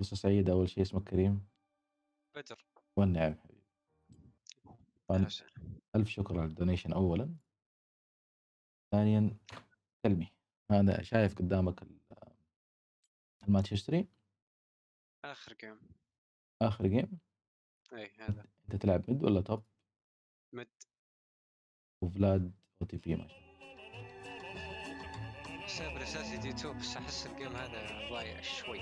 فرصة سعيدة أول شيء اسمك كريم بدر والنعم حبيبي طيب، ألف شكر على الدونيشن أولا ثانيا كلمي هذا شايف قدامك الماتش آخر جيم آخر جيم أي هذا أنت تلعب مد ولا توب؟ مد وفلاد او تي بي ما شاء الله السبب الاساسي دي 2 بس احس الجيم هذا ضايع شوي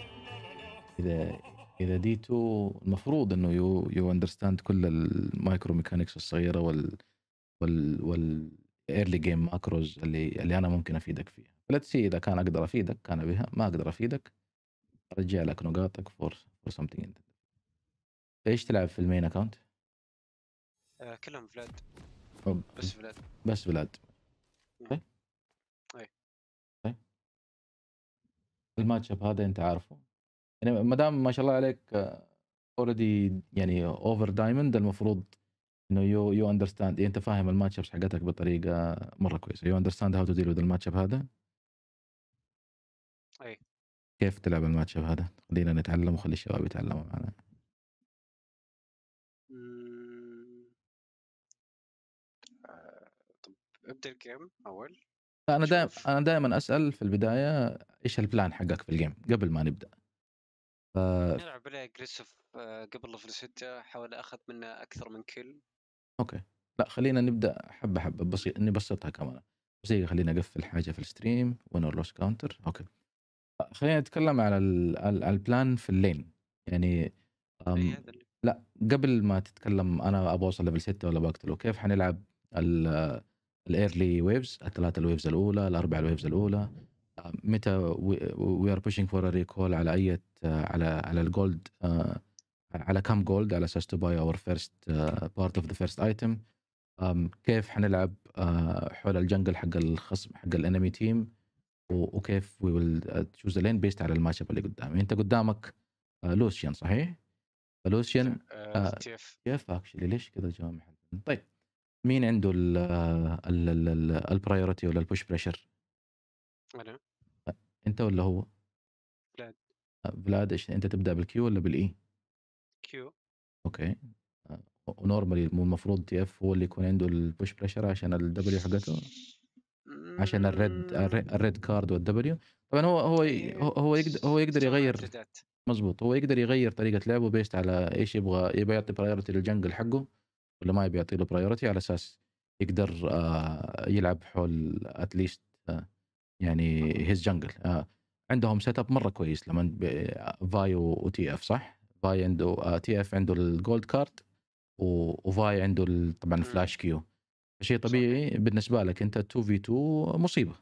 اذا اذا دي 2 المفروض انه يو يو اندرستاند كل المايكرو ميكانكس الصغيره وال وال وال ايرلي جيم ماكروز اللي اللي انا ممكن افيدك فيها فليت سي اذا كان اقدر افيدك كان بها ما اقدر افيدك ارجع لك نقاطك فور فور سمثينج ايش تلعب في المين اكونت؟ آه كلهم فلاد بس فلاد بس فلاد اي الماتش اب هذا انت عارفه يعني ما دام ما شاء الله عليك اوريدي آه، يعني اوفر دايموند المفروض انه يو يو اندرستاند انت فاهم الماتش ابس حقتك بطريقه مره كويسه يو اندرستاند هاو تو ديل وذ الماتش هذا اي كيف تلعب الماتش هذا خلينا نتعلم وخلي الشباب يتعلموا معنا آه، ابدا الجيم اول انا دائما انا دائما اسال في البدايه ايش البلان حقك في الجيم قبل ما نبدا ف نلعب عليه اجريسف قبل الفلسجة حاول اخذ منه اكثر من كل اوكي لا خلينا نبدا حبه حبه بس نبسطها كمان بس خلينا اقفل حاجه في الستريم وين اور لوس كاونتر اوكي آه، خلينا نتكلم على ال... على البلان في اللين يعني أم... إيه، لا قبل ما تتكلم انا ابغى اوصل ليفل 6 ولا بقتله كيف حنلعب الايرلي ويفز الثلاثه الويفز الاولى الاربع الويفز الاولى آه، متى وي ار بوشينج فور ريكول على اي على على الجولد آه، على كم جولد على اساس تو باي اور فيرست بارت اوف ذا فيرست ايتم كيف حنلعب آه، حول الجنجل حق الخصم حق الانمي تيم وكيف وي ويل تشوز لين بيست على الماتش اللي قدامي انت قدامك لوشيان صحيح؟ فلوشيان كيف اكشلي ليش كذا جوامع طيب مين عنده البرايورتي ولا البوش بريشر؟ انا أنت ولا هو؟ بلاد بلاد آه، إيش أنت تبدأ بالكيو ولا بالإي؟ كيو أوكي آه، ونورمالي المفروض تي اف هو اللي يكون عنده البوش بريشر عشان الدبليو حقته عشان الريد الريد كارد والدبليو طبعا هو هو إيه، هو يقدر هو يقدر يغير مظبوط هو يقدر يغير طريقه لعبه بيست على ايش يبغى يبغى يعطي برايورتي للجنجل حقه ولا ما يبي يعطي له برايورتي على اساس يقدر آه، يلعب حول اتليست يعني هيز جنجل آه عندهم سيت اب مره كويس لما فاي وتي اف صح؟ فاي عنده تي آه، اف عنده الجولد كارد وفاي عنده طبعا الفلاش كيو شيء طبيعي صح. بالنسبه لك انت 2 في 2 مصيبه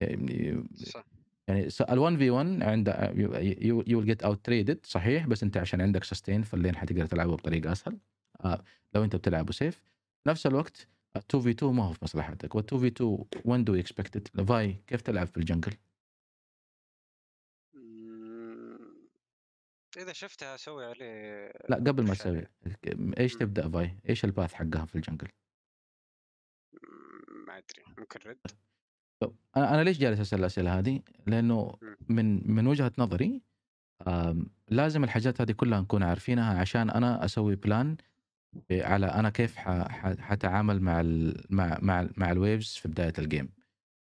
يعني صح. يعني ال 1 في 1 عند يو ويل جيت اوت تريدد صحيح بس انت عشان عندك سستين فاللين حتقدر تلعبه بطريقه اسهل آه لو انت بتلعبه سيف نفس الوقت 2 في 2 ما هو في مصلحتك وال 2 في 2 وين دو اكسبكتد فاي كيف تلعب في الجنجل؟ اذا شفتها اسوي عليه لا قبل ما اسوي ايش تبدا فاي؟ ايش الباث حقها في الجنجل؟ ما ادري ممكن رد انا انا ليش جالس اسال الاسئله هذه؟ لانه من من وجهه نظري لازم الحاجات هذه كلها نكون عارفينها عشان انا اسوي بلان على انا كيف حتعامل مع الـ مع مع مع الويفز في بدايه الجيم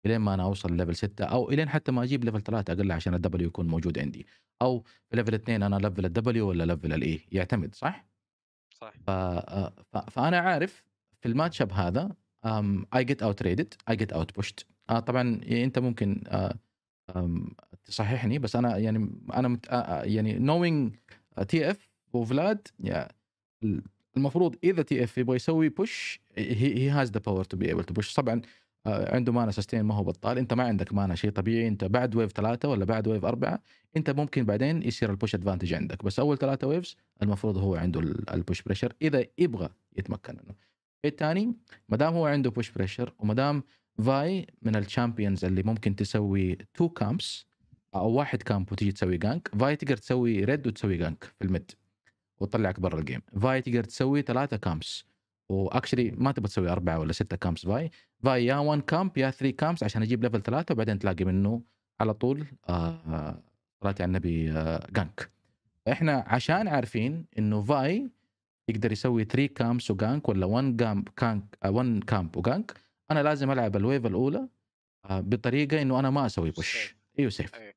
الين ما انا اوصل ليفل 6 او الين حتى ما اجيب ليفل 3 اقل عشان الدبليو يكون موجود عندي او في ليفل 2 انا ليفل الدبليو ولا ليفل الاي e. يعتمد صح؟ صح ف... آه، ف... فانا عارف في الماتش اب هذا اي جيت اوت ريدد اي جيت اوت بوشت طبعا انت ممكن uh, um, تصححني بس انا يعني انا مت... Uh, يعني نوينج تي اف وفلاد المفروض اذا تي اف يبغى يسوي بوش هي هاز ذا باور تو بي ايبل تو بوش طبعا آه، عنده مانا سستين ما هو بطال انت ما عندك مانا شيء طبيعي انت بعد ويف ثلاثه ولا بعد ويف اربعه انت ممكن بعدين يصير البوش ادفانتج عندك بس اول ثلاثه ويفز المفروض هو عنده البوش بريشر اذا يبغى يتمكن منه الثاني ما دام هو عنده بوش بريشر وما دام فاي من الشامبيونز اللي ممكن تسوي تو كامبس او واحد كامب وتجي تسوي جانك فاي تقدر تسوي ريد وتسوي جانك في الميد وتطلعك برا الجيم فاي تقدر تسوي ثلاثه كامبس واكشلي ما تبغى تسوي اربعه ولا سته كامبس فاي فاي يا 1 كامب يا 3 كامبس عشان اجيب ليفل ثلاثه وبعدين تلاقي منه على طول آه، صلاه على النبي جانك آه، احنا عشان عارفين انه فاي يقدر يسوي 3 كامبس وجانك ولا 1 كامب كانك 1 كامب وجانك انا لازم العب الويف الاولى آه، بطريقه انه انا ما اسوي بوش ايوه سيف أيوه.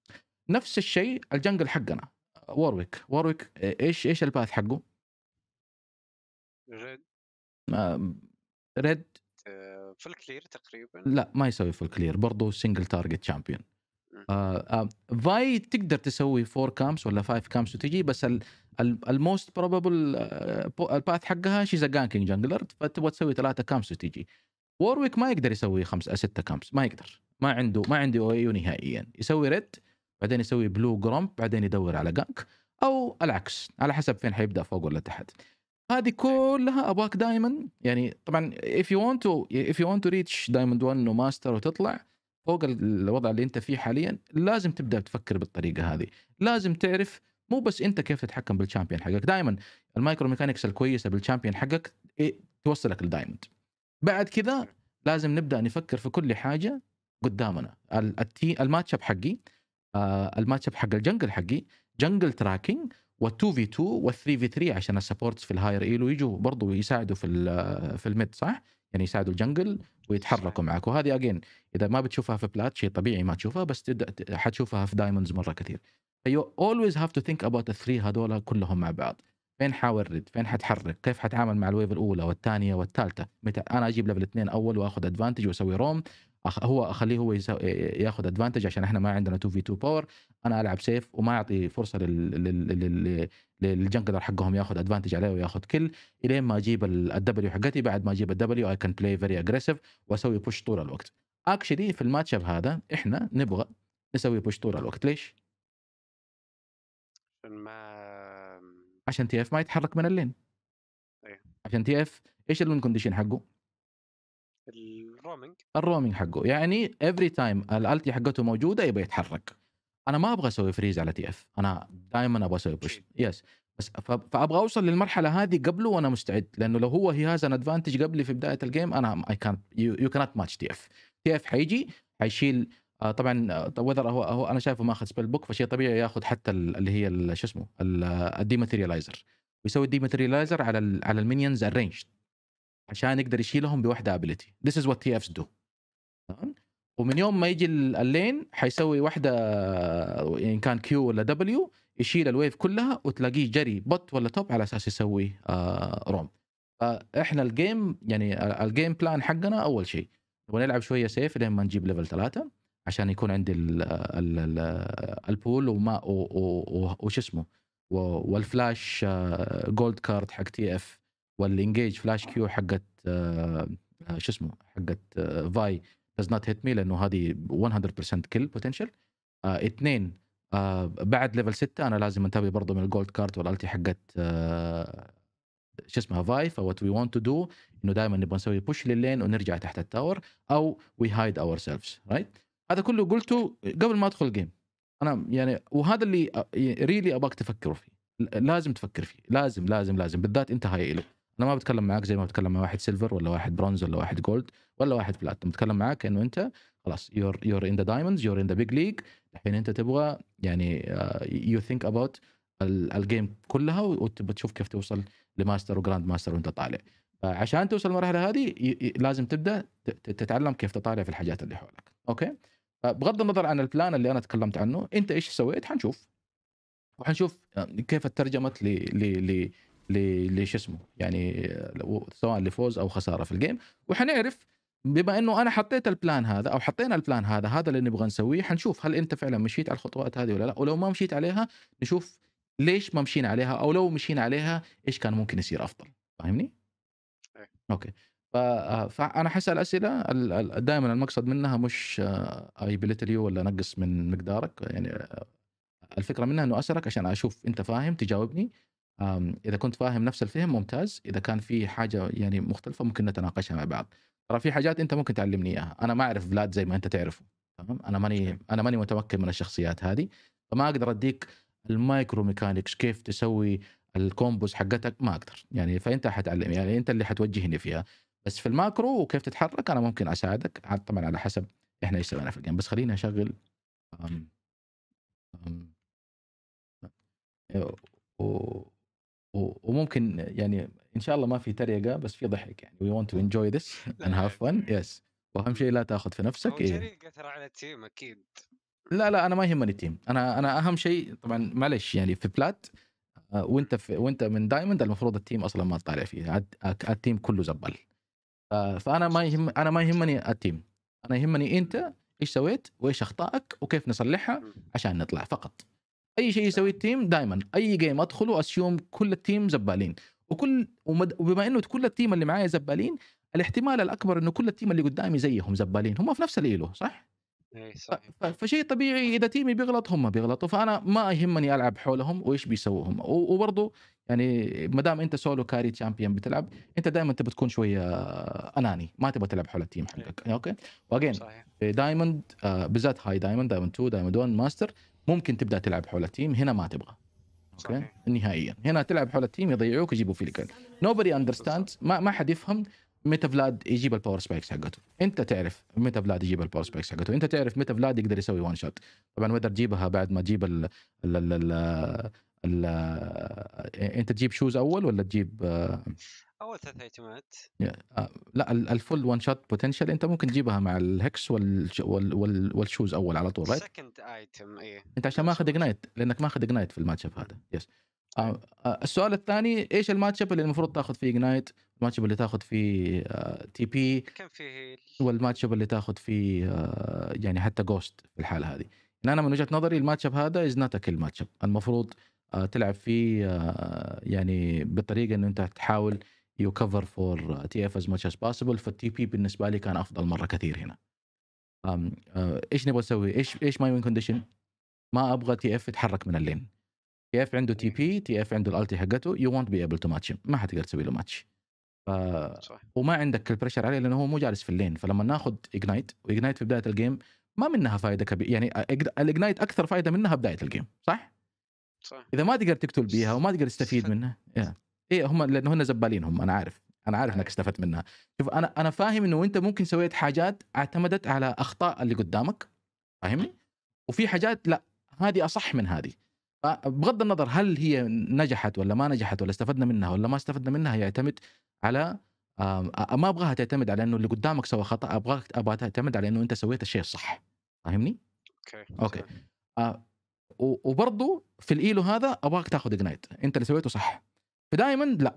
نفس الشيء الجنجل حقنا وورويك إيه- وورويك ايش ايش الباث حقه؟ ريد ريد فول كلير تقريبا لا ما يسوي فول كلير برضه سنجل تارجت شامبيون فاي تقدر تسوي فور كامس ولا فايف كامس وتجي بس الموست بروبابل الباث حقها شيز ا جانكينج جانجلر فتبغى تسوي ثلاثه كامس وتجي وورويك ما يقدر يسوي خمسه سته كامس ما يقدر ما عنده ما عنده او نهائيا يسوي ريد بعدين يسوي بلو جرومب بعدين يدور على جانك او العكس على حسب فين حيبدا فوق ولا تحت هذه كلها ابغاك دائما يعني طبعا اف يو ونت تو if يو want تو ريتش دايموند 1 وماستر وتطلع فوق الوضع اللي انت فيه حاليا لازم تبدا تفكر بالطريقه هذه لازم تعرف مو بس انت كيف تتحكم بالشامبيون حقك دائما المايكرو ميكانكس الكويسه بالشامبيون حقك إيه توصلك للدايموند بعد كذا لازم نبدا نفكر في كل حاجه قدامنا الماتش اب حقي آه، الماتش اب حق الجنجل حقي جنجل تراكنج و 2 في 2 و 3 في 3 عشان السبورتس في الهاير ايلو يجوا برضو يساعدوا في آه، في الميد صح؟ يعني يساعدوا الجنجل ويتحركوا معك وهذه اجين اذا ما بتشوفها في بلات شيء طبيعي ما تشوفها بس حتشوفها في دايموندز مره كثير. يو اولويز هاف تو ثينك اباوت الثري هذول كلهم مع بعض. فين حاول فين حتحرك؟ كيف حتعامل مع الويف الاولى والثانيه والثالثه؟ متى انا اجيب ليفل اثنين اول واخذ ادفانتج واسوي روم هو اخليه هو ياخذ ادفانتج عشان احنا ما عندنا 2 في 2 باور انا العب سيف وما اعطي فرصه لل حقهم ياخذ ادفانتج عليه وياخذ كل الين ما اجيب الدبليو حقتي بعد ما اجيب الدبليو اي كان بلاي فيري اجريسيف واسوي بوش طول الوقت اكشلي في الماتش هذا احنا نبغى نسوي بوش طول الوقت ليش؟ عشان ما عشان تي اف ما يتحرك من اللين إيه. عشان تي اف ايش اللون كونديشن حقه؟ الرومنج الرومنج حقه يعني افري تايم الالتي حقته موجوده يبغى يتحرك انا ما ابغى اسوي فريز على تي اف انا دائما ابغى اسوي بوش يس بس فابغى اوصل للمرحله هذه قبله وانا مستعد لانه لو هو هي هاز ان ادفانتج قبلي في بدايه الجيم انا اي كانت يو كانت ماتش تي اف تي اف حيجي حيشيل آه، طبعا وذر آه، هو, هو انا شايفه ماخذ سبيل بوك فشيء طبيعي ياخذ حتى اللي هي شو اسمه آه، الديماتيريالايزر ويسوي الديماتيريالايزر على على المينيونز الرينج عشان يقدر يشيلهم بوحده ابيلتي ذس از وات تي افز دو تمام ومن يوم ما يجي اللين حيسوي واحده ان كان كيو ولا دبليو يشيل الويف كلها وتلاقيه جري بط ولا توب على اساس يسوي روم آه، فاحنا الجيم يعني الجيم بلان حقنا اول شيء نبغى نلعب شويه سيف لين ما نجيب ليفل ثلاثه عشان يكون عندي الـ الـ الـ البول وما وش اسمه والفلاش جولد كارد حق تي اف والانجيج فلاش كيو حقت آه، آه، شو اسمه حقت فاي داز نوت هيت مي لانه هذه 100% كل بوتنشل اثنين آه، بعد ليفل 6 انا لازم انتبه برضه من الجولد كارت والالتي حقت شو اسمها فاي فوات وي ونت تو دو انه دائما نبغى نسوي بوش للين ونرجع تحت التاور او وي هايد اور سيلفز رايت هذا كله قلته قبل ما ادخل الجيم انا يعني وهذا اللي ريلي يعني ابغاك تفكروا فيه لازم تفكر فيه لازم لازم لازم بالذات انت هاي له انا ما بتكلم معاك زي ما بتكلم مع واحد سيلفر ولا واحد برونز ولا واحد جولد ولا واحد بلاتنم بتكلم معاك انه انت خلاص يور يور ان ذا دايموندز يور ان ذا بيج ليج الحين انت تبغى يعني يو ثينك اباوت الجيم كلها وتبغى تشوف كيف توصل لماستر وجراند ماستر وانت طالع فعشان توصل المرحله هذه لازم تبدا تتعلم كيف تطالع في الحاجات اللي حولك اوكي بغض النظر عن البلان اللي انا تكلمت عنه انت ايش سويت حنشوف وحنشوف آه، كيف ترجمت ل شو اسمه يعني سواء لفوز او خساره في الجيم وحنعرف بما انه انا حطيت البلان هذا او حطينا البلان هذا هذا اللي نبغى نسويه حنشوف هل انت فعلا مشيت على الخطوات هذه ولا لا ولو ما مشيت عليها نشوف ليش ما مشينا عليها او لو مشينا عليها ايش كان ممكن يصير افضل فاهمني؟ إيه. اوكي فانا حسال اسئله دائما المقصد منها مش اي بليتليو يو ولا نقص من مقدارك يعني آه، الفكره منها انه اسالك عشان اشوف انت فاهم تجاوبني اذا كنت فاهم نفس الفهم ممتاز اذا كان في حاجه يعني مختلفه ممكن نتناقشها مع بعض ترى في حاجات انت ممكن تعلمني اياها انا ما اعرف فلاد زي ما انت تعرفه تمام انا ماني انا ماني متمكن من الشخصيات هذه فما اقدر اديك المايكرو ميكانكس كيف تسوي الكومبوز حقتك ما اقدر يعني فانت حتعلم يعني انت اللي حتوجهني فيها بس في الماكرو وكيف تتحرك انا ممكن اساعدك طبعا على حسب احنا ايش سوينا في الجيم بس خليني اشغل أم أم و... وممكن يعني ان شاء الله ما في تريقه بس في ضحك يعني وي ونت تو انجوي ذس اند هاف فن يس واهم شيء لا تاخذ في نفسك ايه تريقه ترى على التيم اكيد لا لا انا ما يهمني التيم انا انا اهم شيء طبعا معلش يعني في بلات آه، وانت في وانت من دايموند المفروض التيم اصلا ما تطالع فيه التيم كله زبال فانا ما يهم انا ما يهمني التيم انا يهمني انت ايش سويت وايش اخطائك وكيف نصلحها عشان نطلع فقط اي شيء يسويه التيم دائما اي جيم ادخله اسيوم كل التيم زبالين وكل ومد... وبما انه كل التيم اللي معايا زبالين الاحتمال الاكبر انه كل التيم اللي قدامي زيهم زبالين هم في نفس الايلو صح؟ إيه، ف... فشيء طبيعي اذا تيمي بيغلط هم بيغلطوا فانا ما يهمني العب حولهم وايش بيسووا هم و... وبرضه يعني ما دام انت سولو كاري تشامبيون بتلعب انت دائما تبي تكون شويه اناني ما تبغى تلعب حول التيم إيه. حقك اوكي واجين دايموند آه، بالذات هاي دايموند دايموند 2 دايموند 1 ماستر ممكن تبدا تلعب حول التيم هنا ما تبغى اوكي نهائيا هنا تلعب حول التيم يضيعوك يجيبوا فيك نوبدي اندرستاند ما ما حد يفهم متى فلاد يجيب الباور سبايكس حقته انت تعرف متى فلاد يجيب الباور سبايكس حقته انت تعرف متى فلاد يقدر يسوي وان شوت طبعا وذر تجيبها بعد ما تجيب ال ال ال ال ال انت تجيب شوز اول ولا تجيب آه، اول ثلاث ايتمات آه، لا الفول وان شوت بوتنشال انت ممكن تجيبها مع الهكس وال وال والشوز اول على طول رايت؟ سكند ايتم اي انت عشان ما اخذ اجنايت لانك ما اخذ اجنايت في الماتش اب هذا آه، يس أيوه. آه، السؤال الثاني ايش الماتش اب اللي المفروض تاخذ فيه اجنايت؟ الماتش اب اللي تاخذ فيه تي آه، بي كان فيه والماتش اب اللي تاخذ فيه يعني حتى جوست في الحاله هذه يعني انا من وجهه نظري الماتش اب هذا از نوت كل ماتش اب المفروض تلعب فيه يعني بطريقه انه انت تحاول يو كفر فور تي اف از ماتش از باسبل فالتي بي بالنسبه لي كان افضل مره كثير هنا آه، ايش نبغى نسوي؟ ايش ايش ماي وين كونديشن؟ ما ابغى تي اف يتحرك من اللين تي اف عنده تي بي تي اف عنده الالتي حقته يو وونت بي ايبل تو ماتش ما حتقدر تسوي له ماتش ف... صح. وما عندك البريشر عليه لانه هو مو جالس في اللين فلما ناخذ اجنايت واجنايت في بدايه الجيم ما منها فائده كبيره يعني آه، الاجنايت اكثر فائده منها بدايه الجيم صح؟ صح اذا ما تقدر تقتل بيها وما تقدر تستفيد منها yeah. ايه هم لانه هن زبالين هم انا عارف انا عارف انك استفدت منها شوف انا انا فاهم انه انت ممكن سويت حاجات اعتمدت على اخطاء اللي قدامك فاهمني وفي حاجات لا هذه اصح من هذه بغض النظر هل هي نجحت ولا ما نجحت ولا استفدنا منها ولا ما استفدنا منها يعتمد على ما ابغاها تعتمد على انه اللي قدامك سوى خطا ابغاك ابغى تعتمد على انه انت سويت الشيء الصح فاهمني؟ اوكي اوكي آه وبرضه في الايلو هذا ابغاك تاخذ اجنايت انت اللي سويته صح فدائما لا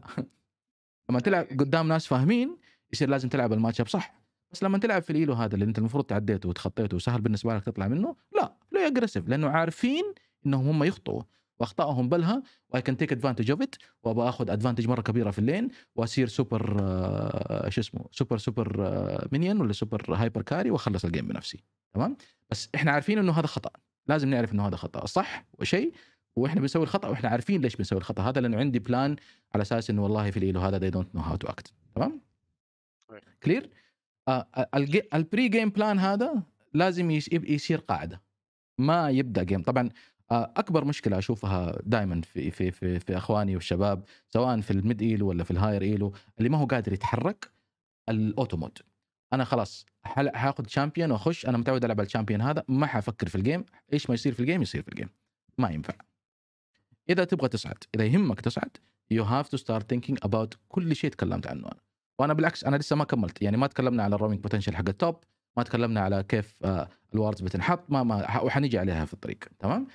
لما تلعب قدام ناس فاهمين يصير لازم تلعب الماتش صح بس لما تلعب في الايلو هذا اللي انت المفروض تعديته وتخطيته وسهل بالنسبه لك تطلع منه لا لا اجريسيف لانه عارفين انهم هم يخطئوا واخطائهم بلها واي كان تيك ادفانتج اوف ات وابغى اخذ ادفانتج مره كبيره في اللين واصير سوبر آه، شو اسمه سوبر سوبر مينيون ولا سوبر هايبر كاري واخلص الجيم بنفسي تمام بس احنا عارفين انه هذا خطا لازم نعرف انه هذا خطا صح وشيء واحنا بنسوي الخطا واحنا عارفين ليش بنسوي الخطا هذا لانه عندي بلان على اساس انه والله في الايلو هذا they don't know how to act تمام؟ كلير؟ البري جيم بلان هذا لازم يصير قاعده ما يبدا جيم طبعا آه، اكبر مشكله اشوفها دائما في في في, في اخواني والشباب سواء في الميد ايلو ولا في الهاير ايلو اللي ما هو قادر يتحرك الاوتومود انا خلاص حاخذ شامبيون واخش انا متعود العب الشامبيون هذا ما حفكر في الجيم ايش ما يصير في الجيم يصير في الجيم ما ينفع اذا تبغى تصعد اذا يهمك تصعد يو هاف تو ستارت ثينكينج اباوت كل شيء تكلمت عنه انا وانا بالعكس انا لسه ما كملت يعني ما تكلمنا على الرومينج بوتنشل حق التوب ما تكلمنا على كيف آه، الواردز بتنحط ما ما وحنيجي عليها في الطريق تمام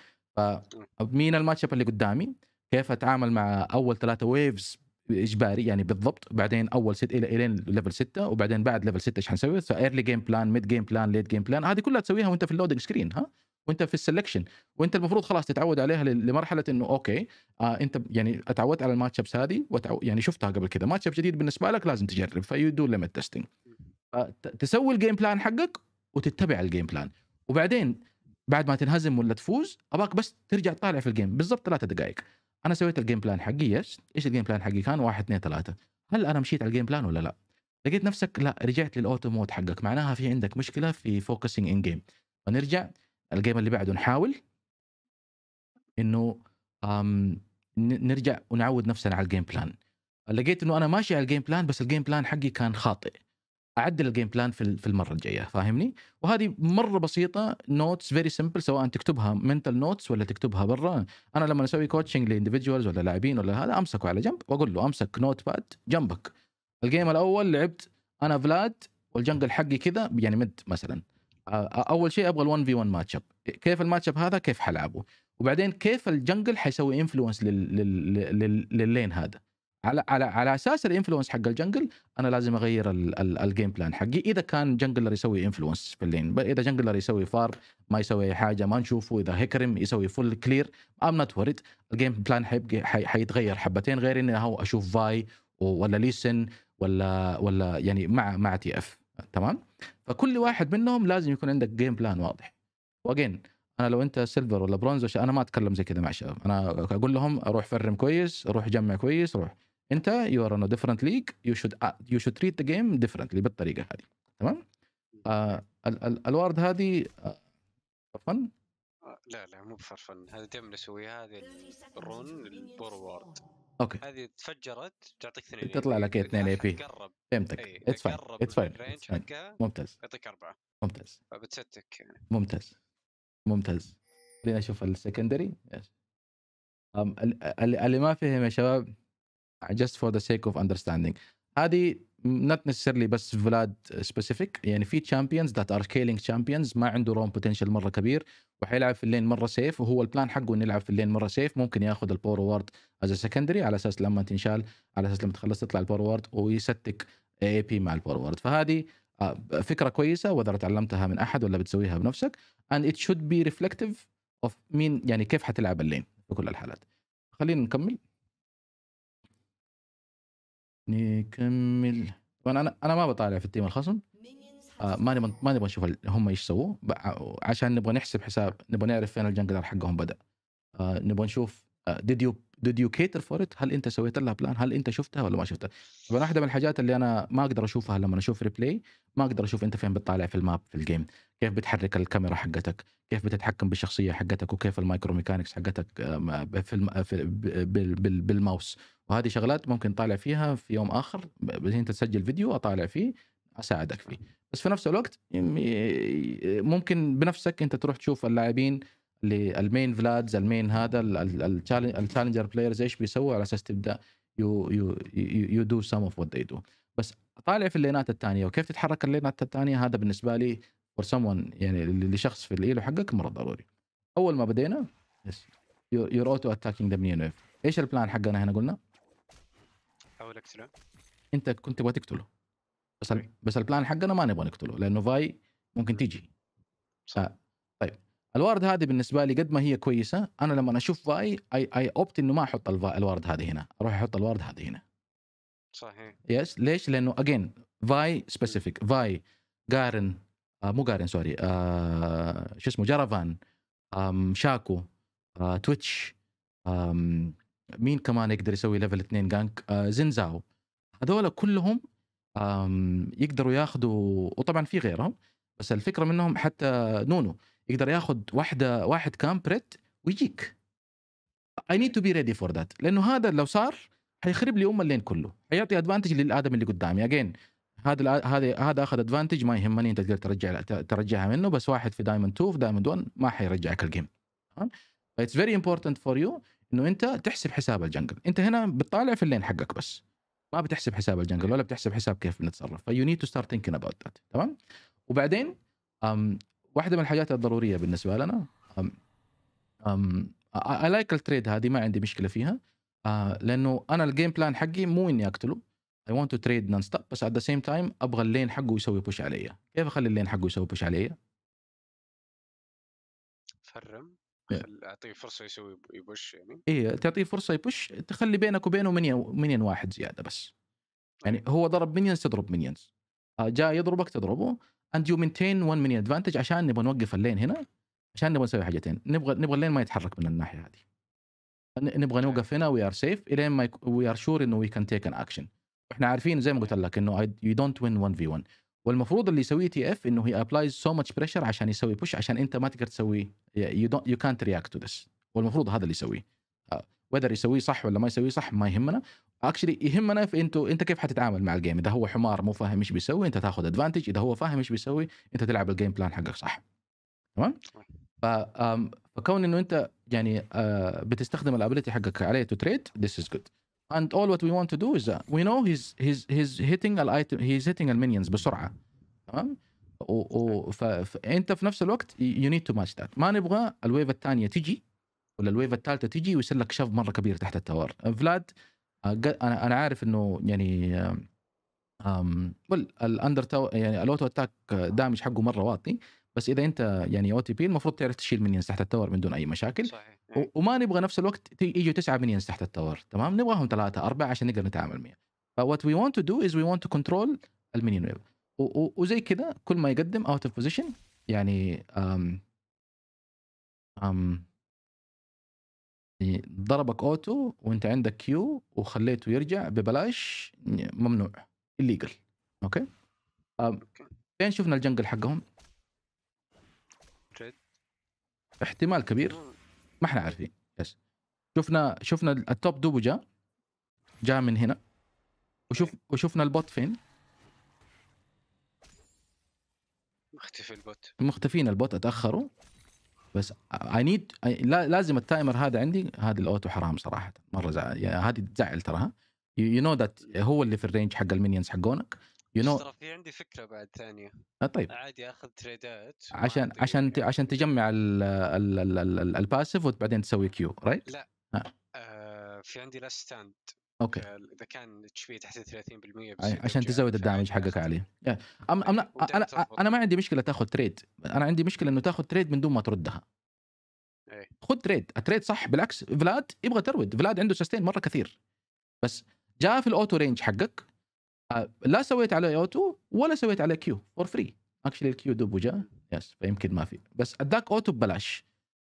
فمين الماتش اللي قدامي كيف اتعامل مع اول ثلاثه ويفز اجباري يعني بالضبط بعدين اول ست الى الين ليفل 6 وبعدين بعد ليفل 6 ايش حنسوي؟ ايرلي جيم بلان ميد جيم بلان ليت جيم بلان هذه كلها تسويها وانت في اللودنج سكرين ها وانت في السلكشن وانت المفروض خلاص تتعود عليها لمرحله انه اوكي آه انت يعني اتعودت على الماتش ابس هذه يعني شفتها قبل كذا ماتش اب جديد بالنسبه لك لازم تجرب فيو دو ليمت تيستنج تسوي الجيم بلان حقك وتتبع الجيم بلان وبعدين بعد ما تنهزم ولا تفوز اباك بس ترجع تطالع في الجيم بالضبط ثلاثة دقائق انا سويت الجيم بلان حقي يس ايش الجيم بلان حقي كان واحد اثنين ثلاثة هل انا مشيت على الجيم بلان ولا لا لقيت نفسك لا رجعت للاوتو مود حقك معناها في عندك مشكله في فوكسنج ان جيم فنرجع الجيم اللي بعده نحاول انه نرجع ونعود نفسنا على الجيم بلان لقيت انه انا ماشي على الجيم بلان بس الجيم بلان حقي كان خاطئ اعدل الجيم بلان في في المره الجايه فاهمني وهذه مره بسيطه نوتس فيري سمبل سواء تكتبها منتال نوتس ولا تكتبها برا انا لما اسوي كوتشنج لاندفجوالز ولا لاعبين ولا هذا امسكه على جنب واقول له امسك نوت باد جنبك الجيم الاول لعبت انا فلاد والجنجل حقي كذا يعني مد مثلا آه، اول شيء ابغى ال1 في 1 ماتش اب كيف الماتش اب هذا كيف حلعبه وبعدين كيف الجنجل حيسوي انفلونس لل... لل... لل... لللين هذا على على على اساس الانفلونس حق الجنجل انا لازم اغير الجيم بلان حقي اذا كان جنجلر يسوي انفلونس في اللين اذا جنجلر يسوي فار ما يسوي اي حاجه ما نشوفه اذا هيكرم يسوي فل كلير ام نوت وريد الجيم بلان حيبقى حيتغير حبتين غير اني اشوف فاي ولا ليسن ولا ولا يعني مع مع تي اف تمام فكل واحد منهم لازم يكون عندك جيم بلان واضح واجين انا لو انت سيلفر ولا برونز انا ما اتكلم زي كذا مع الشباب انا اقول لهم اروح فرم كويس روح جمع كويس روح انت يو ار ان ديفرنت ليج يو شود يو شود تريت ذا جيم ديفرنتلي بالطريقه هذه تمام آه الورد هذه آه، فن آه، لا لا مو بفرفن هذا دائما نسويها هذه الرون البور وورد اوكي هذه تفجرت تعطيك اثنين تطلع لك 2 إيه، اي بي فهمتك اتس فاين اتس فاين الرينج حقها ممتاز يعطيك اربعه ممتاز فبتستك يعني ممتاز ممتاز خلينا نشوف السكندري اللي ما فهم يا شباب just for the sake of understanding هذه not necessarily بس فلاد سبيسيفيك يعني في تشامبيونز ذات ار سكيلينج تشامبيونز ما عنده روم بوتنشل مره كبير وحيلعب في اللين مره سيف وهو البلان حقه انه يلعب في اللين مره سيف ممكن ياخذ الباور وورد از سكندري على اساس لما تنشال على اساس لما تخلص تطلع الباور وورد ويستك اي بي مع الباور وورد فهذه آه، فكره كويسه واذا تعلمتها من احد ولا بتسويها بنفسك اند ات شود بي ريفلكتيف اوف مين يعني كيف حتلعب اللين في كل الحالات خلينا نكمل نكمل طبعا انا انا ما بطالع في التيم الخصم آه، ما نبغى ما نبغى نشوف هم ايش سووا عشان نبغى نحسب حساب نبغى نعرف فين الجنجلر حقهم بدا آه، نبغى نشوف ديد يو ديد يو كيتر فور هل انت سويت لها بلان هل انت شفتها ولا ما شفتها طبعا واحده من الحاجات اللي انا ما اقدر اشوفها لما اشوف ريبلاي ما اقدر اشوف انت فين بتطالع في الماب في الجيم كيف بتحرك الكاميرا حقتك كيف بتتحكم بالشخصيه حقتك وكيف المايكرو ميكانكس حقتك آه، في, الم... في... بال... بال... بالماوس وهذه شغلات ممكن طالع فيها في يوم اخر انت تسجل فيديو اطالع فيه اساعدك فيه بس في نفس الوقت ممكن بنفسك انت تروح تشوف اللاعبين اللي المين فلادز المين هذا التشالنجر بلايرز ايش بيسووا على اساس تبدا يو يو يو دو سم اوف وات ذي دو بس طالع في اللينات الثانيه وكيف تتحرك اللينات الثانيه هذا بالنسبه لي فور سمون يعني لشخص في الايلو حقك مره ضروري اول ما بدينا يس يور اوتو اتاكينج ذا ايش البلان حقنا هنا قلنا؟ حاول اقتله انت كنت تبغى تقتله بس بس البلان حقنا ما نبغى نقتله لانه فاي ممكن تيجي صح. طيب الورد هذه بالنسبه لي قد ما هي كويسه انا لما اشوف فاي اي اي اوبت انه ما احط الورد هذه هنا اروح احط الورد هذه هنا صحيح يس ليش لانه اجين فاي سبيسيفيك فاي جارن مو جارن سوري آه شو اسمه جرفان آم شاكو آه تويتش آم مين كمان يقدر يسوي ليفل 2 جانك آه زنزاو هذول كلهم يقدروا ياخذوا وطبعا في غيرهم بس الفكره منهم حتى نونو يقدر ياخذ واحده واحد كامبريت ويجيك اي نيد تو بي ريدي فور ذات لانه هذا لو صار حيخرب لي ام اللين كله حيعطي ادفانتج للادم اللي قدامي اجين هذا هذا هذا اخذ ادفانتج ما يهمني انت تقدر ترجع ترجعها منه بس واحد في دايموند 2 في دايموند 1 ما حيرجعك الجيم تمام فايتس فيري امبورتنت فور يو انه انت تحسب حساب الجنجل انت هنا بتطالع في اللين حقك بس ما بتحسب حساب الجنجل إيه. ولا بتحسب حساب كيف بنتصرف فيو نيد تو ستارت ثينكينج اباوت ذات تمام وبعدين um, واحده من الحاجات الضروريه بالنسبه لنا أم اي لايك التريد هذه ما عندي مشكله فيها uh, لانه انا الجيم بلان حقي مو اني اقتله اي ونت تو تريد نون ستوب بس ات ذا سيم تايم ابغى اللين حقه يسوي بوش علي كيف اخلي اللين حقه يسوي بوش علي؟ فرم إيه. اعطيه فرصه يسوي يبوش يعني اي تعطيه فرصه يبوش تخلي بينك وبينه منين واحد زياده بس يعني طيب. هو ضرب منينز تضرب منينز آه، جاء يضربك تضربه اند يو مينتين 1 مينيون ادفانتج عشان نبغى نوقف اللين هنا عشان نبغى نسوي حاجتين نبغى نبغى اللين ما يتحرك من الناحيه هذه نبغى نوقف هنا وي ار سيف الين ما وي ار شور انه وي كان تيك ان اكشن احنا عارفين زي ما قلت لك انه يو دونت وين 1 في 1 والمفروض اللي يسويه تي e اف انه هي ابلايز سو ماتش بريشر عشان يسوي بوش عشان انت ما تقدر تسوي يو دونت يو كانت رياكت تو ذس والمفروض هذا اللي يسويه وذر آه، يسويه صح ولا ما يسويه صح ما يهمنا اكشلي يهمنا في انتو انت كيف حتتعامل مع الجيم اذا هو حمار مو فاهم ايش بيسوي انت تاخذ ادفانتج اذا هو فاهم ايش بيسوي انت تلعب الجيم بلان حقك صح تمام فكون انه انت يعني آه، بتستخدم الابيلتي حقك عليه تو تريد ذس از جود and all what we want to do is that uh, we know he's he's he's hitting item he's hitting minions بسرعه تمام فانت في نفس الوقت you need to match that ما نبغى الويف الثانيه تجي ولا الويف الثالثه تجي ويصير لك شف مره كبير تحت التوار أه، فلاد أه، انا انا عارف انه يعني ام الاندر تاور يعني الاوتو اتاك دامج حقه مره واطي بس اذا انت يعني او تي بي المفروض تعرف تشيل ينس تحت التور من دون اي مشاكل صحيح. إيه. وما نبغى نفس الوقت يجوا تسعه ينس تحت التور تمام نبغاهم ثلاثه اربعه عشان نقدر نتعامل معها فوات وي ونت تو دو از وي ونت تو كنترول المينيون ويف وزي كذا كل ما يقدم اوت اوف بوزيشن يعني أم أم يعني ضربك اوتو وانت عندك كيو وخليته يرجع ببلاش ممنوع الليجل اوكي فين شفنا الجنجل حقهم احتمال كبير ما احنا عارفين بس شفنا شفنا التوب دوبو جاء جاء من هنا وشوف وشفنا البوت فين مختفي البوت مختفين البوت اتاخروا بس اي نيد لازم التايمر هذا عندي هذا الاوتو حرام صراحه مره زعل يعني هذه تزعل تراها يو نو ذات هو اللي في الرينج حق المينيونز حقونك يو نو في عندي فكره بعد ثانيه آه طيب عادي اخذ تريدات عشان عشان ت... عشان تجمع ال ال ال ال الباسف وبعدين تسوي كيو رايت؟ لا آه. آه في عندي لا ستاند اوكي آه، اذا كان اتش بي تحت 30% بس عشان تزود الدامج حقك عليه أم أم انا انا ما عندي مشكله تاخذ تريد انا عندي مشكله انه تاخذ تريد من دون ما تردها إيه. خذ خد تريد التريد صح بالعكس فلاد يبغى ترود فلاد عنده سستين مره كثير بس جاء في الاوتو رينج حقك آه، لا سويت على او 2 ولا سويت على كيو فور فري اكشلي الكيو دوب وجاء يس فيمكن ما في بس اداك اوتو ببلاش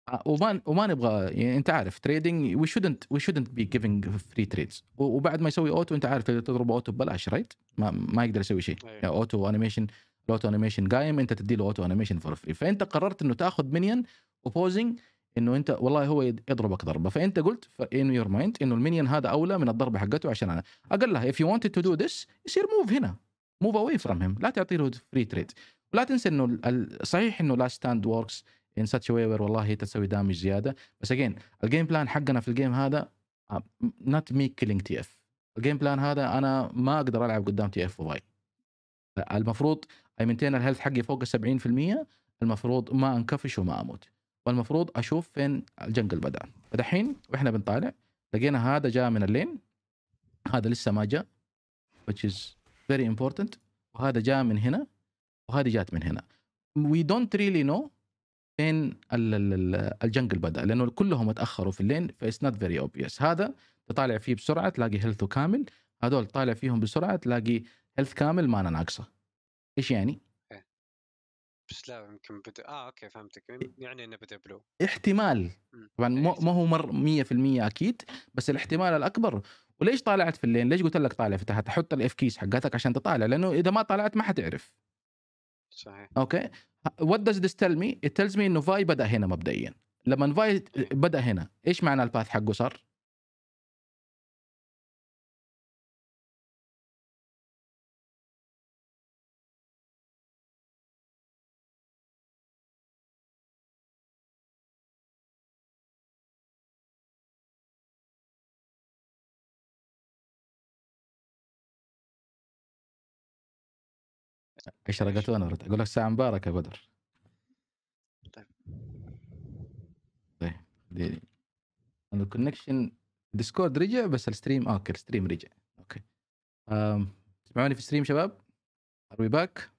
آه، وما وما نبغى يعني انت عارف تريدنج وي شودنت وي شودنت بي جيفنج فري تريدز وبعد ما يسوي اوتو انت عارف اذا تضرب اوتو ببلاش رايت ما, ما يقدر يسوي شيء إيه. يعني اوتو انيميشن الاوتو انيميشن قايم انت تدي له اوتو انيميشن فور فري فانت قررت انه تاخذ منيون اوبوزنج انه انت والله هو يضربك ضربه فانت قلت ان يور مايند انه المينيون هذا اولى من الضربه حقته عشان انا اقول لها اف يو wanted تو دو ذس يصير موف هنا موف اواي فروم هيم لا تعطي له فري تريد ولا تنسى انه صحيح انه لا ستاند وركس ان ساتش واي وير والله هي تسوي دامج زياده بس اجين الجيم بلان حقنا في الجيم هذا نوت مي كيلينج تي اف الجيم بلان هذا انا ما اقدر العب قدام تي اف وفاي المفروض اي منتين الهيلث حقي فوق ال 70% المفروض ما انكفش وما اموت والمفروض اشوف فين الجنجل بدا فدحين واحنا بنطالع لقينا هذا جاء من اللين هذا لسه ما جاء which is very important وهذا جاء من هنا وهذه جات من هنا we don't really know فين الجنجل بدا لانه كلهم اتاخروا في اللين it's نوت فيري obvious هذا تطالع فيه بسرعه تلاقي هيلثه كامل هذول تطالع فيهم بسرعه تلاقي هيلث كامل ما انا ناقصه ايش يعني؟ بس لا يمكن بدا اه اوكي فهمتك يعني انه بدا بلو احتمال طبعا إيه. ما هو مر 100% اكيد بس الاحتمال الاكبر وليش طالعت في الليل؟ ليش قلت لك طالع تحت؟ حط الاف كيس حقتك عشان تطالع لانه اذا ما طالعت ما حتعرف صحيح اوكي وات داز ذس تيل مي؟ تيلز مي انه فاي بدا هنا مبدئيا لما فاي بدا هنا ايش معنى الباث حقه صار؟ اشرقت ونورت اقول لك ساعه مباركه بدر طيب طيب ديني الكونكشن ديسكورد رجع بس الستريم اوكي الستريم رجع اوكي تسمعوني في الستريم شباب ار وي باك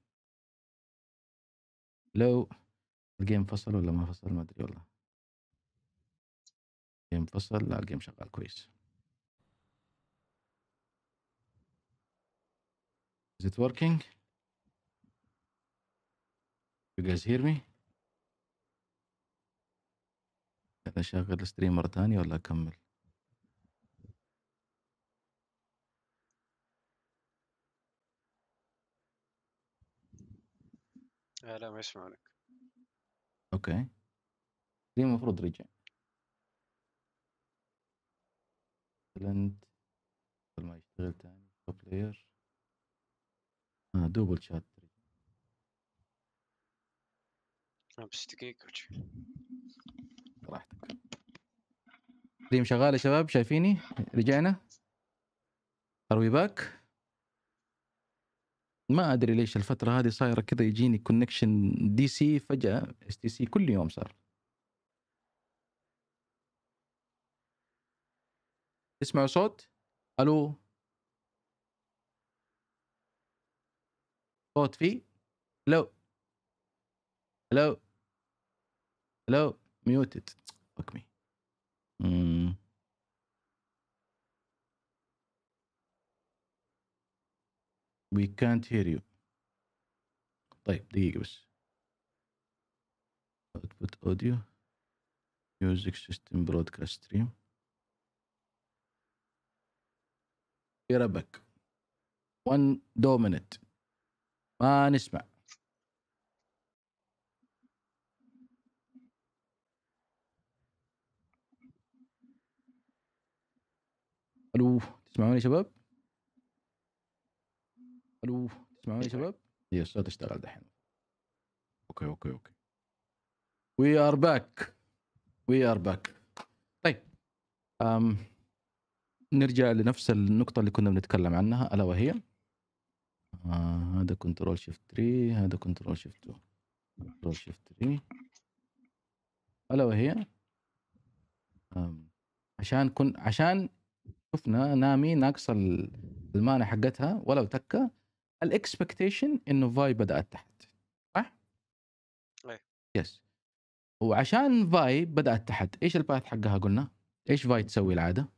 لو الجيم فصل ولا ما فصل ما ادري والله الجيم فصل لا الجيم شغال كويس Is it working? You guys hear me? أنا شغل الستريم مرة ثانية ولا أكمل؟ لا ما يسمعونك أوكي دي المفروض رجع سلنت ما يشتغل تاني بلاير آه دوبل شات بس دقيقة راحتك ريم شغال يا شباب شايفيني رجعنا ار وي باك ما ادري ليش الفترة هذه صايرة كذا يجيني كونكشن دي سي فجأة اس تي سي كل يوم صار تسمعوا صوت؟ الو صوت في؟ لو الو Hello, muted. Fuck me. Mm. We can't hear you. طيب دقيقة بس. Output audio. Music system broadcast stream. يربك. One dominant. ما نسمع. الو تسمعوني يا شباب؟ الو تسمعوني يا شباب؟ هي الصوت اشتغل دحين اوكي اوكي اوكي وي ار باك وي ار باك طيب أم نرجع لنفس النقطة اللي كنا بنتكلم عنها ألا وهي آه هذا كنترول شيفت 3 هذا كنترول شيفت 2 كنترول شيفت 3 ألا وهي عشان كن عشان شفنا نامي ناقصه المانع حقتها ولو تكه الاكسبكتيشن انه فاي بدات تحت صح؟ ايه يس وعشان فاي بدات تحت ايش الباث حقها قلنا؟ ايش فاي تسوي العاده؟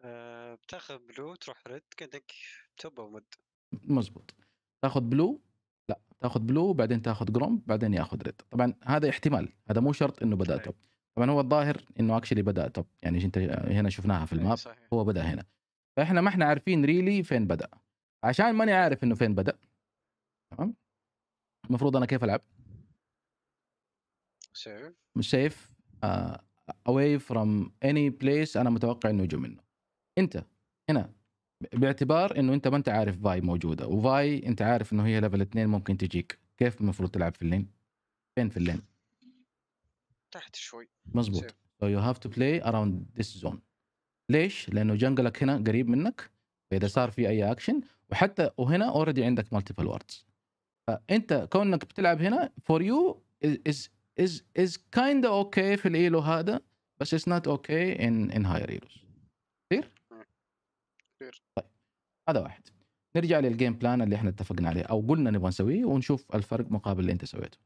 آه، بتاخذ بلو تروح ريد كانك توب او مد مزبوط تاخذ بلو لا تاخذ بلو بعدين تاخذ جروم بعدين ياخذ ريد طبعا هذا احتمال هذا مو شرط انه بدات إيه. توب طبعا هو الظاهر انه اكشلي بدا طب يعني انت هنا شفناها في إيه، الماب هو بدا هنا فاحنا ما احنا عارفين ريلي فين بدا عشان ماني عارف انه فين بدا تمام المفروض انا كيف العب سيف سيف اواي فروم اني بليس انا متوقع انه يجوا منه انت هنا باعتبار انه انت ما انت عارف فاي موجوده وفاي انت عارف انه هي ليفل 2 ممكن تجيك كيف المفروض تلعب في اللين فين في اللين تحت شوي مزبوط so you have to play around this zone ليش؟ لانه جنجلك هنا قريب منك فاذا صار في اي اكشن وحتى وهنا اوريدي عندك مالتيبل واردز فانت كونك بتلعب هنا فور يو از از از كايند اوكي في الايلو هذا بس اتس نوت اوكي ان ان هاير ايلوز كثير؟ كثير طيب هذا واحد نرجع للجيم بلان اللي احنا اتفقنا عليه او قلنا نبغى نسويه ونشوف الفرق مقابل اللي انت سويته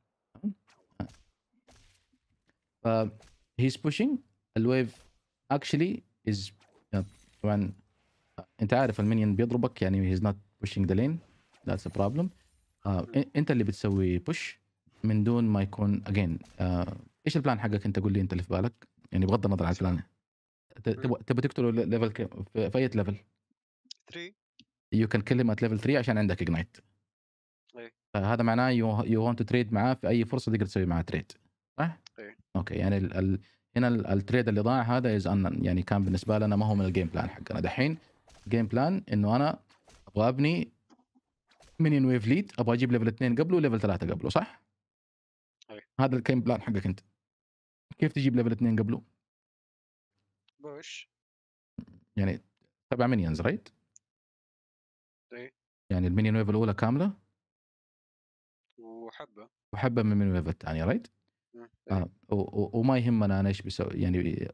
هيز بوشينج الويف اكشلي از طبعا انت عارف المنيون بيضربك يعني هيز نوت بوشينج ذا لين ذاتس ا بروبلم انت اللي بتسوي بوش من دون ما يكون اجين uh, ايش البلان حقك انت قول لي انت اللي في بالك يعني بغض النظر عن البلان تبغى تقتله ليفل كم في اي ليفل 3 يو كان كلم ات ليفل 3 عشان عندك اجنايت فهذا معناه يو يو ونت تو تريد معاه في اي فرصه تقدر تسوي معاه تريد صح؟ ايه اوكي يعني ال ال هنا التريد اللي ضاع هذا از ان يعني كان بالنسبه لنا ما هو من الجيم بلان حقنا دحين الجيم بلان انه انا ابغى ابني مينيون ويف ليد ابغى اجيب ليفل اثنين قبله وليفل ثلاثه قبله صح؟ أي. أيوة. هذا الجيم بلان حقك انت كيف تجيب ليفل اثنين قبله؟ بوش يعني تبع مينيونز رايت؟ ايه يعني المينيون ويف الاولى كامله وحبه وحبه من المينيون ويف الثانيه رايت؟ اه إيه. وما يهمنا انا ايش بيسوي يعني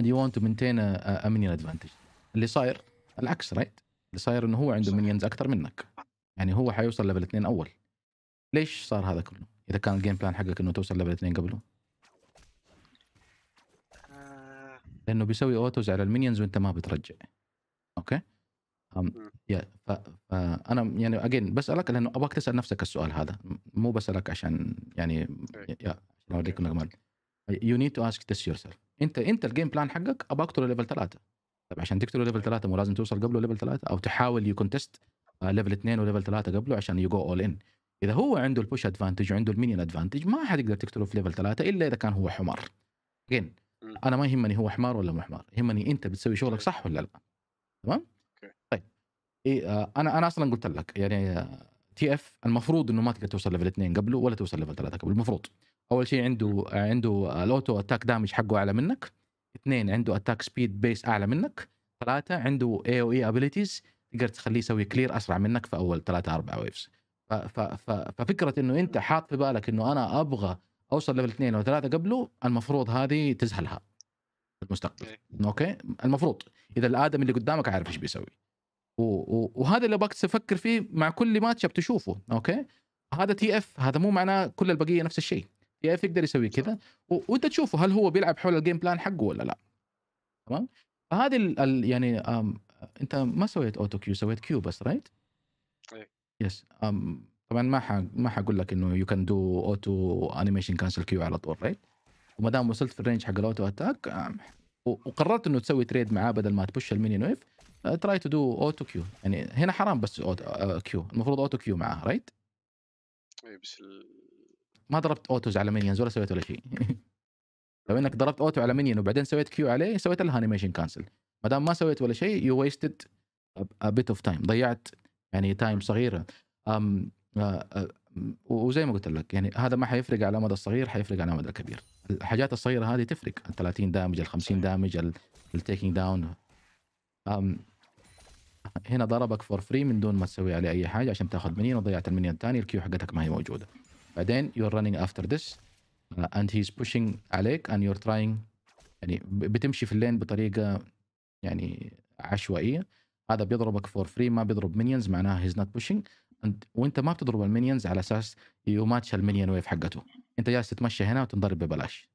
and you want to maintain a, a minion advantage اللي صاير العكس رايت right? اللي صاير انه هو عنده مينيونز اكثر منك يعني هو حيوصل ليفل اثنين اول ليش صار هذا كله؟ اذا كان الجيم بلان حقك انه توصل ليفل اثنين قبله آه. لانه بيسوي اوتوز على المينيونز وانت ما بترجع اوكي يا فانا يعني اجين بسالك لانه ابغاك تسال نفسك السؤال هذا مو بسالك عشان يعني يا عشان يا الجمال يو نيد تو اسك ذس يور سيلف انت انت الجيم بلان حقك ابغى اقتله ليفل ثلاثه طب عشان تقتله ليفل ثلاثه مو لازم توصل قبله ليفل ثلاثه او تحاول يو كونتست ليفل اثنين وليفل ثلاثه قبله عشان يو جو اول ان اذا هو عنده البوش ادفانتج وعنده المينيون ادفانتج ما حتقدر تقتله في ليفل ثلاثه الا اذا كان هو حمار اجين انا ما يهمني هو حمار ولا مو حمار يهمني انت بتسوي شغلك صح ولا لا تمام اي آه، انا انا اصلا قلت لك يعني تي آه، اف المفروض انه ما تقدر توصل ليفل اثنين قبله ولا توصل ليفل ثلاثه قبله المفروض اول شيء عنده عنده الاوتو اتاك دامج حقه اعلى منك اثنين عنده اتاك سبيد بيس اعلى منك ثلاثه عنده اي او اي ابيلتيز تقدر تخليه يسوي كلير اسرع منك في اول ثلاثه اربع ويفز ففكره انه انت حاط في بالك انه انا ابغى اوصل ليفل اثنين او ثلاثه قبله المفروض هذه تزهلها في المستقبل اوكي المفروض اذا الادم اللي قدامك عارف ايش بيسوي وهذا اللي ابغاك تفكر فيه مع كل ماتش بتشوفه اوكي هذا تي اف هذا مو معناه كل البقيه نفس الشيء تي اف يقدر يسوي كذا وانت تشوفه هل هو بيلعب حول الجيم بلان حقه ولا لا تمام فهذه ال ال يعني أم انت ما سويت اوتو كيو سويت كيو بس رايت؟ أي. يس أم طبعا ما ح... ما حقول لك انه يو كان دو اوتو انيميشن كانسل كيو على طول رايت؟ وما دام وصلت في الرينج حق الاوتو اتاك وقررت انه تسوي تريد معاه بدل ما تبش المينيون ويف تراي تو دو اوتو كيو يعني هنا حرام بس أوتو آه، كيو المفروض اوتو كيو معاه رايت؟ اي بس ال... ما ضربت اوتوز على منيونز ولا سويت ولا شيء لو انك ضربت اوتو على منيون وبعدين سويت كيو عليه سويت لها انيميشن كانسل ما دام ما سويت ولا شيء يو ويستد بيت اوف تايم ضيعت يعني تايم صغيره أم آه، آه، وزي ما قلت لك يعني هذا ما حيفرق على المدى الصغير حيفرق على المدى الكبير الحاجات الصغيره هذه تفرق ال 30 دامج ال 50 دامج التيكينج داون هنا ضربك فور فري من دون ما تسوي عليه اي حاجه عشان تاخذ منين وضيعت المنين الثاني الكيو حقتك ما هي موجوده بعدين يو ار افتر ذس اند هيز بوشينج عليك اند يو ار تراينج يعني بتمشي في اللين بطريقه يعني عشوائيه هذا بيضربك فور فري ما بيضرب منينز معناها هيز نوت بوشينج وانت ما بتضرب المنينز على اساس يو ماتش المنين ويف حقته انت جالس تتمشى هنا وتنضرب ببلاش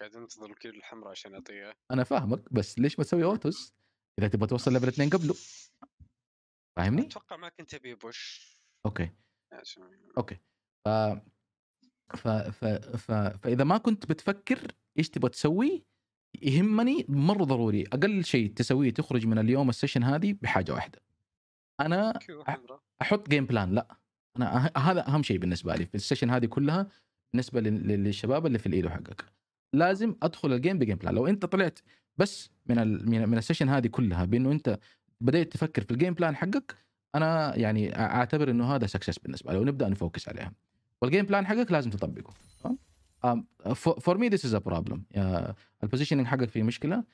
قاعد انتظر الكيو الحمراء عشان اعطيها انا فاهمك بس ليش ما تسوي اوتوز اذا تبغى توصل ليفل اثنين قبله فاهمني؟ اتوقع ما كنت ابي بوش اوكي اوكي ف... ف... ف... ف... فاذا ما كنت بتفكر ايش تبغى تسوي يهمني مره ضروري اقل شيء تسويه تخرج من اليوم السيشن هذه بحاجه واحده انا احط جيم بلان لا انا أه، هذا اهم شيء بالنسبه لي في السيشن هذه كلها بالنسبه للشباب اللي في الايدو حقك لازم ادخل الجيم بجيم بلان لو انت طلعت بس من الـ من السيشن هذه كلها بانه انت بدات تفكر في الجيم بلان حقك انا يعني اعتبر انه هذا سكسس بالنسبه لي ونبدا نفوكس عليها والجيم بلان حقك لازم تطبقه فور مي ذيس از ا بروبلم البوزيشننج حقك فيه مشكله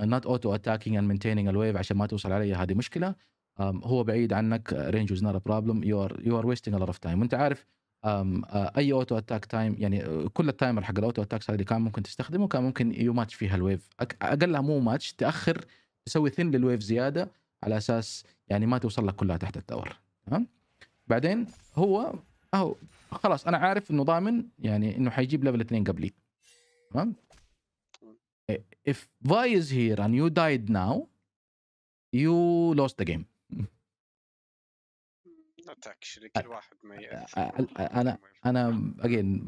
نوت اوتو اتاكينج اند مينتينينج الويف عشان ما توصل علي هذه مشكله um, هو بعيد عنك رينج از نوت ا بروبلم يو ار يو ار ويستنج ا لوت اوف تايم وانت عارف آه، اي اوتو اتاك تايم يعني آه، كل التايمر حق الاوتو اتاكس هذه كان ممكن تستخدمه كان ممكن يو ماتش فيها الويف اقلها مو ماتش تاخر تسوي ثن للويف زياده على اساس يعني ما توصل لك كلها تحت التاور تمام بعدين هو اهو خلاص انا عارف انه ضامن يعني انه حيجيب ليفل اثنين قبلي تمام إيه، if Vi is here and you died now you lost the game انا انا اجين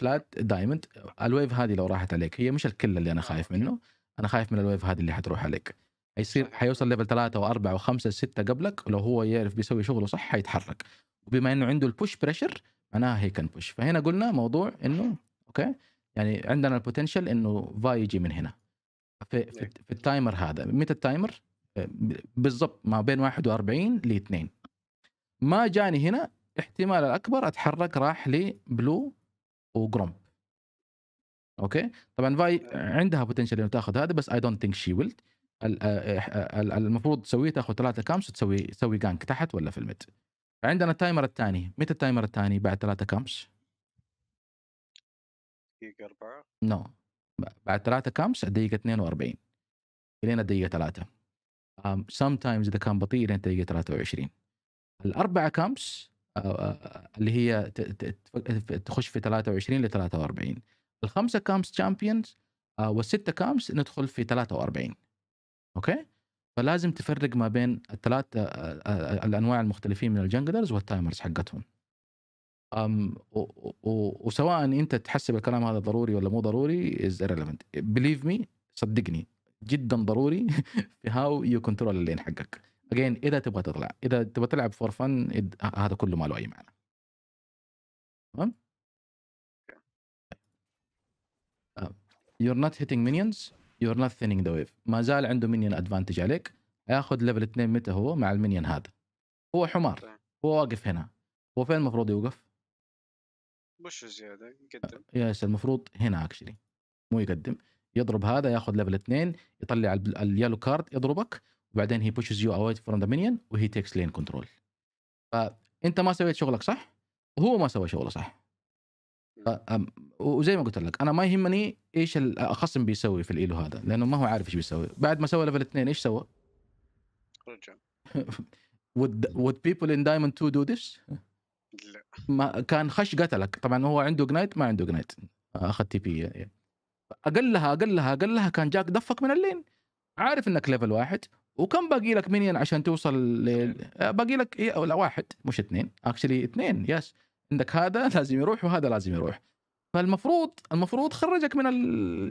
بلات دايموند الويف هذه لو راحت عليك هي مش الكل اللي انا آه، خايف منه انا خايف من الويف هذه اللي حتروح عليك حيصير حيوصل ليفل ثلاثة وأربعة وخمسة ستة قبلك ولو هو يعرف بيسوي شغله صح حيتحرك وبما انه عنده البوش بريشر معناها هي كان بوش فهنا قلنا موضوع انه اوكي يعني عندنا البوتنشل انه فاي يجي من هنا في, في, إيه. في التايمر هذا متى التايمر بالضبط ما بين 41 ل 2 ما جاني هنا احتمال الاكبر اتحرك راح لبلو وجرومب اوكي طبعا فاي عندها بوتنشال انه تاخذ هذا بس اي دونت ثينك شي ويلد المفروض تسويه تاخذ ثلاثة كامس وتسوي تسوي جانك تحت ولا في الميد عندنا التايمر الثاني متى التايمر الثاني بعد ثلاثة كامس؟ دقيقة أربعة نو no. بعد ثلاثة كامس الدقيقة 42 الين الدقيقة ثلاثه um, sometimes اذا كان بطيء الين الدقيقة 23 الاربعه كامبس آه، آه، آه، اللي هي تخش في 23 ل 43 الخمسه كامبس تشامبيونز والسته كامبس ندخل في 43 اوكي فلازم تفرق ما بين الثلاثة الانواع المختلفين من الجنجلرز والتايمرز حقتهم أم وسواء انت تحسب الكلام هذا ضروري ولا مو ضروري از بليف مي صدقني جدا ضروري في هاو يو كنترول اللين حقك اجين اذا تبغى تطلع اذا تبغى تلعب فور فن هذا كله ما له اي معنى تمام يور نوت هيتنج مينيونز يور نوت ثينينج ذا ويف ما زال عنده مينيون ادفانتج عليك هياخذ ليفل 2 متى هو مع المينيون هذا هو حمار هو واقف هنا هو فين المفروض يوقف؟ مش زياده يقدم آه، يس المفروض هنا اكشلي مو يقدم يضرب هذا ياخذ ليفل 2 يطلع اليالو كارد يضربك وبعدين هي بوشز يو اواي فروم ذا مينيون وهي تيكس لين كنترول فانت ما سويت شغلك صح وهو ما سوى شغله صح نعم. وزي ما قلت لك انا ما يهمني ايش الخصم بيسوي في الايلو هذا لانه ما هو عارف ايش بيسوي بعد ما سوى ليفل اثنين ايش سوى؟ رجع would would people in diamond 2 do this؟ لا ما كان خش قتلك طبعا هو عنده جنايت ما عنده جنايت اخذ تي بي يعني. اقلها اقلها اقلها كان جاك دفك من اللين عارف انك ليفل واحد وكم باقي لك منين عشان توصل ل... آه، باقي لك إيه؟ لا واحد مش اثنين اكشلي اثنين يس عندك هذا لازم يروح وهذا لازم يروح فالمفروض المفروض خرجك من ال...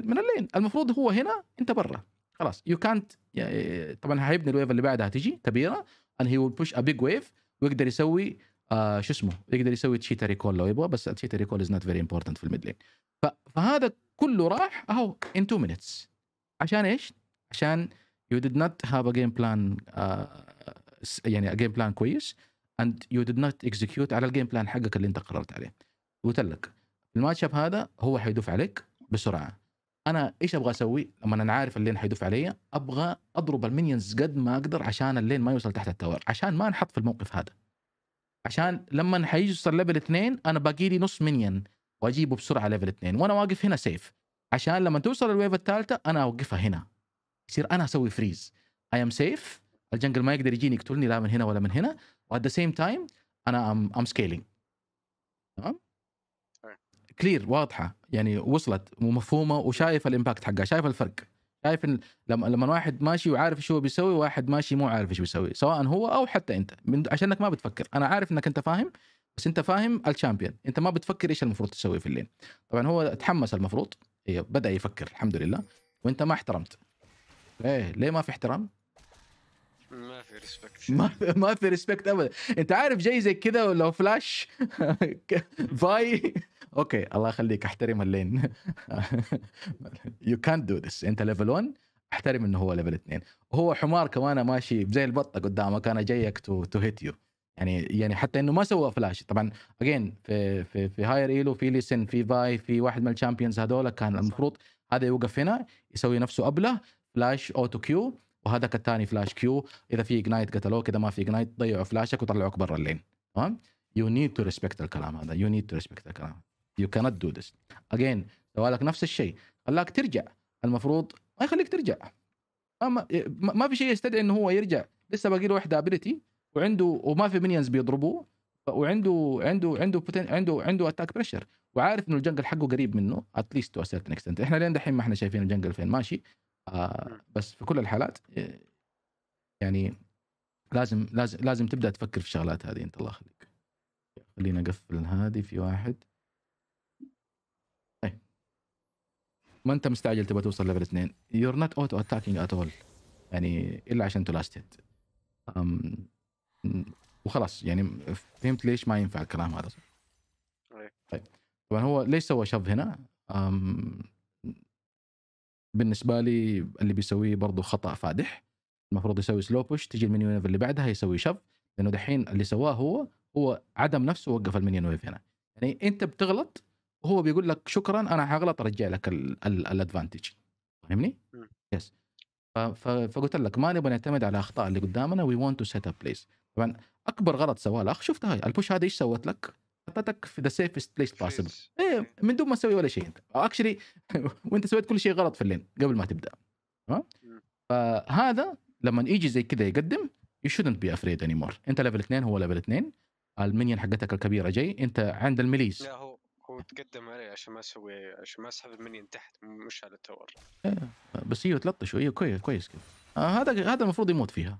من اللين المفروض هو هنا انت برا خلاص يو كانت إيه، طبعا هيبني الويف اللي بعدها تجي كبيره ان هي ويل بوش ا بيج ويف ويقدر يسوي آه شو اسمه يقدر يسوي تشيتا ريكول لو يبغى بس تشيتا ريكول از نوت فيري امبورتنت في الميد لين فهذا كله راح اهو ان 2 مينتس عشان ايش؟ عشان you did not have a game plan uh, يعني a game plan كويس and you did not execute على الجيم بلان حقك اللي انت قررت عليه قلت لك الماتش اب هذا هو حيدوف عليك بسرعه انا ايش ابغى اسوي لما انا عارف اللين حيدوف علي ابغى اضرب المينيونز قد ما اقدر عشان اللين ما يوصل تحت التاور عشان ما انحط في الموقف هذا عشان لما حيوصل ليفل اثنين انا باقي لي نص مينيون واجيبه بسرعه ليفل اثنين وانا واقف هنا سيف عشان لما توصل الويف الثالثه انا اوقفها هنا يصير انا اسوي فريز اي ام سيف الجنجل ما يقدر يجيني يقتلني لا من هنا ولا من هنا وات ذا سيم تايم انا ام ام سكيلينج تمام كلير واضحه يعني وصلت ومفهومه وشايف الامباكت حقها شايف الفرق شايف لما لما واحد ماشي وعارف ايش هو بيسوي وواحد ماشي مو عارف ايش بيسوي سواء هو او حتى انت من عشانك ما بتفكر انا عارف انك انت فاهم بس انت فاهم الشامبيون انت ما بتفكر ايش المفروض تسوي في اللين طبعا هو تحمس المفروض إيه، بدا يفكر الحمد لله وانت ما احترمت ايه ليه ما في احترام؟ ما في ريسبكت ما في ما في ريسبكت ابدا انت عارف جاي زي كذا ولو فلاش فاي اوكي الله يخليك احترم اللين يو كانت دو ذس انت ليفل 1 احترم انه هو ليفل 2 وهو حمار كمان ماشي زي البطه قدامك انا جايك تو تو هيت يو يعني يعني حتى انه ما سوى فلاش طبعا اجين في في في هاير ايلو في ليسن في فاي في واحد من الشامبيونز هذول كان المفروض هذا يوقف هنا يسوي نفسه ابله فلاش اوتو كيو وهذاك الثاني فلاش كيو اذا في اجنايت قتلوك اذا ما في اجنايت ضيعوا فلاشك وطلعوك برا اللين تمام يو نيد تو ريسبكت الكلام هذا يو نيد تو ريسبكت الكلام يو كانت دو ذس اجين سوالك نفس الشيء خلاك ترجع المفروض ما يخليك ترجع ما, ما في شيء يستدعي انه هو يرجع لسه باقي له واحده ابيلتي وعنده وما في مينيونز بيضربوه وعنده عنده عنده عنده عنده, عنده اتاك بريشر وعارف انه الجنجل حقه قريب منه اتليست تو سيرتن اكستنت احنا لين دحين ما احنا شايفين الجنجل فين ماشي آه، بس في كل الحالات آه، يعني لازم لازم لازم تبدا تفكر في الشغلات هذه انت الله يخليك خلينا اقفل هذه في واحد اي طيب. ما انت مستعجل تبغى توصل ليفل اثنين يور نوت اوتو اتاكينج ات اول يعني الا عشان تو لاست هيد وخلاص يعني فهمت ليش ما ينفع الكلام هذا طيب, طيب. طبعا هو ليش سوى شف هنا؟ أم بالنسبه لي اللي بيسويه برضه خطا فادح المفروض يسوي سلو بوش تجي المنيون ويف اللي بعدها يسوي شف لانه دحين اللي سواه هو هو عدم نفسه وقف المنيون ويف هنا يعني انت بتغلط وهو بيقول لك شكرا انا حغلط ارجع لك الادفانتج فاهمني؟ يس فقلت لك ما نبغى نعتمد على الاخطاء اللي قدامنا وي ونت تو سيت اب بليس طبعا اكبر غلط سواه الاخ شفت هاي البوش هذا ايش سوت لك؟ حطتك في ذا سيفست بليس باسبل ايه من دون ما تسوي ولا شيء انت اكشلي وانت سويت كل شيء غلط في اللين قبل ما تبدا تمام فهذا لما يجي زي كذا يقدم يو شودنت بي افريد اني مور انت ليفل اثنين هو ليفل اثنين المنيون حقتك الكبيره جاي انت عند المليز لا هو هو تقدم عليه عشان ما اسوي عشان ما اسحب المنيون تحت مش على التور إيه، بس هي تلطش ايوه كويس كويس كذا آه هذا هذا المفروض يموت فيها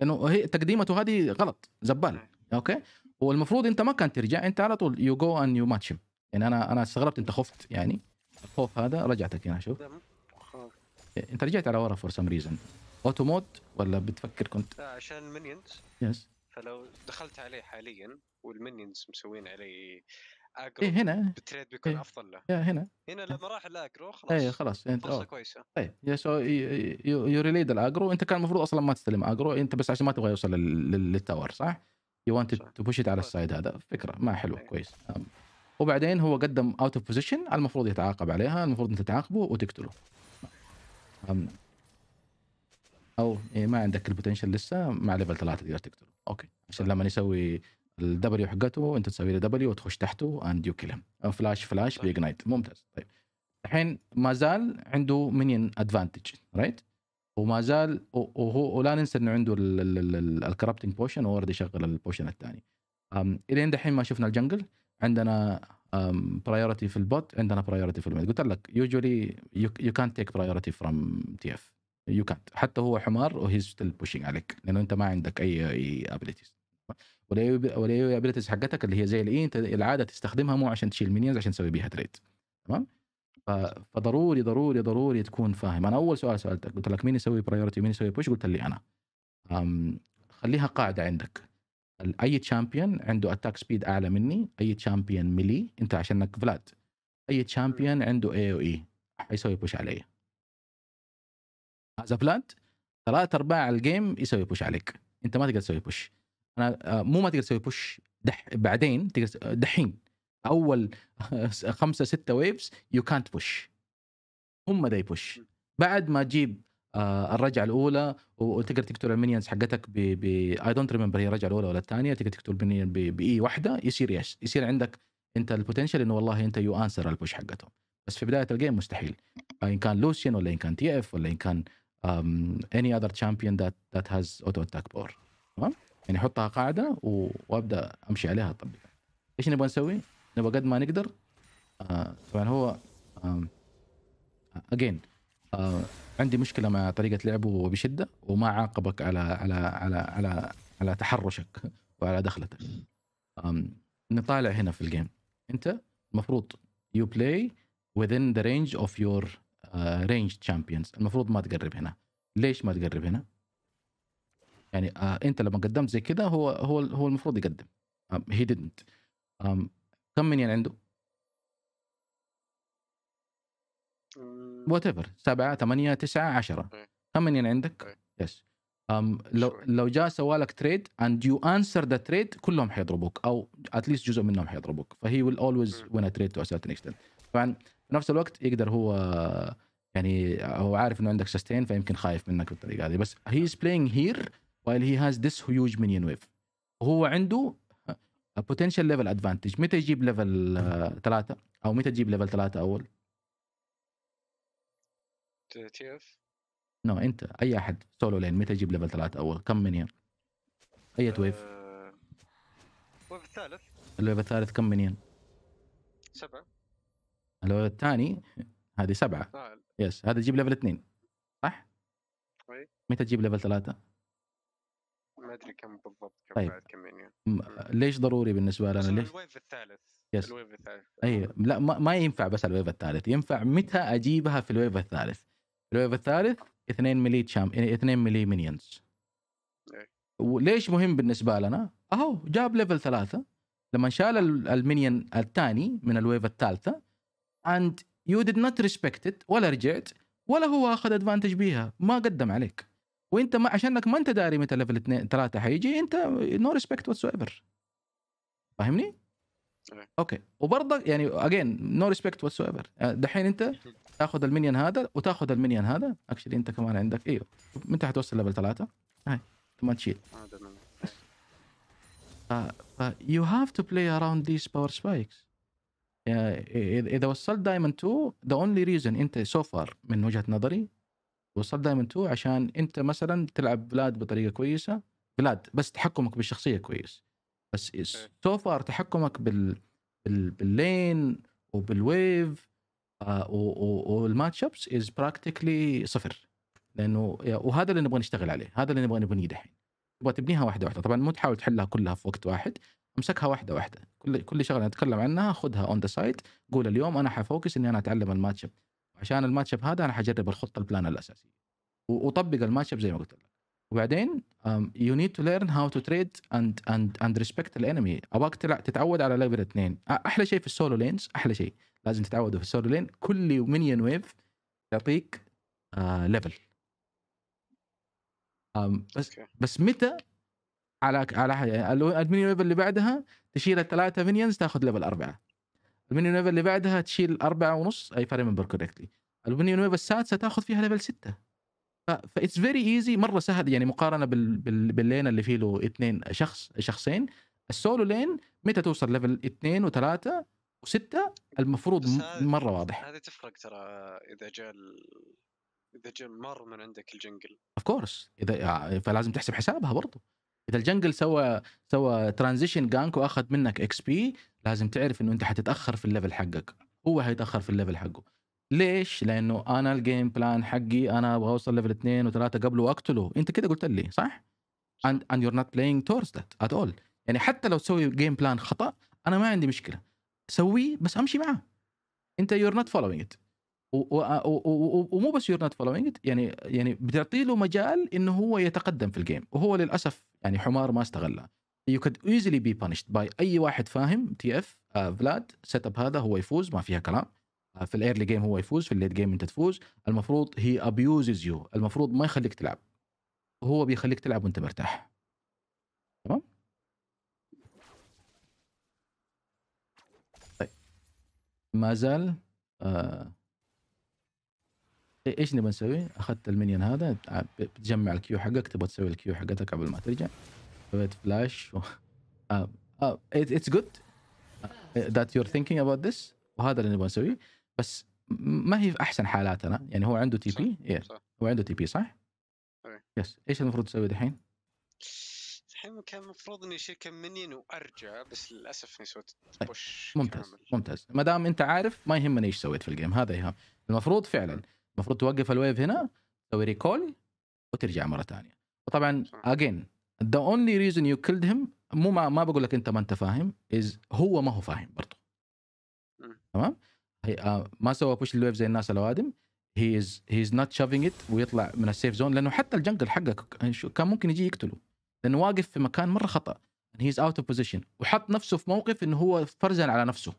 لانه هي تقديمته هذه غلط زبال اوكي والمفروض انت ما كان ترجع انت على طول يو جو اند يو ماتش يعني انا انا استغربت انت خفت يعني الخوف هذا رجعتك هنا شوف انت رجعت على ورا فور سم ريزن اوتو مود ولا بتفكر كنت؟ عشان المنيونز يس فلو دخلت عليه حاليا والمنيونز مسوين علي اجرو إيه هنا بتريد بيكون إيه. افضل له إيه هنا هنا لما راح الاجرو خلاص اي خلاص انت فرصه كويسه اي سو يو ريليد الاجرو انت كان المفروض اصلا ما تستلم اجرو انت بس عشان ما تبغى يوصل للتاور صح؟ يو ونت تو بوش على السايد هذا فكره ما حلوه إيه. كويس نعم. وبعدين هو قدم اوت اوف بوزيشن المفروض يتعاقب عليها المفروض انت تعاقبه وتقتله نعم. او إيه ما عندك البوتنشل لسه مع ليفل ثلاثه تقدر تقتله اوكي عشان لما يسوي الدبليو حقته انت تسوي له دبليو وتخش تحته اند يو كيل فلاش فلاش بيجنايت ممتاز طيب الحين ما زال عنده منين ادفانتج رايت وما زال وهو ولا ننسى انه عنده الكرابتنج بوشن هو اوريدي شغل البوشن الثاني الين دحين ما شفنا الجنجل عندنا برايورتي في البوت عندنا برايورتي في الميد قلت لك يوجولي يو كانت تيك برايورتي فروم تي اف يو كانت حتى هو حمار وهيز ستيل بوشينج عليك لانه انت ما عندك اي ابيلتيز ولا ولا ابيلتيز حقتك اللي هي زي الاي انت العاده تستخدمها مو عشان تشيل مينيونز عشان تسوي بيها تريد تمام فضروري ضروري ضروري تكون فاهم انا اول سؤال سالتك قلت لك مين يسوي برايورتي مين يسوي بوش قلت لي انا خليها قاعده عندك اي تشامبيون عنده اتاك سبيد اعلى مني اي تشامبيون ملي انت عشانك فلاد اي تشامبيون عنده اي او اي حيسوي بوش علي از فلاد ثلاث ارباع الجيم يسوي بوش عليك انت ما تقدر تسوي بوش انا أه، مو ما تقدر تسوي بوش دح بعدين تقدر دحين اول خمسه سته ويفز يو كانت بوش هم ذا بوش بعد ما تجيب آه، الرجعه الاولى وتقدر تقتل المينيونز حقتك ب ب اي دونت ريمبر هي الرجعه الاولى ولا الثانيه تقدر تقتل المينيون باي واحده يصير يس يصير عندك انت البوتنشل انه والله انت يو انسر البوش حقتهم بس في بدايه الجيم مستحيل آه، ان كان لوسيان ولا ان كان تي اف ولا ان كان اني اذر تشامبيون ذات ذات هاز اوتو اتاك باور تمام؟ يعني حطها قاعده وابدا امشي عليها اطبقها ايش نبغى نسوي؟ نبغى قد ما نقدر آه طبعا هو اجين آه،, آه،, آه عندي مشكله مع طريقه لعبه بشده وما عاقبك على على على على على تحرشك وعلى دخلتك نطالع هنا في الجيم انت المفروض يو بلاي within the range of your uh, آه، range champions المفروض ما تقرب هنا ليش ما تقرب هنا يعني uh, انت لما قدمت زي كده هو هو هو المفروض يقدم um, he didn't um, كم منين يعني عنده؟ وات ايفر سبعة ثمانية تسعة عشرة كم منين يعني عندك؟ يس um, لو لو جاء سوالك تريد اند يو انسر ذا تريد كلهم حيضربوك او اتليست جزء منهم حيضربوك فهي ويل اولويز وين ا تريد تو اسيرتن اكستنت طبعا في نفس الوقت يقدر هو يعني هو عارف انه عندك سستين فيمكن خايف منك بالطريقه هذه بس هي از بلاينج هير وايل هي هاز ذس هيوج مينيون ويف وهو عنده بوتنشال ليفل ادفانتج متى يجيب ليفل آه، ثلاثة او متى تجيب ليفل ثلاثة اول؟ تي اف نو انت اي احد سولو لين متى يجيب ليفل ثلاثة اول؟ كم من ين اي ويف؟ الويف آه، الثالث الويف الثالث كم من ين سبعة الويف الثاني هذه سبعة يس هذا تجيب ليفل اثنين صح؟ متى تجيب ليفل ثلاثة؟ ادري كم بالضبط كم طيب. بعد كم يعني. م- ليش ضروري بالنسبه لنا ليش؟ الويف الثالث يس. الويف الثالث اي لا ما, ما ينفع بس الويف الثالث ينفع متى اجيبها في الويف الثالث الويف الثالث 2 ملي تشام 2 يعني ملي مينيونز إيه. وليش مهم بالنسبه لنا؟ اهو جاب ليفل ثلاثه لما شال المينيون الثاني من الويف الثالثه اند يو ديد نوت ريسبكت ولا رجعت ولا هو اخذ ادفانتج بيها ما قدم عليك وانت ما عشانك ما انت داري متى ليفل اثنين ثلاثه حيجي انت نو ريسبكت واتس ايفر فاهمني؟ إيه. اوكي وبرضك يعني اجين نو ريسبكت واتس ايفر دحين انت تاخذ المنيون هذا وتاخذ المنيون هذا اكشلي انت كمان عندك ايوه متى حتوصل ليفل ثلاثه هاي ما تشيل آه، ف يو هاف تو بلاي اراوند ذيس باور سبايكس اذا وصلت دايما 2 ذا اونلي ريزن انت سو so فار من وجهه نظري وصل دائما تو عشان انت مثلا تلعب بلاد بطريقه كويسه بلاد بس تحكمك بالشخصيه كويس بس سو فار تحكمك بال... بال... باللين وبالويف والماتش ابس از براكتيكلي صفر لانه وهذا اللي نبغى نشتغل عليه هذا اللي نبغى نبنيه دحين تبغى تبنيها واحده واحده طبعا مو تحاول تحلها كلها في وقت واحد امسكها واحده واحده كل كل شغله نتكلم عنها خذها اون ذا سايد قول اليوم انا حفوكس اني انا اتعلم الماتش اب عشان الماتش اب هذا انا حجرب الخطه البلان الاساسيه واطبق الماتش اب زي ما قلت لك وبعدين يو نيد تو ليرن هاو تو تريد اند اند اند ريسبكت الانمي ابغاك تتعود على ليفل اثنين احلى شيء في السولو لينز احلى شيء لازم تتعودوا في السولو لين كل مينيون ويف يعطيك آه ليفل بس okay. بس متى على على المينيون ويف اللي بعدها تشيل الثلاثه مينيونز تاخذ ليفل اربعه البنيو نيفا اللي بعدها تشيل أربعة ونص اي من كوريكتلي البنيو نيفا السادسه تاخذ فيها ليفل ستة فاتس فيري ايزي مره سهل يعني مقارنه بال... بال... باللين اللي فيه له اثنين شخص شخصين السولو لين متى توصل ليفل اثنين وثلاثه وسته المفروض مره واضح هذه تفرق ترى اذا جاء اذا جاء مر من عندك الجنجل اوف كورس اذا آه، فلازم تحسب حسابها برضو اذا الجنجل سوى سوى ترانزيشن جانك واخذ منك اكس بي لازم تعرف انه انت حتتاخر في الليفل حقك هو حيتاخر في الليفل حقه ليش؟ لانه انا الجيم بلان حقي انا ابغى اوصل ليفل اثنين وثلاثه قبله واقتله، انت كده قلت لي صح؟ and, and you're not playing towards that at all يعني حتى لو تسوي جيم بلان خطا انا ما عندي مشكله سويه بس امشي معاه انت you're not following it ومو بس you're not following it يعني يعني بتعطي له مجال انه هو يتقدم في الجيم وهو للاسف يعني حمار ما استغله يو كود ايزلي بي بانشد باي اي واحد فاهم تي اف فلاد سيت اب هذا هو يفوز ما فيها كلام uh, في الايرلي جيم هو يفوز في الليت جيم انت تفوز المفروض هي ابيوزز يو المفروض ما يخليك تلعب هو بيخليك تلعب وانت مرتاح تمام طيب ما زال آه ايش نبغى نسوي؟ اخذت المنيون هذا آه، بتجمع الكيو حقك تبغى تسوي الكيو حقتك قبل ما ترجع بيت فلاش اتس جود ذات يور ثينكينج اباوت ذس وهذا اللي نبغى نسويه بس ما هي في احسن حالاتنا يعني هو عنده تي بي هو عنده تي بي صح؟ يس ايش المفروض تسوي دحين؟ الحين كان المفروض اني اشيل كم منين وارجع بس للاسف اني سويت بوش طيب. ممتاز كامل. ممتاز ما دام انت عارف ما يهمني ايش سويت في الجيم هذا يهم المفروض فعلا المفروض توقف الويف هنا تسوي ريكول وترجع مره ثانيه وطبعا اجين ذا اونلي ريزون يو كيلد هيم مو ما, ما بقول لك انت ما انت فاهم از هو ما هو فاهم برضه تمام آه، ما سوى بوش الويف زي الناس الاوادم هي از هي از نوت شافينج ات ويطلع من السيف زون لانه حتى الجنجل حقك يعني كان ممكن يجي يقتله لانه واقف في مكان مره خطا هي از اوت اوف بوزيشن وحط نفسه في موقف انه هو فرزن على نفسه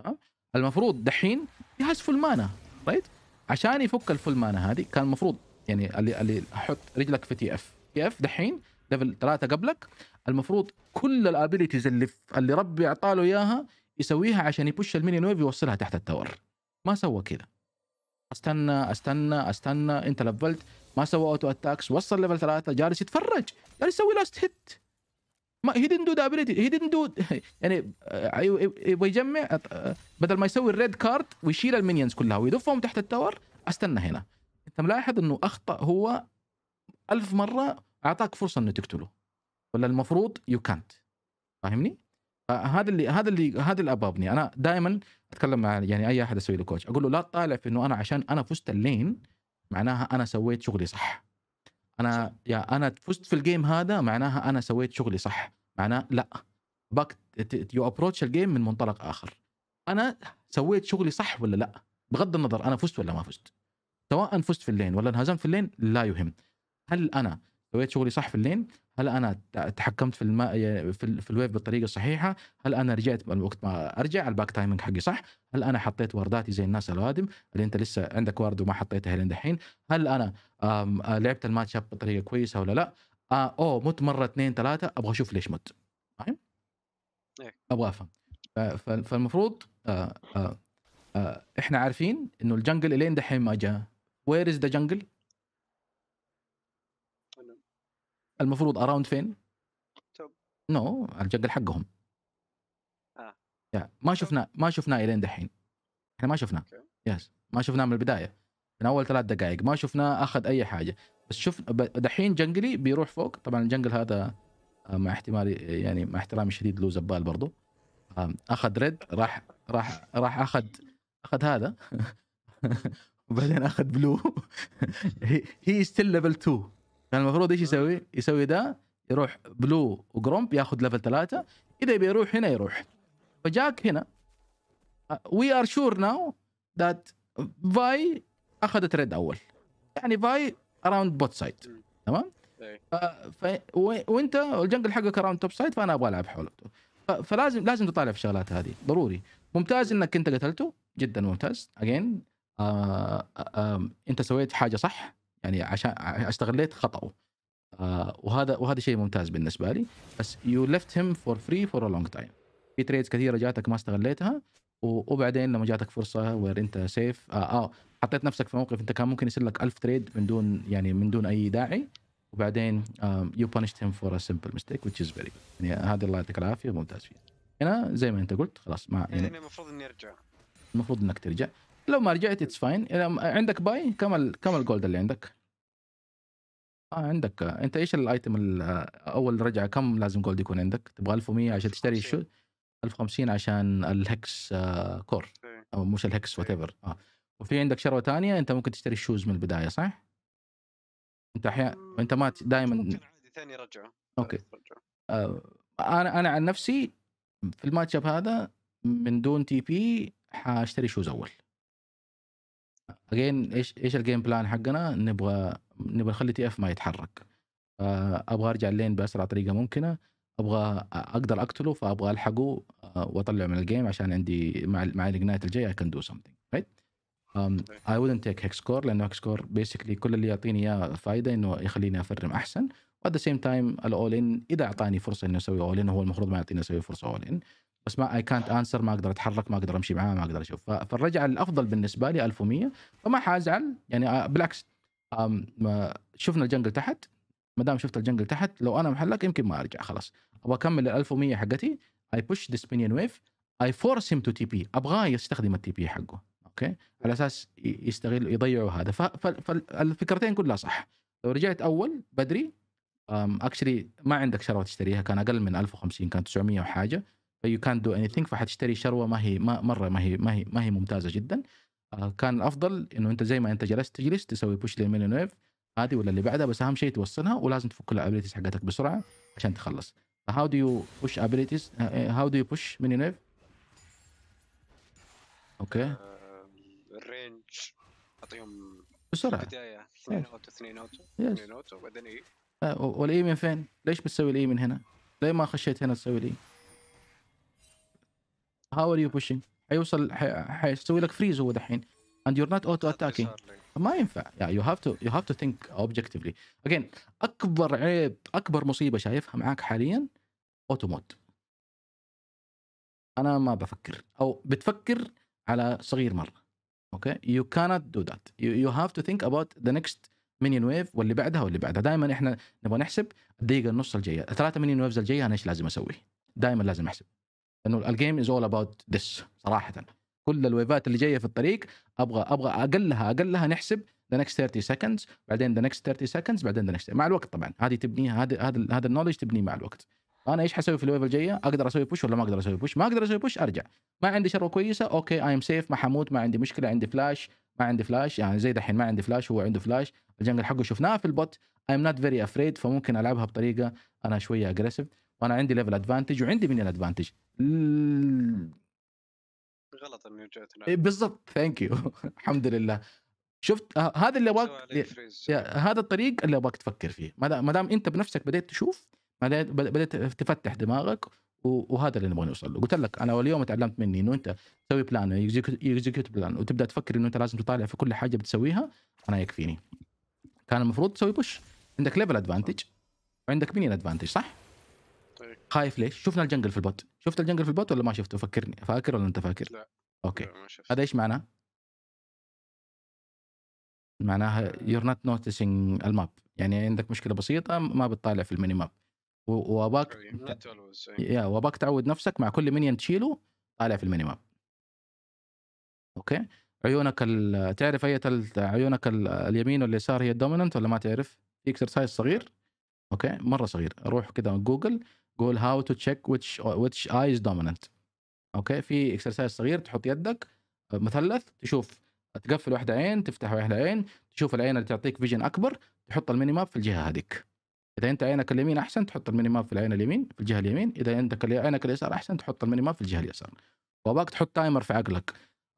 تمام المفروض دحين جهاز فول مانا رايت عشان يفك الفول مانا هذه كان المفروض يعني اللي اللي احط رجلك في تي اف تي اف دحين ليفل ثلاثه قبلك المفروض كل الابيلتيز اللي اللي ربي اعطاله اياها يسويها عشان يبوش المينيون ويف يوصلها تحت التاور ما سوى كذا استنى استنى استنى انت لفلت ما سوى اوتو اتاكس وصل ليفل ثلاثه جالس يتفرج جالس يسوي لاست هيت ما هي دينت دو ابيلتي هي دينت دو يعني آه، يبغى يجمع آه، بدل ما يسوي الريد كارد ويشيل المينيونز كلها ويدفهم تحت التاور استنى هنا انت ملاحظ انه اخطا هو ألف مره اعطاك فرصه انه تقتله ولا المفروض يو كانت فاهمني؟ فهذا اللي هذا اللي هذا اللي ابابني انا دائما اتكلم مع يعني اي احد اسوي له كوتش اقول له لا تطالع في انه انا عشان انا فزت اللين معناها انا سويت شغلي صح انا يا انا فزت في الجيم هذا معناها انا سويت شغلي صح معناه لا باك يو ابروتش الجيم من منطلق اخر انا سويت شغلي صح ولا لا بغض النظر انا فزت ولا ما فزت سواء فزت في اللين ولا انهزمت في اللين لا يهم هل انا سويت شغلي صح في اللين هل انا تحكمت في الماء في, الويف بالطريقه الصحيحه هل انا رجعت وقت ما ارجع الباك تايمنج حقي صح هل انا حطيت وارداتي زي الناس الوادم اللي انت لسه عندك وارد وما حطيتها لين دحين هل انا لعبت الماتش اب بطريقه كويسه ولا لا او آه، اوه مت مره اثنين ثلاثه ابغى اشوف ليش مت فاهم إيه. ابغى افهم فالمفروض آه، آه، احنا عارفين انه الجنجل الين دحين ما جاء وير از ذا جنجل المفروض اراوند فين؟ توب نو على الجدل حقهم اه yeah. ما شفناه ما شفناه الين دحين احنا ما شفناه يس okay. yes. ما شفناه من البدايه من اول ثلاث دقائق ما شفناه اخذ اي حاجه بس شوف دحين جنجلي بيروح فوق طبعا الجنجل هذا آه، مع احتمالي يعني مع احترامي الشديد له زبال برضه آه، اخذ ريد راح راح راح اخذ اخذ هذا وبعدين اخذ بلو هي ستيل ليفل 2 كان المفروض ايش يسوي؟ يسوي ده يروح بلو وجرومب ياخذ ليفل ثلاثه اذا يبي يروح هنا يروح فجاك هنا وي ار شور ناو ذات فاي اخذت ريد اول يعني فاي اراوند بوت سايد تمام؟ إيه. آه، وانت الجنجل حقك اراوند توب سايد فانا ابغى العب حوله فلازم لازم تطالع في الشغلات هذه ضروري ممتاز انك انت قتلته جدا ممتاز اجين آه... آه... آه... انت سويت حاجه صح يعني عشان استغليت خطأه آه وهذا وهذا شيء ممتاز بالنسبه لي بس يو ليفت هيم فور فري فور ا لونج تايم في تريدز كثيره جاتك ما استغليتها وبعدين لما جاتك فرصه وير انت سيف آه, اه حطيت نفسك في موقف انت كان ممكن يصير لك 1000 تريد من دون يعني من دون اي داعي وبعدين يو بانشت هيم فور ا سمبل ميستيك ويتش از فيري يعني هذا الله يعطيك العافيه ممتاز فيه هنا زي ما انت قلت خلاص ما إيه، يعني المفروض اني ارجع المفروض انك ترجع لو ما رجعت اتس فاين عندك باي كم الـ كم الجولد اللي عندك؟ اه عندك انت ايش الايتم اول رجعه كم لازم جولد يكون عندك؟ تبغى 1100 عشان تشتري شو 1050 عشان الهكس آه، كور إيه. او مش الهكس وات ايفر اه وفي عندك شروه ثانيه انت ممكن تشتري الشوز من البدايه صح؟ انت احيانا انت ما دائما ممكن عادي ثاني رجعه اوكي آه، انا انا عن نفسي في الماتش هذا من دون تي بي حاشتري شوز اول اجين ايش ايش الجيم بلان حقنا؟ نبغى نبغى نخلي تي اف ما يتحرك. آه، ابغى ارجع اللين باسرع طريقه ممكنه، ابغى اقدر اقتله فابغى الحقه آه، واطلعه من الجيم عشان عندي مع مع الاجنايت الجاي اي كان دو سمثينج رايت؟ اي wouldn't تيك هيك سكور لانه هيك سكور بيسكلي كل اللي يعطيني اياه فائده انه يخليني افرم احسن وات ذا سيم تايم الاول ان اذا اعطاني فرصه اني اسوي اول ان هو المفروض ما يعطيني اسوي فرصه اول ان بس ما اي كانت انسر ما اقدر اتحرك ما اقدر امشي معاه ما اقدر اشوف فالرجعه الافضل بالنسبه لي 1100 فما حازعل يعني آه، بالعكس شفنا الجنجل تحت ما دام شفت الجنجل تحت لو انا محلك يمكن ما ارجع خلاص ابغى اكمل ال 1100 حقتي اي بوش ذا بينيون ويف اي فورس هيم تو تي بي ابغاه يستخدم التي بي حقه اوكي على اساس يستغل يضيعوا هذا فالفكرتين كلها صح لو رجعت اول بدري اكشلي ما عندك ثروه تشتريها كان اقل من 1050 كان 900 وحاجه يو كان دو اني ثينك فحتشتري شروه ما هي ما مره ما هي ما هي ما هي ممتازه جدا آه، كان الافضل انه انت زي ما انت جلست تجلس تسوي بوش للميلينويف هذه ولا اللي بعدها بس اهم شيء توصلها ولازم تفك الابيلتيز حقتك بسرعه عشان تخلص فهاو دو يو بوش ابيلتيز هاو دو يو بوش ميلين اوكي الرينج اعطيهم بسرعه بدايه اثنين اوتو اثنين اوتو اثنين اوتو وبعدين اي آه، والاي من فين؟ ليش بتسوي الاي من هنا؟ ليه ما خشيت هنا تسوي الاي؟ هاو ار يو pushing حيوصل حيسوي لك فريز هو دحين and you're not auto attacking ما ينفع yeah, you have to you have to think objectively again اكبر عيب اكبر مصيبه شايفها معاك حاليا اوتو مود انا ما بفكر او بتفكر على صغير مره اوكي يو كانت دو ذات يو هاف تو ثينك اباوت ذا نكست مينيون ويف واللي بعدها واللي بعدها دائما احنا نبغى نحسب الدقيقه النص الجايه الثلاثه مينيون ويفز الجايه انا ايش لازم اسوي دائما لازم احسب لانه الجيم از اول اباوت ذس صراحه كل الويفات اللي جايه في الطريق ابغى ابغى اقلها اقلها نحسب ذا نكست 30 سكندز بعدين ذا نكست 30 سكندز بعدين ذا نكست مع الوقت طبعا هذه تبنيها هذه هذا هذا النولج تبنيه مع الوقت انا ايش حسوي في الويف الجايه؟ اقدر اسوي بوش ولا ما اقدر اسوي بوش؟ ما اقدر اسوي بوش ارجع ما عندي شروه كويسه اوكي اي ام سيف ما حموت ما عندي مشكله عندي فلاش ما عندي فلاش يعني زي دحين ما عندي فلاش هو عنده فلاش الجنجل حقه شفناه في البوت اي ام نوت فيري افريد فممكن العبها بطريقه انا شويه اجريسيف وانا عندي ليفل ادفانتج وعندي من الادفانتج إمم. إمم. غلط اني رجعت إيه، بالضبط ثانك يو الحمد لله شفت هذا اللي ابغاك هذا الطريق اللي ابغاك تفكر فيه ما دام انت بنفسك بديت تشوف بديت تفتح دماغك وهذا اللي نبغى نوصل له قلت لك انا اليوم تعلمت مني انه انت تسوي بلان اكزكيوت بلان وتبدا تفكر انه انت لازم تطالع في كل حاجه بتسويها انا يكفيني كان المفروض تسوي بوش عندك ليفل ادفانتج وعندك مين ادفانتج صح؟ خايف ليش؟ شفنا الجنجل في البوت شفت الجنجل في البوت ولا ما شفته فكرني فاكر ولا انت فاكر؟ لا اوكي لا هذا ايش معناه؟ معناها يور نوت نوتسينج الماب يعني عندك مشكله بسيطه ما بتطالع في الميني ماب واباك إيه. يا واباك تعود نفسك مع كل مينيون تشيله طالع في الميني ماب اوكي عيونك ال... تعرف اي تل... عيونك ال... اليمين واليسار هي الدوميننت ولا ما تعرف؟ في اكسرسايز صغير اوكي مره صغير روح كذا جوجل تقول هاو تو تشيك ويتش ويتش ايز دوميننت اوكي في اكسرسايز صغير تحط يدك مثلث تشوف تقفل واحده عين تفتح واحده عين تشوف العين اللي تعطيك فيجن اكبر تحط الميني ماب في الجهه هذيك اذا انت عينك اليمين احسن تحط الميني ماب في العين اليمين في الجهه اليمين اذا عندك عينك اليسار احسن تحط الميني ماب في الجهه اليسار وباك تحط تايمر في عقلك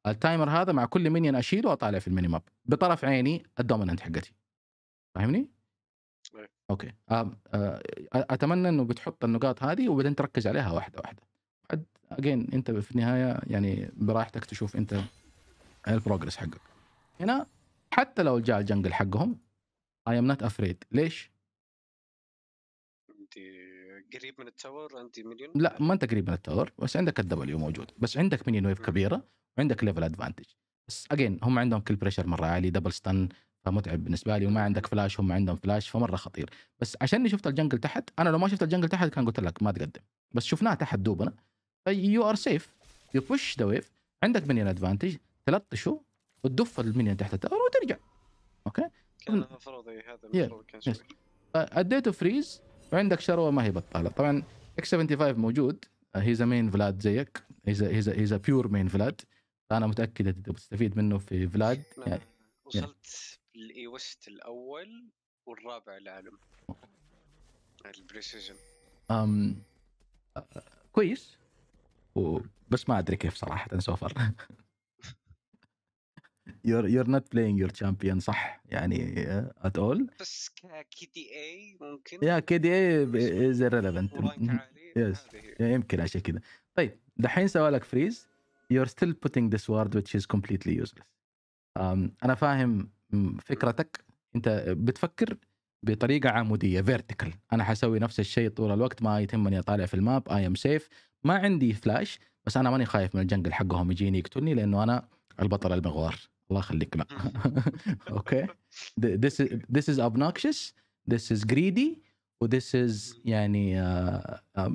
التايمر هذا مع كل مينيون اشيله واطالع في الميني ماب بطرف عيني الدوميننت حقتي فاهمني اوكي آه، اتمنى انه بتحط النقاط هذه وبعدين تركز عليها واحده واحده بعد اجين انت في النهايه يعني براحتك تشوف انت البروجرس حقك هنا حتى لو جاء الجنجل حقهم اي ام نوت افريد ليش؟ انت قريب من التاور عندي مليون لا ما انت قريب من التاور بس عندك الدبليو موجود بس عندك مليون ويف كبيره وعندك ليفل ادفانتج بس اجين هم عندهم كل بريشر مره عالي دبل ستان فمتعب بالنسبه لي وما عندك فلاش هم عندهم فلاش فمره خطير بس اني شفت الجنجل تحت انا لو ما شفت الجنجل تحت كان قلت لك ما تقدم بس شفناه تحت دوبنا يو ار سيف يو بوش ذا ويف عندك منين ادفانتج تلطشه وتدف المنين تحت التاور وترجع اوكي كان المفروض إيه، هذا المفروض كان شوي اديته فريز وعندك شروه ما هي بطاله طبعا اكس 75 موجود هيز مين فلاد زيك هيز هيز بيور مين فلاد انا متاكد انت بتستفيد منه في فلاد يعني،, يعني وصلت الاي ويست الاول والرابع العالم البريسيجن أم... كويس و... بس ما ادري كيف صراحه سوفر يور يور نوت بلاينج يور تشامبيون صح يعني ات uh, اول بس كي دي اي ممكن يا كي دي اي از ريليفنت يس يمكن عشان كذا طيب دحين سوى لك فريز يور ستيل بوتينج ذيس وورد which از completely useless انا فاهم فكرتك انت بتفكر بطريقه عموديه فيرتيكال انا حسوي نفس الشيء طول الوقت ما يهمني اطالع في الماب اي ام سيف ما عندي فلاش بس انا ماني خايف من الجنجل حقهم يجيني يقتلني لانه انا البطل المغوار الله يخليك لا اوكي ذس از this is obnoxious جريدي is از يعني uh,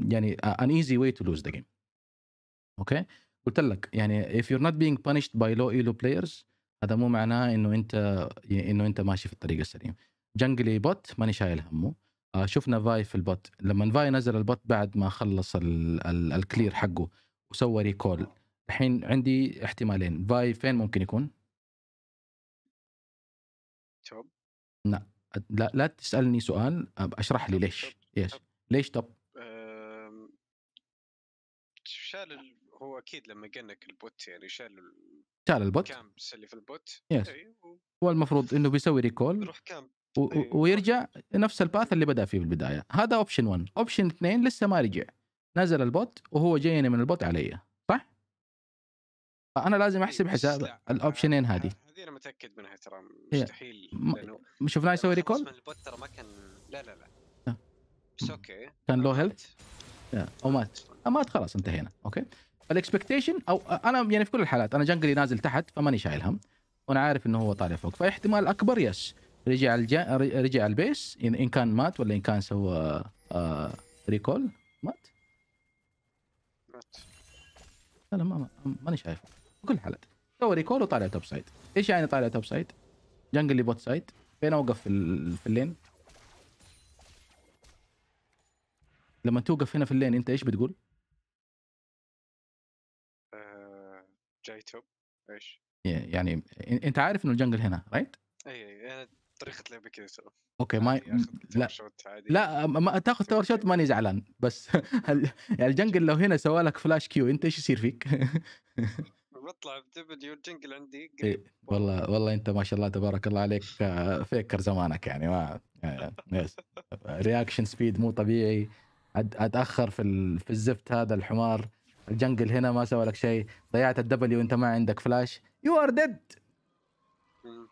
يعني ان ايزي واي تو لوز ذا جيم اوكي قلت لك يعني if you're not being punished by low elo players هذا مو معناه انه انت انه انت ماشي في الطريق السليم جنجلي بوت ماني شايل همه آه شفنا فاي في البوت لما فاي نزل البوت بعد ما خلص الكلير حقه وسوى ريكول الحين عندي احتمالين فاي فين ممكن يكون؟ توب لا لا, تسالني سؤال اشرح لي ليش ايش ليش توب شال هو اكيد لما قنك البوت يعني شال شال البوت كامبس اللي في البوت يس هو المفروض انه بيسوي ريكول يروح كامب ويرجع نفس الباث اللي بدا فيه في البدايه هذا اوبشن 1 اوبشن 2 لسه ما رجع نزل البوت وهو جايني من البوت علي صح فانا لازم احسب حساب الاوبشنين هذه هذه انا متاكد منها ترى مستحيل لانه شفناه يسوي ريكول البوت ترى ما كان لا لا لا بس اوكي كان لو هيلث او مات مات خلاص انتهينا اوكي الاكسبكتيشن او انا يعني في كل الحالات انا جنجلي نازل تحت فماني شايل هم وانا عارف انه هو طالع فوق فاحتمال اكبر يس رجع الجا... رجع البيس ان, إن كان مات ولا ان كان سوى آه... ريكول مات مات لا لا ما ماني شايف شايفه في كل الحالات سوى ريكول وطالع توب سايد ايش يعني طالع توب سايد؟ جنجلي بوت سايد فين اوقف في, ال... في اللين؟ لما توقف هنا في اللين انت ايش بتقول؟ جاي توب ايش؟ يعني انت عارف انه الجنجل هنا رايت؟ اي اي انا طريقه لعبي كذا ترى اوكي ما يعني لا لا ما تاخذ تاور شوت ماني زعلان بس هل... يعني الجنجل لو هنا سوى لك فلاش كيو انت ايش يصير فيك؟ بطلع بدبليو الجنجل عندي قريب إيه، والله والله انت ما شاء الله تبارك الله عليك آه، فيكر زمانك يعني ما رياكشن آه، سبيد مو طبيعي اتاخر في في الزفت هذا الحمار الجنجل هنا ما سوى لك شيء ضيعت الدبليو وانت ما عندك فلاش يو ار ديد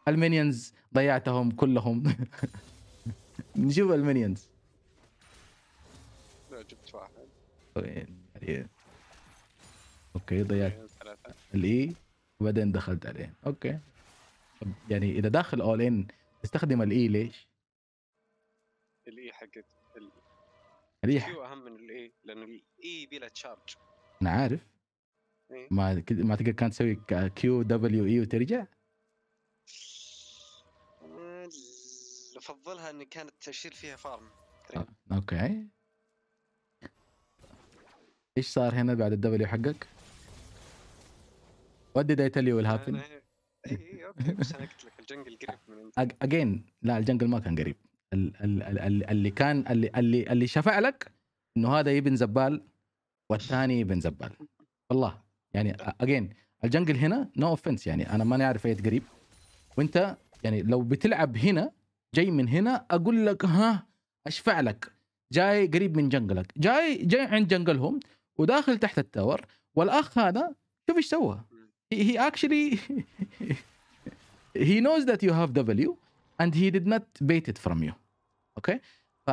المينيونز ضيعتهم كلهم نشوف المينيونز جبت واحد طيب، اوكي ضيعت الاي e، وبعدين دخلت عليه اوكي يعني اذا داخل اول ان تستخدم الاي e ليش؟ الاي e حقت الاي اهم من الاي لان الاي بلا تشارج انا عارف إيه. ما ما تقدر كانت تسوي كيو دبليو اي وترجع؟ آه، افضلها ان كانت تشيل فيها فارم آه، اوكي ايش صار هنا بعد الدبليو حقك؟ What did I tell you will happen؟ اي إيه، اوكي بس انا قلت لك الجنجل قريب من اجين لا الجنجل ما كان قريب اللي كان اللي اللي اللي شفع لك انه هذا يبن زبال والثاني بن زبال والله يعني اجين الجنجل هنا نو no اوفنس يعني انا ماني عارف اي قريب وانت يعني لو بتلعب هنا جاي من هنا اقول لك ها اشفع لك جاي قريب من جنجلك جاي جاي عند جنجلهم وداخل تحت التاور والاخ هذا شوف ايش سوى هي اكشلي هي نوز ذات يو هاف دبليو اند هي ديد نوت بيت ات فروم يو اوكي ف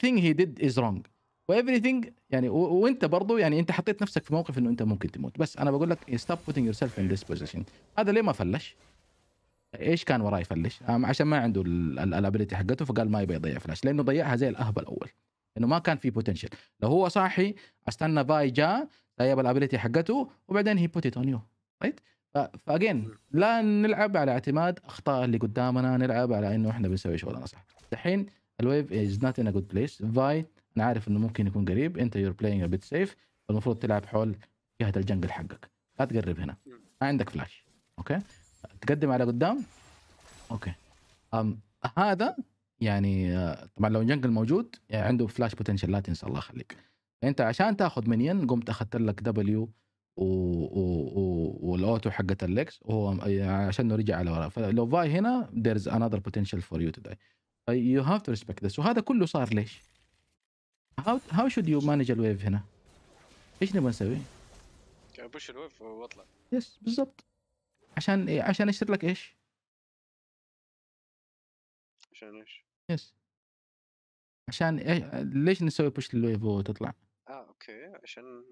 ثينج he did is wrong وايفريثينج يعني وانت برضه يعني انت حطيت نفسك في موقف انه انت ممكن تموت بس انا بقول لك ستوب بوتينج يور سيلف ان ذيس بوزيشن هذا ليه ما فلش؟ ايش كان وراه يفلش؟ آه، عشان ما عنده الابيلتي حقته فقال ما يبغى يضيع فلاش لانه ضيعها زي الاهبل الاول انه ما كان في بوتنشل لو هو صاحي استنى باي جاء جايب الابيلتي حقته وبعدين هي بوت اون يو رايت فاجين لا نلعب على اعتماد اخطاء اللي قدامنا نلعب على انه احنا بنسوي شغلنا صح الحين الويف از نوت ان ا جود بليس فاي انا عارف انه ممكن يكون قريب انت يور بلاينج بيت سيف المفروض تلعب حول جهه الجنجل حقك لا تقرب هنا ما عندك فلاش اوكي تقدم على قدام اوكي أم هذا يعني طبعا لو جنجل موجود يعني عنده فلاش بوتنشل لا تنسى الله يخليك انت عشان تاخذ منين قمت اخذت لك دبليو و... و... و... والاوتو حقت الليكس وهو يعني عشان انه رجع على ورا فلو فاي هنا ذيرز انذر بوتنشال فور يو تو داي يو هاف تو ريسبكت ذس وهذا كله صار ليش؟ هاو هاو شود يو مانج الويف هنا؟ ايش نبغى نسوي؟ بوش يعني الويف واطلع يس بالضبط عشان إيه؟ عشان اشتري لك ايش؟ عشان ايش؟ يس عشان إيه؟ ليش نسوي بوش للويف وتطلع؟ اه اوكي عشان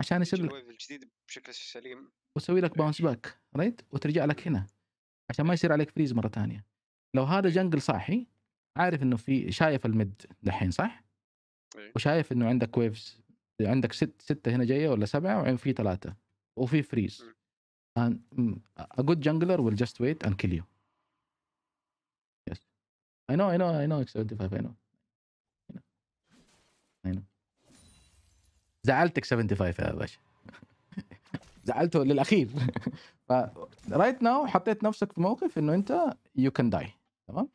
عشان يصير لك الويف الجديد بشكل سليم واسوي لك باونس باك رايت وترجع لك هنا عشان ما يصير عليك فريز مره ثانيه لو هذا جنجل إيه. صاحي عارف انه في شايف المد دحين صح؟ إيه. وشايف انه عندك ويفز عندك ست سته هنا جايه ولا سبعه في ثلاثه وفي فريز a good jungler will just wait and kill you yes I know I know I know it's 75 I know I know, زعلتك 75 يا باشا زعلته للاخير رايت ناو حطيت نفسك في موقف انه انت يو كان داي تمام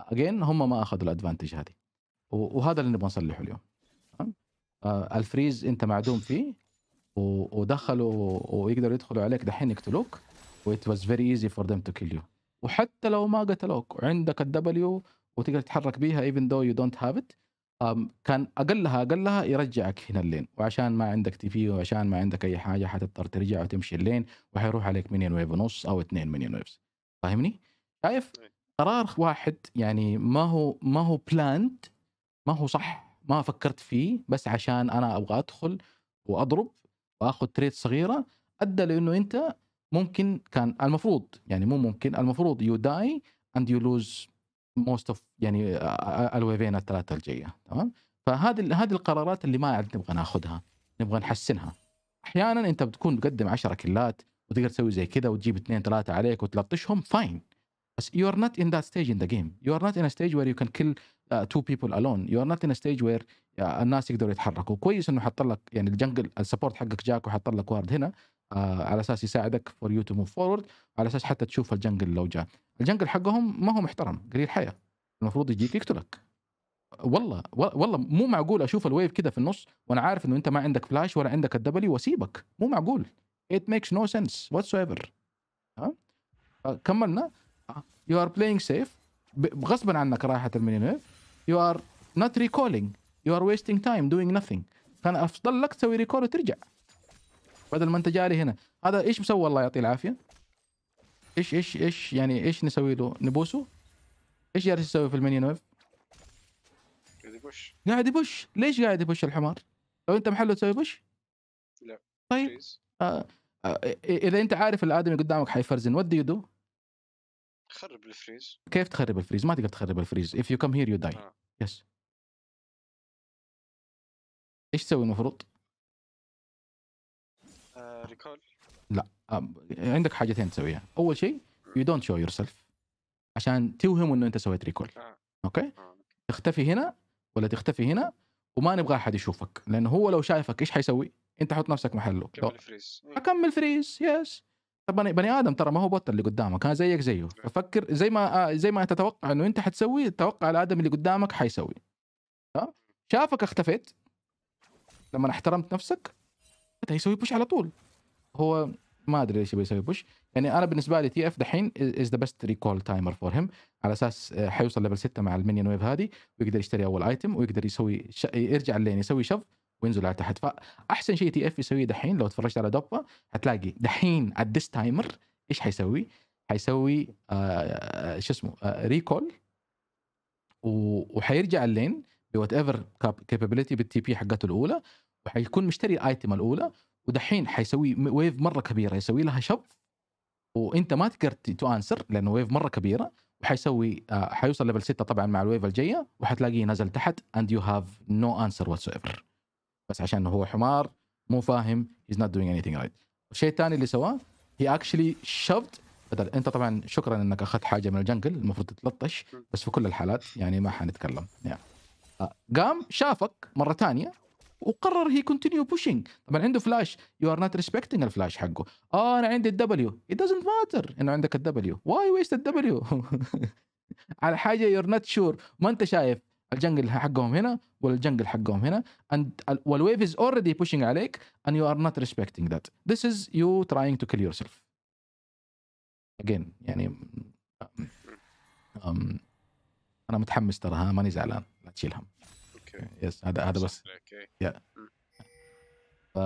اجين هم ما اخذوا الادفانتج هذه وهذا اللي نبغى نصلحه اليوم آه، الفريز انت معدوم فيه ودخلوا ويقدروا يدخلوا عليك دحين يقتلوك وات واز فيري ايزي فور ذيم تو كيل يو وحتى لو ما قتلوك عندك الدبليو وتقدر تتحرك بيها ايفن دو يو دونت هاف ات كان اقلها اقلها يرجعك هنا اللين وعشان ما عندك تي في وعشان ما عندك اي حاجه حتضطر ترجع وتمشي اللين وحيروح عليك منين ويف ونص او اثنين منين ويفز فاهمني؟ شايف؟ إيه. قرار واحد يعني ما هو ما هو بلاند ما هو صح ما فكرت فيه بس عشان انا ابغى ادخل واضرب واخذ تريد صغيره ادى لانه انت ممكن كان المفروض يعني مو ممكن المفروض يو داي اند يو لوز موست اوف يعني آه، آه، آه، الويفين الثلاثه الجايه تمام فهذه هذه القرارات اللي ما نبغى ناخذها نبغى نحسنها احيانا انت بتكون مقدم 10 كلات وتقدر تسوي زي كذا وتجيب اثنين ثلاثه عليك وتلطشهم فاين بس you are not in that stage in the game you are not in a stage where you can kill uh, two people alone you are not in a stage where uh, الناس يقدروا يتحركوا كويس انه حط لك يعني الجنجل السبورت حقك جاك وحط لك وارد هنا uh, على اساس يساعدك فور يو تو موف فورورد على اساس حتى تشوف الجنجل لو جاء الجنجل حقهم ما هو محترم قليل حياه المفروض يجيك يقتلك والله والله مو معقول اشوف الويف كده في النص وانا عارف انه انت ما عندك فلاش ولا عندك الدبلي واسيبك مو معقول ات نو makes وات سو ايفر ها كملنا يو ار بلاينج سيف غصبا عنك راحت المليونير يو ار نوت ريكولينج يو ار wasting تايم دوينج نثينج كان افضل لك تسوي ريكول وترجع بدل ما انت جاري هنا هذا ايش مسوى الله يعطيه العافيه ايش ايش ايش يعني ايش نسوي له نبوسه ايش جالس يسوي في المنينوف قاعد يبش قاعد يبش ليش قاعد يبش الحمار لو انت محله تسوي بش لا طيب آه. آه. اذا انت عارف الادمي قدامك حيفرزن ودي يدو خرب الفريز كيف تخرب الفريز ما تقدر تخرب الفريز if you come here you die آه. يس ايش تسوي المفروض ريكول آه، لا آه، عندك حاجتين تسويها اول شيء يو دونت شو يور سيلف عشان توهم انه انت سويت ريكول آه. اوكي تختفي هنا ولا تختفي هنا وما نبغى احد يشوفك لانه هو لو شايفك ايش حيسوي انت حط نفسك محله فريز إيه. اكمل فريز يس طب بني ادم ترى ما هو بطل اللي قدامك انا زيك زيه ففكر زي ما آه، زي ما تتوقع انه انت حتسوي توقع الادم اللي قدامك حيسوي ها شافك اختفيت لما احترمت نفسك يسوي بوش على طول هو ما ادري ليش بيسوي بوش يعني انا بالنسبه لي تي اف دحين از ذا بيست ريكول تايمر فور هيم على اساس آه، حيوصل ليفل 6 مع المينيون ويف هذه ويقدر يشتري اول ايتم ويقدر يسوي ش... يرجع اللين يسوي شف وينزل على تحت فاحسن شيء تي اف يسويه دحين لو تفرجت على دوبا هتلاقي دحين على الديس تايمر ايش حيسوي؟ حيسوي آه شو اسمه آه ريكول وحيرجع اللين بوات ايفر كابابيلتي بالتي بي حقته الاولى وحيكون مشتري الايتم الاولى ودحين حيسوي ويف مره كبيره يسوي لها شف وانت ما تقدر تو انسر لانه ويف مره كبيره وحيسوي آه، حيوصل ليفل 6 طبعا مع الويف الجايه وحتلاقيه نزل تحت اند يو هاف نو انسر واتس ايفر بس عشان هو حمار مو فاهم he's not دوينج anything ثينج رايت الشيء الثاني اللي سواه هي اكشلي شفت بدل انت طبعا شكرا انك اخذت حاجه من الجنجل المفروض تتلطش بس في كل الحالات يعني ما حنتكلم يعني. قام شافك مره ثانيه وقرر هي كونتينيو بوشينج طبعا عنده فلاش يو ار نوت ريسبكتنج الفلاش حقه اه انا عندي الدبليو ات دزنت ماتر انه عندك الدبليو واي ويست الدبليو على حاجه يور نوت شور ما انت شايف الجنجل حقهم هنا والجنجل حقهم هنا and والويف is already pushing عليك and you are not respecting that this is you trying to kill yourself again يعني um, انا متحمس ترى ها ماني زعلان لا تشيل هم اوكي يس هذا هذا بس يا mm. ف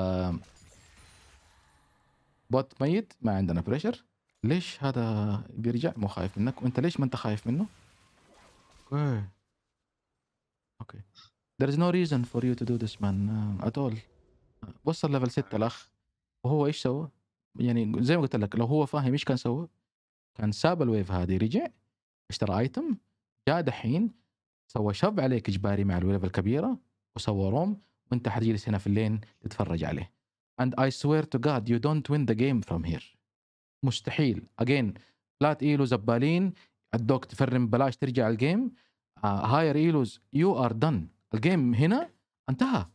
بوت ميت ما عندنا بريشر ليش هذا بيرجع مو خايف منك وانت ليش ما انت خايف منه؟ اوكي اوكي there is no reason for you to do this man uh, at all uh, وصل ليفل 6 آه. الاخ وهو ايش سوى؟ يعني زي ما قلت لك لو هو فاهم ايش كان سوى؟ كان ساب الويف هذه رجع اشترى ايتم جاء دحين سوى شب عليك اجباري مع الويف الكبيره وسوى روم وانت حتجلس هنا في اللين تتفرج عليه and I swear to God you don't win the game from here مستحيل again لا تقيلوا زبالين الدوك تفرم بلاش ترجع الجيم هاير ايلوز يو ار دن الجيم هنا انتهى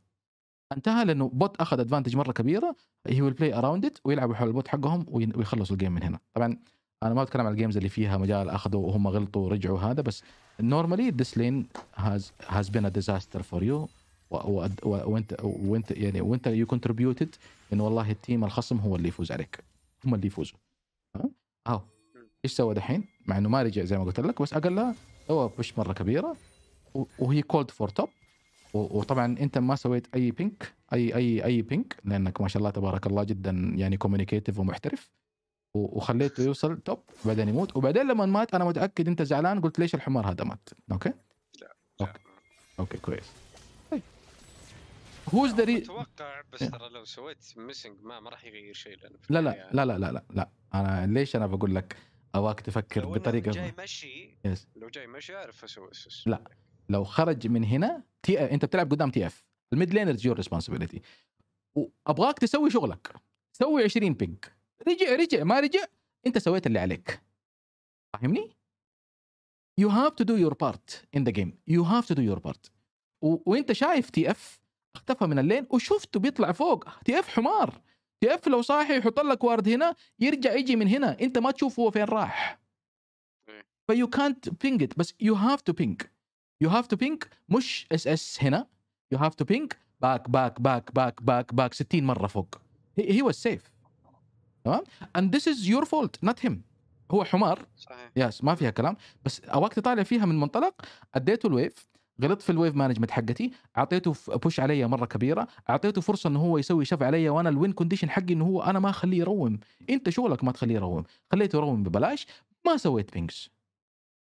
انتهى لانه بوت اخذ ادفانتج مره كبيره هي ويل بلاي اراوند ات ويلعبوا حول البوت حقهم ويخلصوا الجيم من هنا طبعا انا ما بتكلم عن الجيمز اللي فيها مجال اخذوا وهم غلطوا ورجعوا هذا بس نورمالي ذس لين هاز هاز بين ا ديزاستر فور يو وانت وانت يعني وانت يو كونتريبيوتد انه والله التيم الخصم هو اللي يفوز عليك هم اللي يفوزوا ها ايش سوى دحين مع انه ما رجع زي ما قلت لك بس اقل هو بوش مره كبيره وهي كولد فور توب وطبعا انت ما سويت اي بينك اي اي اي بينك لانك ما شاء الله تبارك الله جدا يعني كوميونيكيتيف ومحترف وخليته يوصل توب وبعدين يموت وبعدين لما مات انا متاكد انت زعلان قلت ليش الحمار هذا مات اوكي؟ لا اوكي اوكي كويس هوز ذا ري اتوقع بس ترى لو سويت ميسنج ما ما راح يغير شيء لا لا لا لا لا لا انا ليش انا بقول لك ابغاك تفكر لو بطريقه جاي مشي يس. لو جاي مشي اعرف اسوي اسس لا لو خرج من هنا تي انت بتلعب قدام تي اف الميد لينرز يور ريسبونسبيلتي وابغاك تسوي شغلك سوي 20 بيج رجع رجع ما رجع انت سويت اللي عليك فاهمني؟ يو هاف تو دو يور بارت ان ذا جيم يو هاف تو دو يور بارت وانت شايف تي اف اختفى من اللين وشفته بيطلع فوق تي اف حمار تيف لو صاحي يحط لك وارد هنا يرجع يجي من هنا انت ما تشوف هو فين راح فيو كانت بينج ات بس يو هاف تو بينج يو هاف تو بينج مش اس اس هنا يو هاف تو بينج باك باك باك باك باك باك 60 مره فوق هي واز سيف تمام اند ذس از يور فولت نوت هيم هو حمار صحيح يس ما فيها كلام بس اوقات طالع فيها من منطلق اديته الويف غلطت في الويف مانجمنت حقتي اعطيته بوش علي مره كبيره اعطيته فرصه انه هو يسوي شف علي وانا الوين كونديشن حقي انه هو انا ما اخليه يروم انت شغلك ما تخليه يروم خليته يروم ببلاش ما سويت بينجز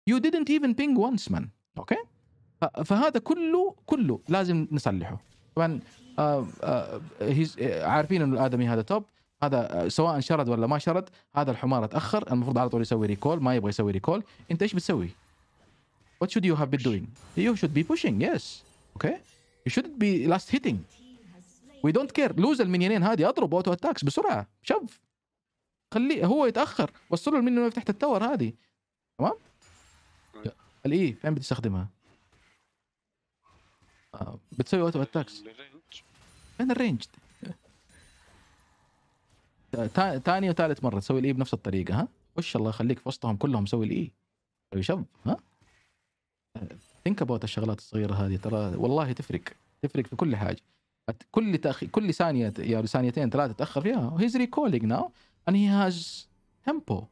يو didn't even ping once man اوكي فهذا كله كله لازم نصلحه طبعا آه آه عارفين انه الادمي هذا توب هذا آه، سواء شرد ولا ما شرد هذا الحمار اتاخر المفروض على طول يسوي ريكول ما يبغى يسوي ريكول انت ايش بتسوي what should you have been doing? You should be pushing, yes. Okay? You shouldn't be last hitting. We don't care. لوز المنينين هذه اضرب اوتو اتاكس بسرعه شف خليه هو يتاخر وصل له المنيون تحت التاور هذه تمام؟ الاي فين بتستخدمها؟ آه، بتسوي اوتو اتاكس فين الرينج؟ ثاني وثالث مره تسوي الاي بنفس الطريقه ها؟ وش الله يخليك في وسطهم كلهم سوي الاي سوي شب ها؟ ثينك اباوت الشغلات الصغيره هذه ترى والله تفرق تفرق في كل حاجه كل تأخ... كل ثانيه يا ثانيتين ثلاثه تاخر فيها هيز ريكولينج ناو ان هي هاز تيمبو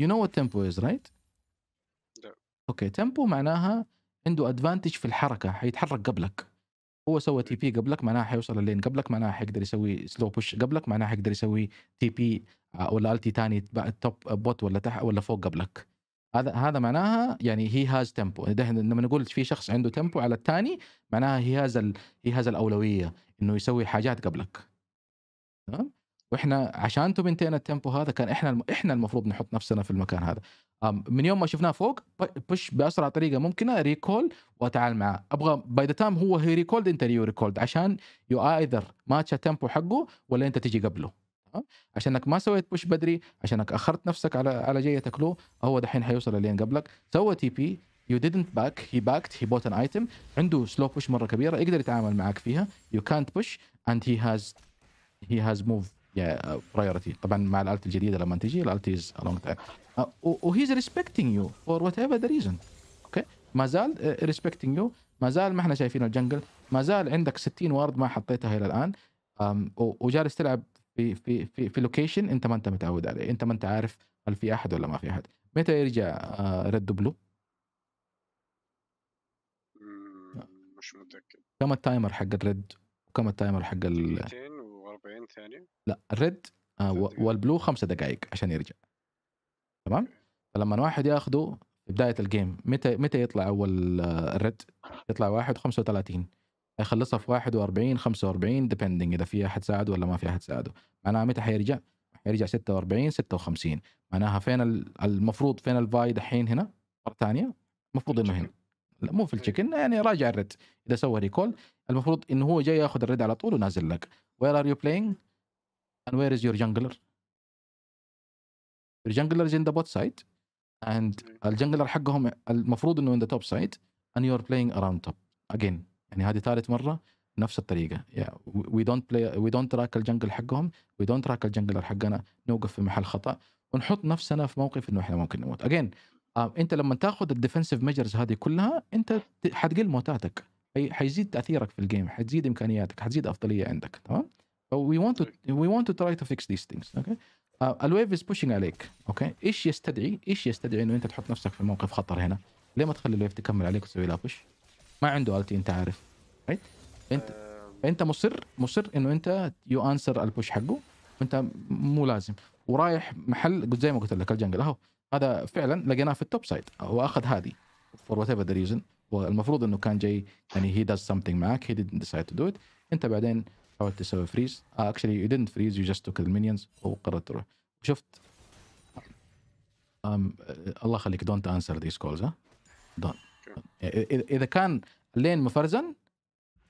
يو نو وات تيمبو از رايت اوكي تيمبو معناها عنده ادفانتج في الحركه حيتحرك قبلك هو سوى تي بي قبلك معناها حيوصل اللين قبلك معناها حيقدر يسوي سلو بوش قبلك معناها حيقدر يسوي تي بي آه، ولا التي ثاني توب بوت ولا تحت ولا فوق قبلك هذا هذا معناها يعني هي هاز تيمبو لما نقول في شخص عنده تيمبو على الثاني معناها هي هاز هي هاز الاولويه انه يسوي حاجات قبلك تمام واحنا عشان تبنتين التيمبو هذا كان احنا احنا المفروض نحط نفسنا في المكان هذا من يوم ما شفناه فوق بش باسرع طريقه ممكنه ريكول وتعال معاه ابغى باي ذا تايم هو هي ريكولد انت ريكولد عشان يو ايذر ماتش التيمبو حقه ولا انت تجي قبله عشانك ما سويت بوش بدري عشانك اخرت نفسك على على جيتك له هو دحين حيوصل لين قبلك سوى تي بي يو didnt باك هي باكت هي بوت ان ايتم عنده سلو بوش مره كبيره يقدر يتعامل معك فيها يو كانت بوش اند هي هاز هي هاز موف برايورتي طبعا مع الالت الجديده لما تجي الالت از لونج تايم از ريسبكتنج يو فور وات ايفر ذا ريزن اوكي ما زال ريسبكتنج uh, يو ما زال ما احنا شايفين الجنجل ما زال عندك 60 وارد ما حطيتها الى الان um, وجالس تلعب في في في في لوكيشن انت ما انت متعود عليه انت ما انت عارف هل في احد ولا ما في احد متى يرجع ريد آه، بلو آه. مش متاكد كم التايمر حق الريد وكم التايمر حق ال 240 ثانيه لا الريد آه، والبلو خمسة دقائق عشان يرجع تمام فلما واحد ياخده بدايه الجيم متى متى يطلع اول الريد يطلع واحد 35 يخلصها في 41 45 ديبندنج اذا في احد ساعده ولا ما في احد ساعده معناها متى حيرجع؟ حيرجع 46 56 معناها فين المفروض فين الفاي دحين هنا مره ثانيه المفروض انه هنا لا مو في التشيكن يعني راجع الريد اذا سوى ريكول المفروض انه هو جاي ياخذ الريد على طول ونازل لك وير ار يو بلاينج اند وير از يور jungler يور jungler از ان ذا بوت سايد اند الجنجلر حقهم المفروض انه ذا توب سايد اند يو ار بلاينج اراوند توب اجين يعني هذه ثالث مره نفس الطريقه وي دونت بلاي وي دونت تراك الجنجل حقهم وي دونت تراك الجنجلر حقنا نوقف في محل خطا ونحط نفسنا في موقف انه احنا ممكن نموت اجين آه، انت لما تاخذ الديفنسيف ميجرز هذه كلها انت حتقل موتاتك حيزيد تاثيرك في الجيم حتزيد امكانياتك حتزيد افضليه عندك تمام وي ونت وي ونت تو تراي تو فيكس ذيس ثينجز اوكي الويف از بوشينج عليك اوكي ايش يستدعي ايش يستدعي انه انت تحط نفسك في موقف خطر هنا ليه ما تخلي الويف تكمل عليك وتسوي لها بوش ما عنده التي انت عارف right? انت آه. انت مصر مصر انه انت يو انسر البوش حقه انت مو لازم ورايح محل زي ما قلت لك الجنجل اهو هذا فعلا لقيناه في التوب سايد هو اخذ هذه فور وات ايفر ذا ريزن والمفروض انه كان جاي يعني هي داز سمثينج معك هي ديدنت ديسايد تو دو ات انت بعدين حاولت تسوي فريز اكشلي يو ديدنت فريز يو جاست توك المينيونز وقررت تروح شفت um, الله يخليك دونت انسر ذيس كولز ها دونت يعني اذا كان اللين مفرزن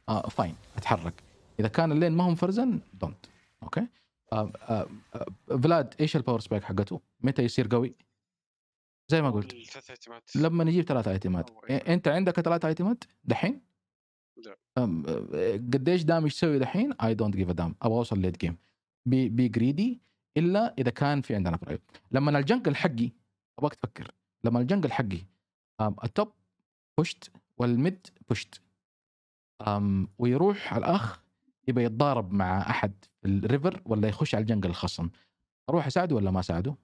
آه فاين اتحرك اذا كان اللين ما هو مفرزن دونت اوكي آه آه آه فلاد ايش الباور سبايك حقته؟ متى يصير قوي؟ زي ما قلت لما نجيب ثلاث ايتمات إيه انت عندك ثلاث ايتمات دحين؟ لا قديش ايش تسوي دحين؟ اي دونت جيف ا دام ابغى اوصل ليت جيم بي بي جريدي الا اذا كان في عندنا برايو لما الجنكل حقي ابغاك تفكر لما الجنكل حقي التوب بوشت والميد بوشت أم ويروح الاخ يبى يتضارب مع احد في الريفر ولا يخش على الجنجل الخصم اروح اساعده ولا ما اساعده؟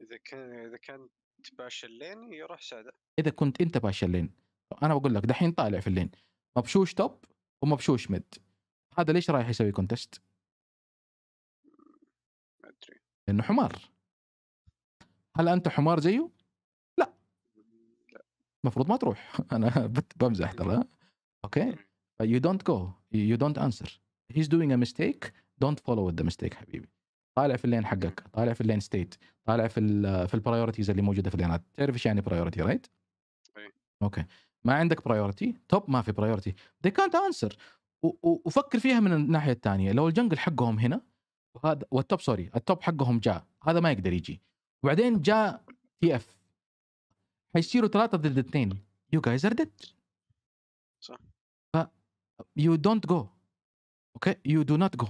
اذا كان اذا كنت باشا اللين يروح ساعده اذا كنت انت باشا اللين انا بقول لك دحين طالع في اللين مبشوش توب ومبشوش ميد هذا ليش رايح يسوي كونتست؟ ما ادري لانه حمار هل انت حمار زيه؟ المفروض ما تروح انا بمزح ترى اوكي يو دونت جو يو دونت انسر هيز دوينج ا ميستيك دونت فولو ذا ميستيك حبيبي طالع في اللين حقك طالع في اللين ستيت طالع في الـ في البرايورتيز اللي موجوده في اللينات تعرف ايش يعني برايورتي رايت اوكي ما عندك برايورتي توب ما في برايورتي ذي كانت انسر وفكر فيها من الناحيه الثانيه لو الجنجل حقهم هنا وهذا والتوب سوري التوب حقهم جاء هذا ما يقدر يجي وبعدين جاء تي اف حيصيروا ثلاثه ضد اثنين يو جايز ار ديد صح ف يو دونت جو اوكي يو دو نوت جو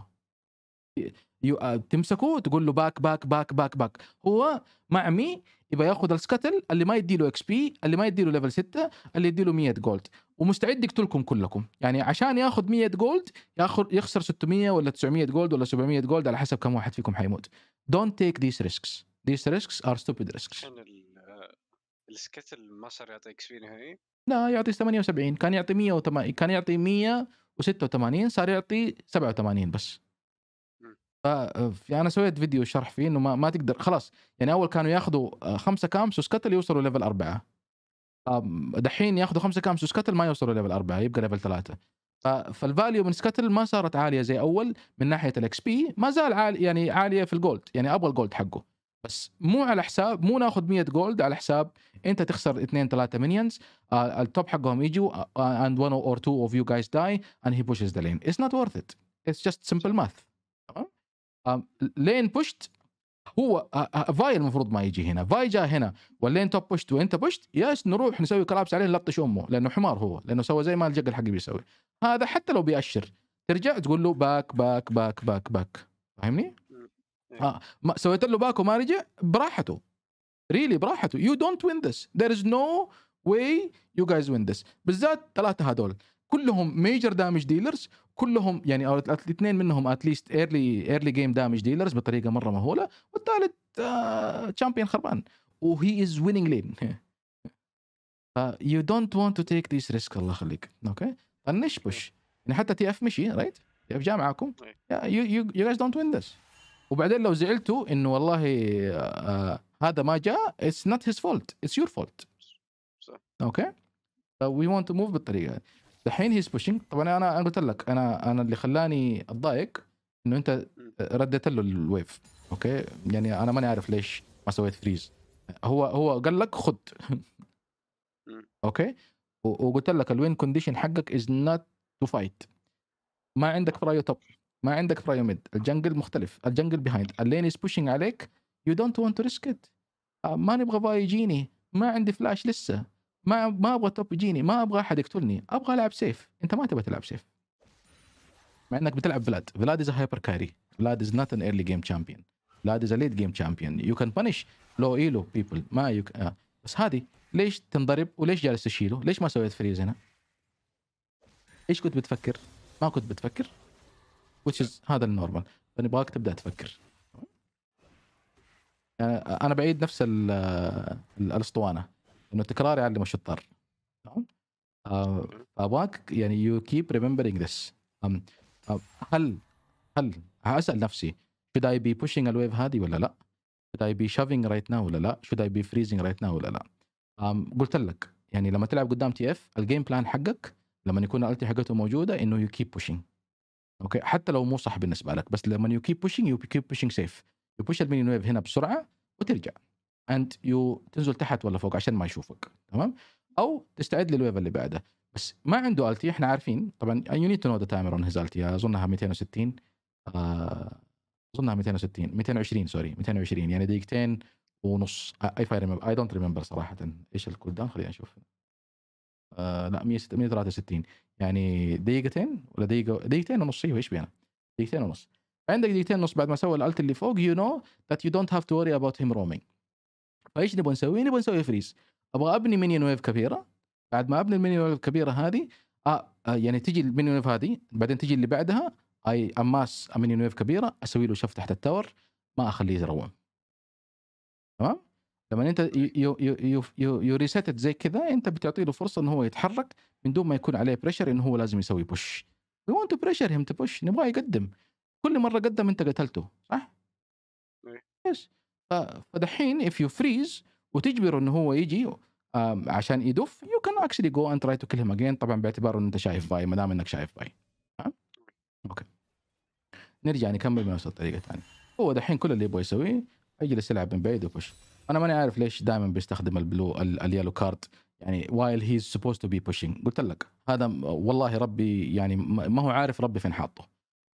يو تمسكه وتقول له باك باك باك باك باك هو مع مي يبغى ياخذ السكتل اللي ما يديله اكس بي اللي ما يديله ليفل 6 اللي يديله 100 جولد ومستعد يقتلكم كلكم يعني عشان ياخذ 100 جولد ياخذ يخسر 600 ولا 900 جولد ولا 700 جولد على حسب كم واحد فيكم حيموت دونت تيك ذيس ريسكس ذيس ريسكس ار ستوبيد ريسكس السكت ما صار اكس سي نهائي لا يعطي 78 كان يعطي 180 كان يعطي 186 صار يعطي 87 بس فانا يعني سويت فيديو شرح فيه انه ما, ما تقدر خلاص يعني اول كانوا ياخذوا آه، خمسه كامس وسكتل يوصلوا ليفل اربعه دحين ياخذوا خمسه كامس وسكتل ما يوصلوا ليفل اربعه يبقى ليفل ثلاثه فالفاليو من سكتل ما صارت عاليه زي اول من ناحيه الاكس بي ما زال عالي يعني عاليه في الجولد يعني ابغى الجولد حقه بس مو على حساب مو ناخذ 100 جولد على حساب انت تخسر اثنين ثلاثه مينيونز آه، التوب حقهم يجوا اند ون اور تو اوف يو جايز داي اند هي بوشز ذا لين اتس نوت ورث ات اتس جاست سمبل ماث تمام لين بوشت هو فاي آه، آه، المفروض ما يجي هنا فاي جاء هنا واللين توب بوشت وانت بوشت يس نروح نسوي كلابس عليه نلطش امه لانه حمار هو لانه سوى زي ما الجقل حقي بيسوي هذا حتى لو بيأشر ترجع تقول له باك باك باك باك باك فاهمني؟ ها إيه. آه. ما سويت له باك وما رجع براحته ريلي براحته يو دونت وين ذس ذير از نو واي يو جايز وين ذس بالذات ثلاثه هذول كلهم ميجر دامج ديلرز كلهم يعني او الاثنين منهم اتليست ايرلي ايرلي جيم دامج ديلرز بطريقه مره مهوله والثالث تشامبيون آه خربان وهي از ويننج لين يو دونت وونت تو تيك ذيس ريسك الله يخليك اوكي فنش بوش يعني حتى تي اف مشي رايت تي اف جاء معاكم يو يو جايز دونت وين ذس وبعدين لو زعلتوا انه والله آه, آه، هذا ما جاء اتس نوت هيز فولت اتس يور فولت صح اوكي وي ونت تو موف بالطريقه الحين هيز بوشينج طبعا انا انا قلت لك انا انا اللي خلاني اتضايق انه انت رديت له الويف اوكي يعني انا ماني عارف ليش ما سويت فريز هو هو قال لك خد اوكي وقلت لك الوين كونديشن حقك از نوت تو فايت ما عندك راي توب ما عندك برايوميد ميد الجنجل مختلف الجنجل بيهايند اللين از بوشينج عليك يو دونت ونت تو ريسك ات ما نبغى باي يجيني ما عندي فلاش لسه ما ما ابغى توب يجيني ما ابغى احد يقتلني ابغى العب سيف انت ما تبغى تلعب سيف مع انك بتلعب فلاد فلاد از هايبر كاري فلاد از نوت ان ايرلي جيم تشامبيون فلاد از ليت جيم تشامبيون يو كان بانش لو ايلو بيبل ما يو آه. بس هذه ليش تنضرب وليش جالس تشيله ليش ما سويت فريز هنا ايش كنت بتفكر ما كنت بتفكر which is هذا النورمال فنبغاك تبدا تفكر يعني انا بعيد نفس الاسطوانه انه التكرار يعلم الشطار آه، ابغاك يعني يو كيب ريمبرينج ذس هل هل اسال نفسي should I be pushing الويف هذه ولا لا؟ should I be shoving right now ولا لا؟ should I be freezing right now ولا لا؟ um, قلت لك يعني لما تلعب قدام تي اف الجيم بلان حقك لما يكون الالتي حقته موجوده انه يو كيب pushing اوكي حتى لو مو صح بالنسبه لك بس لما يو كيب بوشينج يو كيب بوشينج سيف يو بوش المينيون ويف هنا بسرعه وترجع انت يو تنزل تحت ولا فوق عشان ما يشوفك تمام او تستعد للويف اللي بعده بس ما عنده التي احنا عارفين طبعا يو نيد تو نو ذا تايمر اون هيز التي اظنها 260 آه، اظنها 260 220 سوري 220 يعني دقيقتين ونص اي فاير اي دونت ريمبر صراحه ايش الكول داون خلينا نشوف آه، لا 163 يعني دقيقتين ولا دقيقه دقيقتين ونص ايوه ايش بينا دقيقتين ونص عندك دقيقتين ونص بعد ما سوى الالت اللي فوق يو نو ذات يو دونت هاف تو وري اباوت هيم رومينج فايش نبغى نسوي؟ نبغى نسوي فريز ابغى ابني مينيون ويف كبيره بعد ما ابني المينيون ويف الكبيره هذه آه, آه يعني تجي المينيون ويف هذه بعدين تجي اللي بعدها اي اماس مينيون ويف كبيره اسوي له شف تحت التور ما اخليه يروم تمام لما انت يوريستت طيب. زي كذا انت بتعطي له فرصه ان هو يتحرك من دون ما يكون عليه بريشر انه هو لازم يسوي بوش وي ونت بريشر هيم تو بوش نبغاه يقدم كل مره قدم انت قتلته صح؟ يس طيب. فدحين اف يو فريز وتجبره انه هو يجي عشان يدف يو كان اكشلي جو اند تراي تو كيل هيم اجين طبعا باعتبار انه انت شايف باي ما دام انك شايف باي اوكي نرجع نكمل بنفس الطريقه الثانيه هو دحين كل اللي يبغى يسويه يجلس يلعب من بعيد وبوش انا ماني عارف ليش دائما بيستخدم البلو اليالو اليلو كارد يعني وايل هي سبوست تو بي بوشينج قلت لك هذا والله ربي يعني ما هو عارف ربي فين حاطه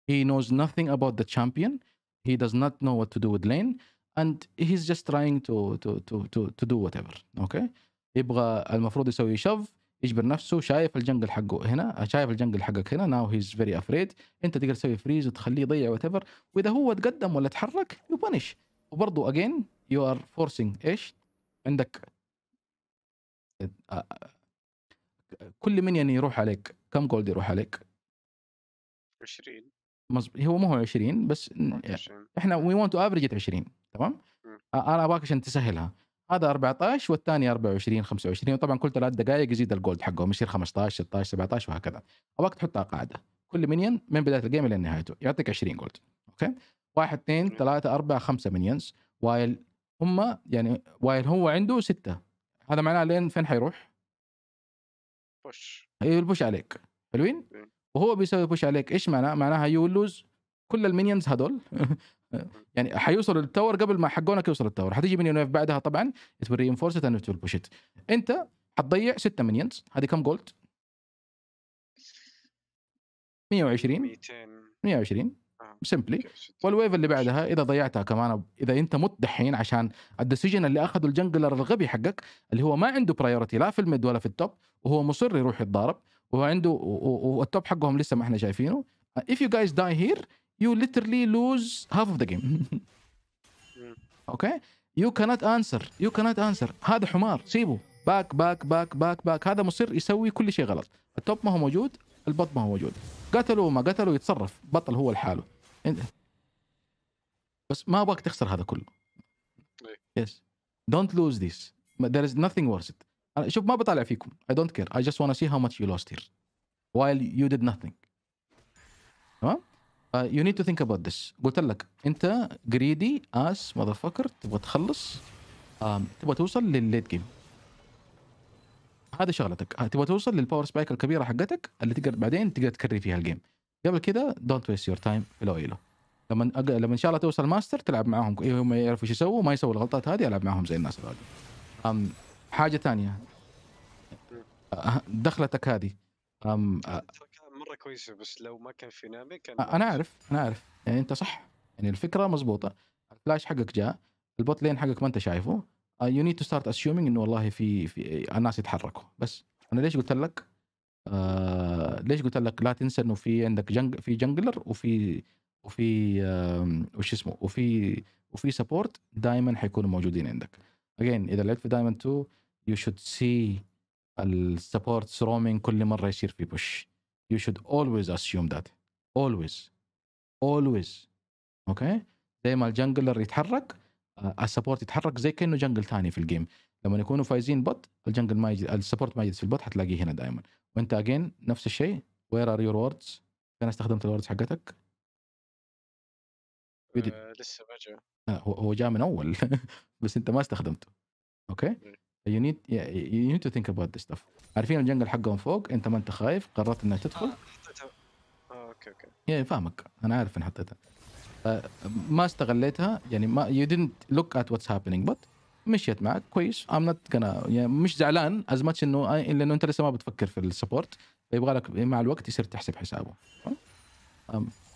هي نوز nothing about ذا تشامبيون هي does not نو وات تو دو with لين اند هيز جاست trying تو تو تو تو دو وات ايفر اوكي يبغى المفروض يسوي شوف يجبر نفسه شايف الجنجل حقه هنا شايف الجنجل حقك هنا ناو هيز فيري افريد انت تقدر تسوي فريز وتخليه يضيع وات واذا هو تقدم ولا تحرك يو بانش وبرضه اجين يو ار فورسينج ايش عندك كل منين يعني يروح عليك كم جولد يروح عليك 20 مظبوط هو ما هو 20 بس 20. احنا وي ونت تو افريج 20 تمام انا ابغاك عشان تسهلها هذا 14 والثاني 24 25 وطبعا كل ثلاث دقائق يزيد الجولد حقهم يصير 15 16 17 وهكذا ابغاك تحطها قاعده كل منين من بدايه الجيم الى نهايته يعطيك 20 جولد اوكي 1 2 3 4 5 منينز وايل هم يعني وايل هو عنده ستة هذا معناه لين فين حيروح؟ بوش اي البوش عليك حلوين؟ إيه. وهو بيسوي بوش عليك ايش معناه؟ معناها يو لوز كل المينيونز هذول يعني حيوصلوا للتاور قبل ما حقونك يوصل للتاور حتيجي مينيون ويف بعدها طبعا ات ويل رينفورس ات اند بوش ات انت حتضيع ستة مينيونز هذه كم جولد؟ 120 200 120 سمبلي والويف اللي بعدها اذا ضيعتها كمان اذا انت مت دحين عشان الديسيجن اللي اخذه الجنجلر الغبي حقك اللي هو ما عنده برايورتي لا في الميد ولا في التوب وهو مصر يروح يتضارب وهو عنده والتوب حقهم لسه ما احنا شايفينه uh, if you guys die here you literally lose half of the game اوكي you cannot answer you cannot answer هذا حمار سيبه باك باك باك باك باك هذا مصر يسوي كل شيء غلط التوب ما هو موجود البط ما هو موجود قتلوا ما قتلوا يتصرف بطل هو لحاله بس ما ابغاك تخسر هذا كله يس دونت لوز ذيس ذير از نثينغ ورست شوف ما بطالع فيكم اي دونت كير اي جاست ونا سي هاو ماتش يو لوست هير وايل يو ديد did تمام يو نيد تو ثينك اباوت ذيس قلت لك انت اس ماذر motherfucker تبغى تخلص um, تبغى توصل للليت جيم هذا شغلتك آه، تبغى توصل للباور سبايك الكبيره حقتك اللي تقدر بعدين تقدر تكري فيها الجيم قبل كده دونت ويست يور تايم في الاويلو لما لما ان شاء الله توصل ماستر تلعب معاهم هم يعرفوا ايش يسووا ما يسووا الغلطات هذه العب معاهم زي الناس الباقي حاجه ثانيه أه، دخلتك هذه أم مره كويسه بس لو ما كان في نامي كان انا عارف انا عارف يعني انت صح يعني الفكره مضبوطه الفلاش حقك جاء البوت لين حقك ما انت شايفه يو نيد تو ستارت اسيومينج انه والله في في الناس يتحركوا بس انا ليش قلت لك آه، ليش قلت لك لا تنسى انه في عندك جنج في جنجلر وفي وفي آه وش اسمه وفي وفي سبورت دائما حيكونوا موجودين عندك اجين اذا لعبت في دايموند 2 يو شود سي السبورت رومينج كل مره يصير في بوش يو شود اولويز اسيوم ذات اولويز اولويز اوكي زي ما الجنجلر يتحرك آه، السبورت يتحرك زي كانه جنجل ثاني في الجيم لما يكونوا فايزين بط الجنجل ما يجي السبورت ما يجلس في البط حتلاقيه هنا دائما وانت اجين نفس الشيء وير ار يور ووردز انا استخدمت الوردز حقتك أه لسه ما جاء هو جاء من اول بس انت ما استخدمته اوكي يو نيد يو نيد تو ثينك اباوت ذس ستاف عارفين الجنجل حقهم فوق انت ما انت خايف قررت انك تدخل آه، آه، اوكي اوكي يعني فاهمك انا عارف ان حطيتها آه، ما استغليتها يعني ما يو didn't لوك ات واتس هابينج بت مشيت معك كويس ام نوت يعني مش زعلان از ماتش انه لانه انت لسه ما بتفكر في السبورت فيبغى لك مع الوقت يصير تحسب حسابه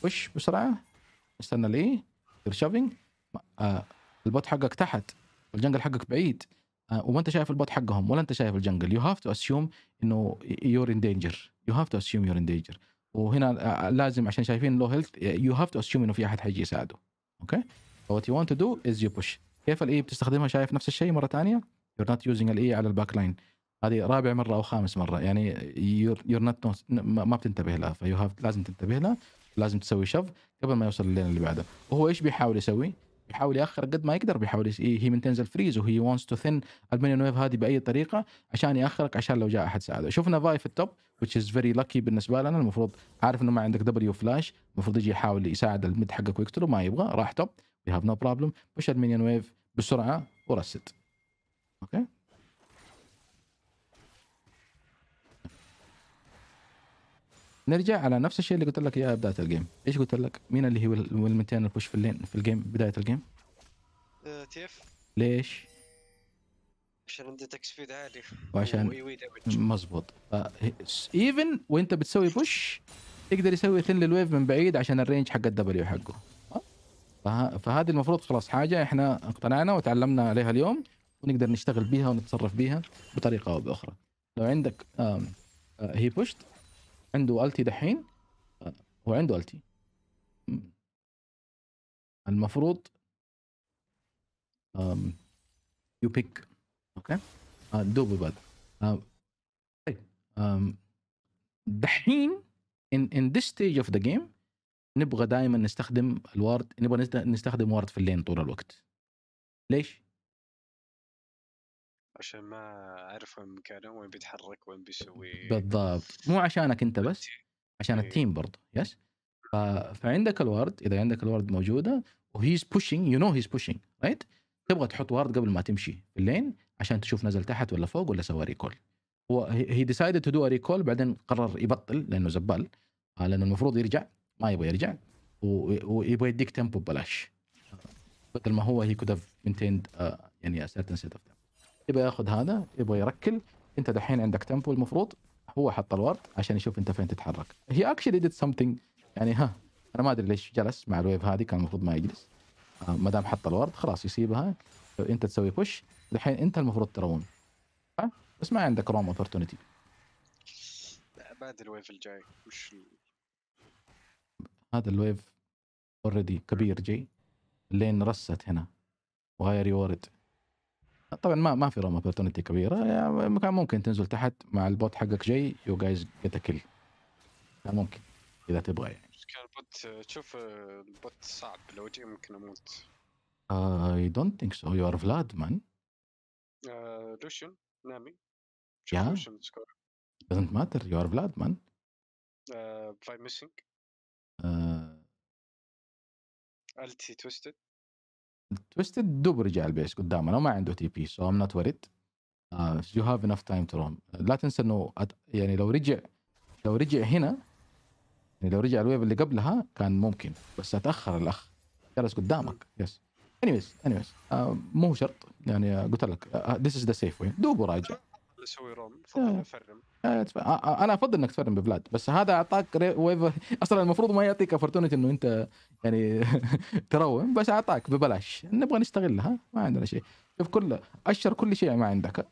وش بسرعه استنى ليه شوفينج آه البوت حقك تحت الجنجل حقك بعيد آه وما انت شايف البوت حقهم ولا انت شايف الجنجل يو هاف تو اسيوم انه يور ان دينجر يو هاف تو اسيوم يور ان دينجر وهنا آه، لازم عشان شايفين لو هيلث يو هاف تو اسيوم انه في احد حيجي يساعده اوكي وات يو ونت تو دو از يو بوش كيف الاي بتستخدمها شايف نفس الشيء مره ثانيه يور نوت يوزنج الاي على الباك لاين هذه رابع مره او خامس مره يعني يور نوت ما بتنتبه لها فيو هاف لازم تنتبه لها لازم تسوي شف قبل ما يوصل للين اللي بعده وهو ايش بيحاول يسوي؟ بيحاول ياخر قد ما يقدر بيحاول هي تنزل الفريز وهي وونتس تو ثن المينيون ويف هذه باي طريقه عشان ياخرك عشان لو جاء احد ساعده شفنا فاي في التوب which is very lucky بالنسبه لنا المفروض عارف انه ما عندك دبليو فلاش المفروض يجي يحاول يساعد المد حقك ويقتله ما يبغى راح توب وي هاف نو بروبلم بوش المينيون ويف بسرعه ورسد اوكي نرجع على نفس الشيء اللي قلت لك اياه بدايه الجيم ايش قلت لك مين اللي هو وال 200 البوش في اللين في الجيم بدايه الجيم آه، تيف ليش عشان عنده تك سبيد عالي وعشان مزبوط ايفن آه، وانت بتسوي بوش يقدر يسوي ثن للويف من بعيد عشان الرينج حق الدبليو حقه فهذه المفروض خلاص حاجه احنا اقتنعنا وتعلمنا عليها اليوم ونقدر نشتغل بيها ونتصرف بيها بطريقه او باخرى لو عندك آه، هي بوشت عنده التي دحين آه، هو عنده التي المفروض يو بيك اوكي دوب آه، بعد طيب دحين ان in this stage of the game نبغى دائما نستخدم الورد نبغى نستخدم ورد في اللين طول الوقت ليش؟ عشان ما اعرف وين مكانه وين بيتحرك وين بيسوي بالضبط مو عشانك انت بس عشان إيه. التيم برضه يس ف... فعندك الورد اذا عندك الورد موجوده وهيز بوشينج يو نو هيز بوشينج رايت تبغى تحط ورد قبل ما تمشي في اللين عشان تشوف نزل تحت ولا فوق ولا سوى ريكول هو هي ديسايدد تو دو ريكول بعدين قرر يبطل لانه زبال آه، لانه المفروض يرجع ما يبغى يرجع ويبغى يديك تيمبو ببلاش بدل ما هو هي كود هاف مينتيند يعني سيرتن سيت اوف يبغى ياخذ هذا يبغى يركل انت دحين عندك تيمبو المفروض هو حط الورد عشان يشوف انت فين تتحرك هي اكشلي ديد سمثينج يعني ها انا ما ادري ليش جلس مع الويف هذه كان المفروض ما يجلس آه، ما دام حط الورد خلاص يسيبها انت تسوي بوش الحين انت المفروض ترون بس ما عندك روم اوبورتونيتي بعد الويف الجاي وش هذا الويف اوريدي كبير جاي لين رست هنا وهاي ريورد طبعا ما ما في روم اوبورتونيتي كبيره يعني كان ممكن تنزل تحت مع البوت حقك جاي يو جايز جيت كل كان ممكن اذا تبغى يعني البوت شوف البوت صعب لو جاي ممكن اموت اي دونت ثينك سو يو ار فلاد مان لوشن نامي يا دزنت ماتر يو ار فلاد مان باي ميسينج آه. التي توستد توستد دوب رجع البيس قدامنا وما عنده تي بي سو ام نوت وريد يو هاف انف تايم تو روم لا تنسى انه أت... يعني لو رجع لو رجع هنا يعني لو رجع الويف اللي قبلها كان ممكن بس اتاخر الاخ جلس قدامك يس انيويز انيويز مو شرط يعني قلت لك ذيس از ذا سيف وين دوب راجع اسوي روم افضل افرم انا افضل انك تفرم بفلاد بس هذا اعطاك ويف اصلا المفروض ما يعطيك افورتونيتي انه انت يعني تروم بس اعطاك ببلاش نبغى نستغلها ما عندنا شيء شوف كل اشر كل شيء ما عندك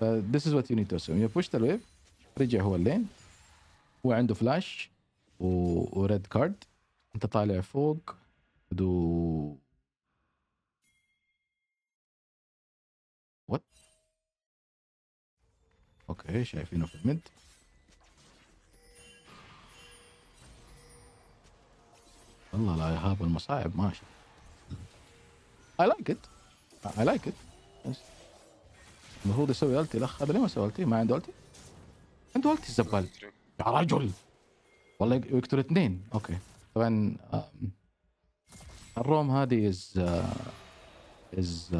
فذيس از وات يو نيد تو سو يو الويف رجع هو اللين هو عنده فلاش و... وريد كارد انت طالع فوق دو اوكي شايفينه في المد والله لا يهاب المصاعب ماشي اي لايك ات اي لايك ات المفروض يسوي التي الاخ هذا ليه ما سوى التي ما عنده التي عنده التي الزبال يا رجل والله يقتل اثنين اوكي طبعا الروم هذه از از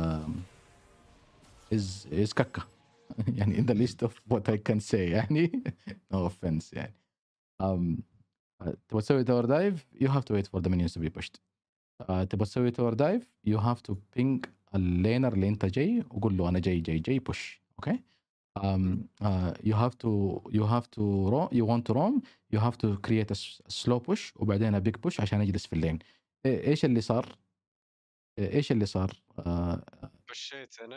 از از ككه يعني in the list of what I can say يعني no offense يعني um, تبغى تسوي تور دايف you have to wait for the minions to be pushed uh, تبغى تسوي تور دايف you have to ping اللينر اللي انت جاي وقول له انا جاي جاي جاي push اوكي um, uh, you have to you have to roam, you want to roam you have to create a slow push وبعدين a big push عشان اجلس في اللين ايش اللي صار؟ ايش اللي صار؟ uh, بشيت انا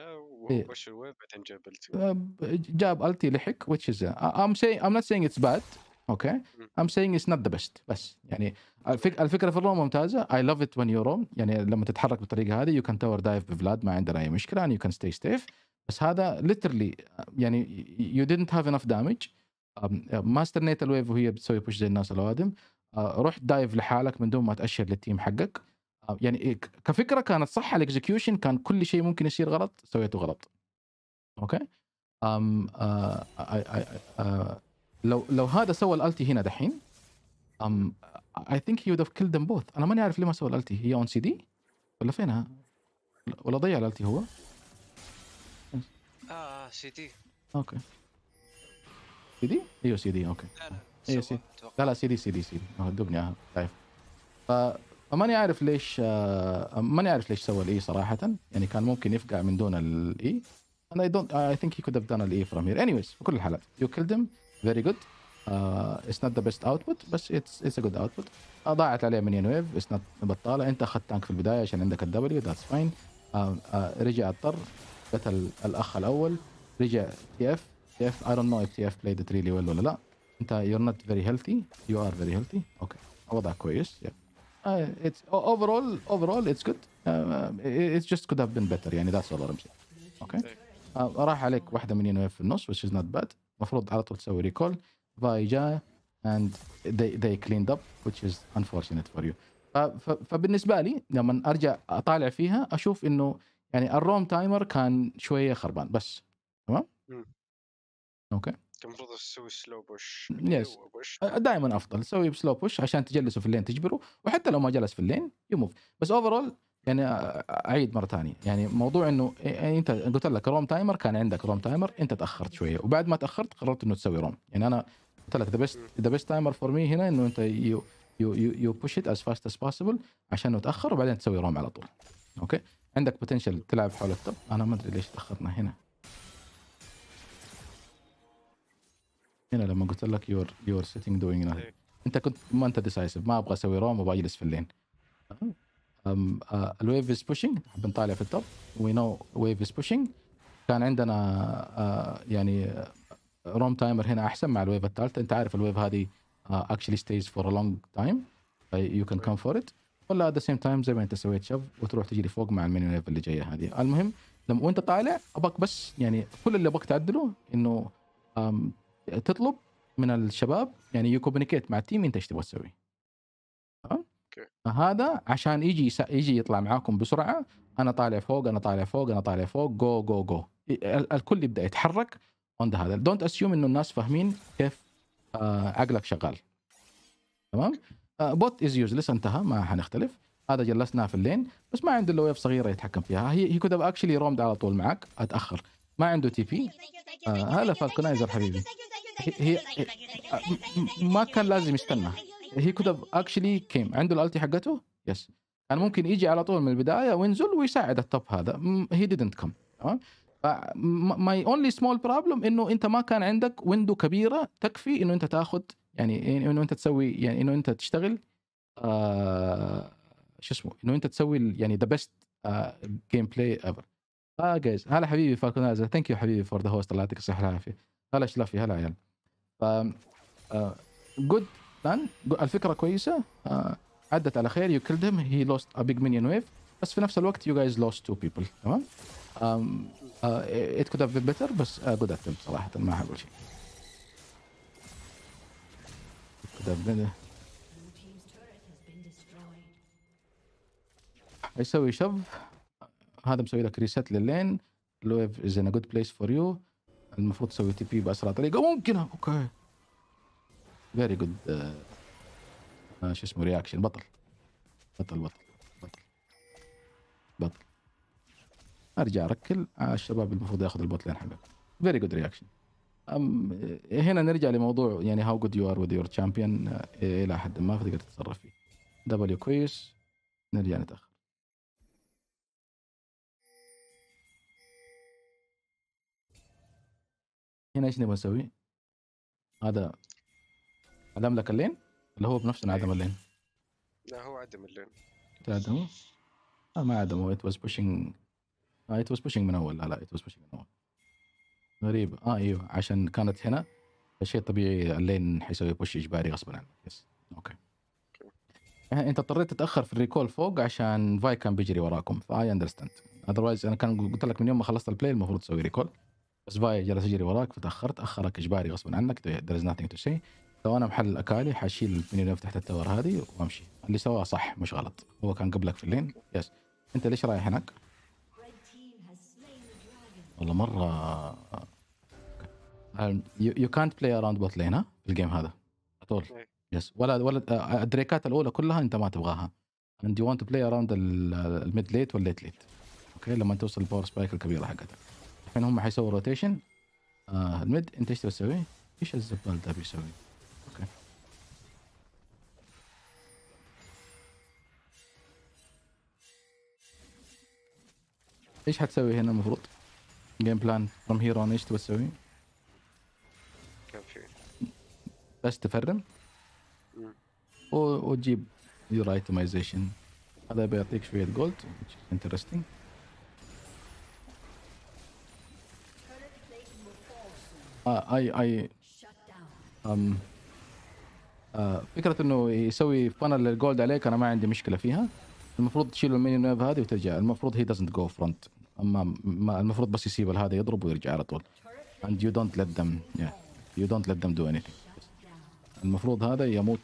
إيه. وبش الويب بعدين آه، جاب التي جاب التي لحق which is آه، I'm saying I'm not saying it's bad اوكي okay. I'm saying it's not the best بس يعني الفك... الفكره في الروم ممتازه I love it when you roam يعني لما تتحرك بالطريقه هذه you can tower dive بفلاد ما عندنا اي مشكله and you can stay safe بس هذا literally آه، يعني you didn't have enough damage ما استنيت الويف وهي بتسوي بوش زي الناس الاوادم رحت دايف لحالك من دون ما تاشر للتيم حقك آه، يعني إيه، كفكره كانت صح الاكزكيوشن كان كل شيء ممكن يصير غلط سويته غلط اوكي أم آه، آه، لو لو هذا سوى الالتي هنا دحين ام اي ثينك هي وود هاف كيلد ذم بوث انا ماني عارف ليه ما سوى الالتي هي اون سي دي ولا فينها ولا ضيع الالتي هو اه سي دي اوكي سي دي ايوه سي دي اوكي ايوه سي لا لا سي دي سي دي سي دي دوبني شايف فماني عارف ليش آه، ماني عارف ليش سوى الاي صراحه يعني كان ممكن يفقع من دون الاي انا اي دونت اي ثينك هي كود هاف دان الاي from here anyways في كل الحالات يو كيلد هيم فيري جود اتس نوت ذا بيست اوتبوت بس اتس اتس ا جود output آه، ضاعت عليه مينيون ويف اتس نوت بطاله انت اخذت تانك في البدايه عشان عندك الدبليو ذاتس فاين رجع اضطر قتل الاخ الاول رجع تي اف تي اف اي دونت نو تي اف بلايد ريلي ويل ولا لا انت يو نوت فيري هيلثي يو ار فيري هيلثي اوكي وضعك كويس yeah. اتس اوفر اول اوفر اول اتس جود اتس جاست كود هاف بين بيتر يعني ذاتس اول ارمزي اوكي راح عليك واحده من ينوي في النص which is not باد المفروض على طول تسوي ريكول فاي جاء اند ذي they cleaned up which انفورشنت فور يو فبالنسبه لي لما ارجع اطالع فيها اشوف انه يعني الروم تايمر كان شويه خربان بس تمام اوكي okay. المفروض تسوي سلو بوش يس دائما افضل سوي بسلو بوش عشان تجلسه في اللين تجبره وحتى لو ما جلس في اللين يموف بس اوفرول يعني اعيد مره ثانيه يعني موضوع انه انت قلت لك روم تايمر كان عندك روم تايمر انت تاخرت شويه وبعد ما تاخرت قررت انه تسوي روم يعني انا قلت لك ذا بيست ذا بيست تايمر فور مي هنا انه انت يو يو يو, يو بوش ات از فاست از باسبل عشان انه تاخر وبعدين تسوي روم على طول اوكي عندك بوتنشل تلعب حول التوب انا ما ادري ليش تاخرنا هنا هنا لما قلت لك يور يور سيتنج دوينج انت كنت ما انت ديسايسف ما ابغى اسوي روم ابغى اجلس في اللين الويف از بوشنج بنطالع في التوب وي نو ويف از بوشنج كان عندنا uh, يعني روم تايمر هنا احسن مع الويف الثالثه انت عارف الويف هذه اكشلي ستيز فور ا لونج تايم يو كان كم فور ات ولا ات ذا سيم تايم زي ما انت سويت شف وتروح تجري فوق مع المين ويف اللي جايه هذه المهم لما وانت طالع ابغاك بس يعني كل اللي ابغاك تعدله انه تطلب من الشباب يعني يكومنيكيت مع التيم انت ايش تبغى تسوي تمام فهذا عشان يجي يجي يطلع معاكم بسرعه انا طالع فوق انا طالع فوق انا طالع فوق جو جو جو الكل يبدا يتحرك اون هذا دونت اسيوم انه الناس فاهمين كيف آه، عقلك شغال تمام بوت از يوزلس انتهى ما حنختلف هذا جلسناه في اللين بس ما عنده الا ويف صغيره يتحكم فيها هي هي كود اكشلي رومد على طول معك اتاخر ما عنده تي بي آه هلا فالكونايزر حبيبي هي آه، ما كان لازم يستنى هي كود اكشلي كيم عنده الالتي حقته يس كان ممكن يجي على طول من البدايه وينزل ويساعد التوب هذا هي ديدنت كم تمام ماي اونلي سمول بروبلم انه انت ما كان عندك ويندو كبيره تكفي انه انت تاخذ يعني انه انت تسوي يعني انه انت تشتغل آه شو اسمه انه انت تسوي يعني ذا بيست جيم بلاي ايفر اه جايز هلا حبيبي فالكونايز ثانك يو حبيبي فور ذا هوست الله يعطيك الصحه والعافيه هلا شلافي هلا عيال ف جود آه، بلان الفكره كويسه آه. عدت على خير يو كيلد هيم هي لوست ا بيج مينيون ويف بس في نفس الوقت يو جايز لوست تو بيبل تمام ات كود هاف بين بيتر بس جود آه، اتمت صراحه ما حقول شيء يسوي شب هذا مسوي لك ريست للين لويف از ان جود بليس فور يو المفروض تسوي تي بي باسرع طريقه ممكن اوكي فيري جود آه، شو اسمه رياكشن بطل بطل بطل بطل بطل ارجع اركل آه، الشباب المفروض ياخذ البطلين حقك فيري جود رياكشن هنا نرجع لموضوع يعني هاو جود يو ار وذ يور تشامبيون الى حد ما تقدر تتصرف فيه دبليو كويس نرجع نتاخر هنا ايش نبغى نسوي؟ هذا عدم لك اللين اللي هو بنفسه عدم إيه. اللين لا هو عدم اللين عدمه؟ اه ما عدمه it was pushing آه it was pushing من اول لا لا it was pushing من اول غريبة اه ايوه عشان كانت هنا فشيء طبيعي اللين حيسوي بوش اجباري غصبا عنك يس اوكي انت اضطريت تتاخر في الريكول فوق عشان فاي كان بيجري وراكم فاي اندرستاند اذروايز انا كان قلت لك من يوم ما خلصت البلاي المفروض تسوي ريكول بس باي جلس يجري وراك فتاخرت اخرك اجباري غصبا عنك ذير از nothing تو سي سواء انا محل الاكالي حشيل البنيه اللي تحت التور هذه وامشي اللي سواه صح مش غلط هو كان قبلك في اللين يس انت ليش رايح هناك؟ والله مره يو كانت بلاي اراوند بوت لين ها الجيم هذا طول يس إيه. ولا ولا آه، الدريكات الاولى كلها انت ما تبغاها اند يو ونت تو بلاي اراوند الميد ليت والليت ليت اوكي لما توصل الباور سبايك الكبيره حقتك الحين هم حيسووا روتيشن آه الميد انت ايش تسوي؟ ايش الزبال ده بيسوي؟ اوكي ايش حتسوي هنا المفروض؟ جيم بلان فروم هير اون ايش تبغى تسوي؟ بس تفرم وتجيب يور ايتمايزيشن هذا بيعطيك شويه جولد انترستنج آه اي اي أم آه فكره انه يسوي فانل للجولد عليك انا ما عندي مشكله فيها المفروض تشيل الميني نيف هذه وترجع المفروض هي دازنت جو فرونت اما ما المفروض بس يسيب هذا يضرب ويرجع على طول اند يو دونت ليت ذم يو دونت ليت ذم دو اني المفروض هذا يموت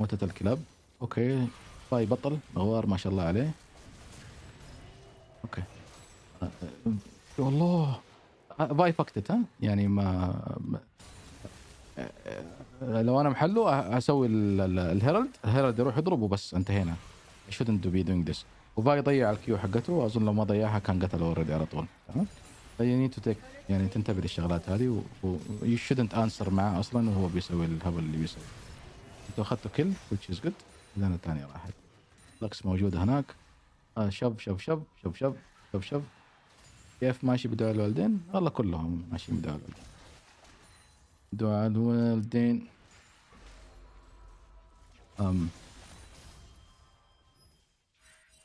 موتة الكلاب اوكي باي بطل غوار ما شاء الله عليه اوكي آه، آه، الله بايفكتت ها يعني ما لو انا محله اسوي الهيرالد الهيرالد يروح يضرب وبس انتهينا shouldn't be doing this وفاي ضيع الكيو حقته اظن لو ما ضيعها كان قتل اوريدي على طول تمام نيد تو تيك يعني تنتبه للشغلات هذه ويو شودنت انسر معاه اصلا وهو بيسوي الهبل اللي بيسويه انتوا اخذتوا كل which is good لنا الثانيه راحت لكس موجوده هناك آه شب شب شب شب شب شب شب كيف ماشي بدعاء الوالدين والله كلهم ماشيين بدعاء الوالدين دعاء الوالدين أم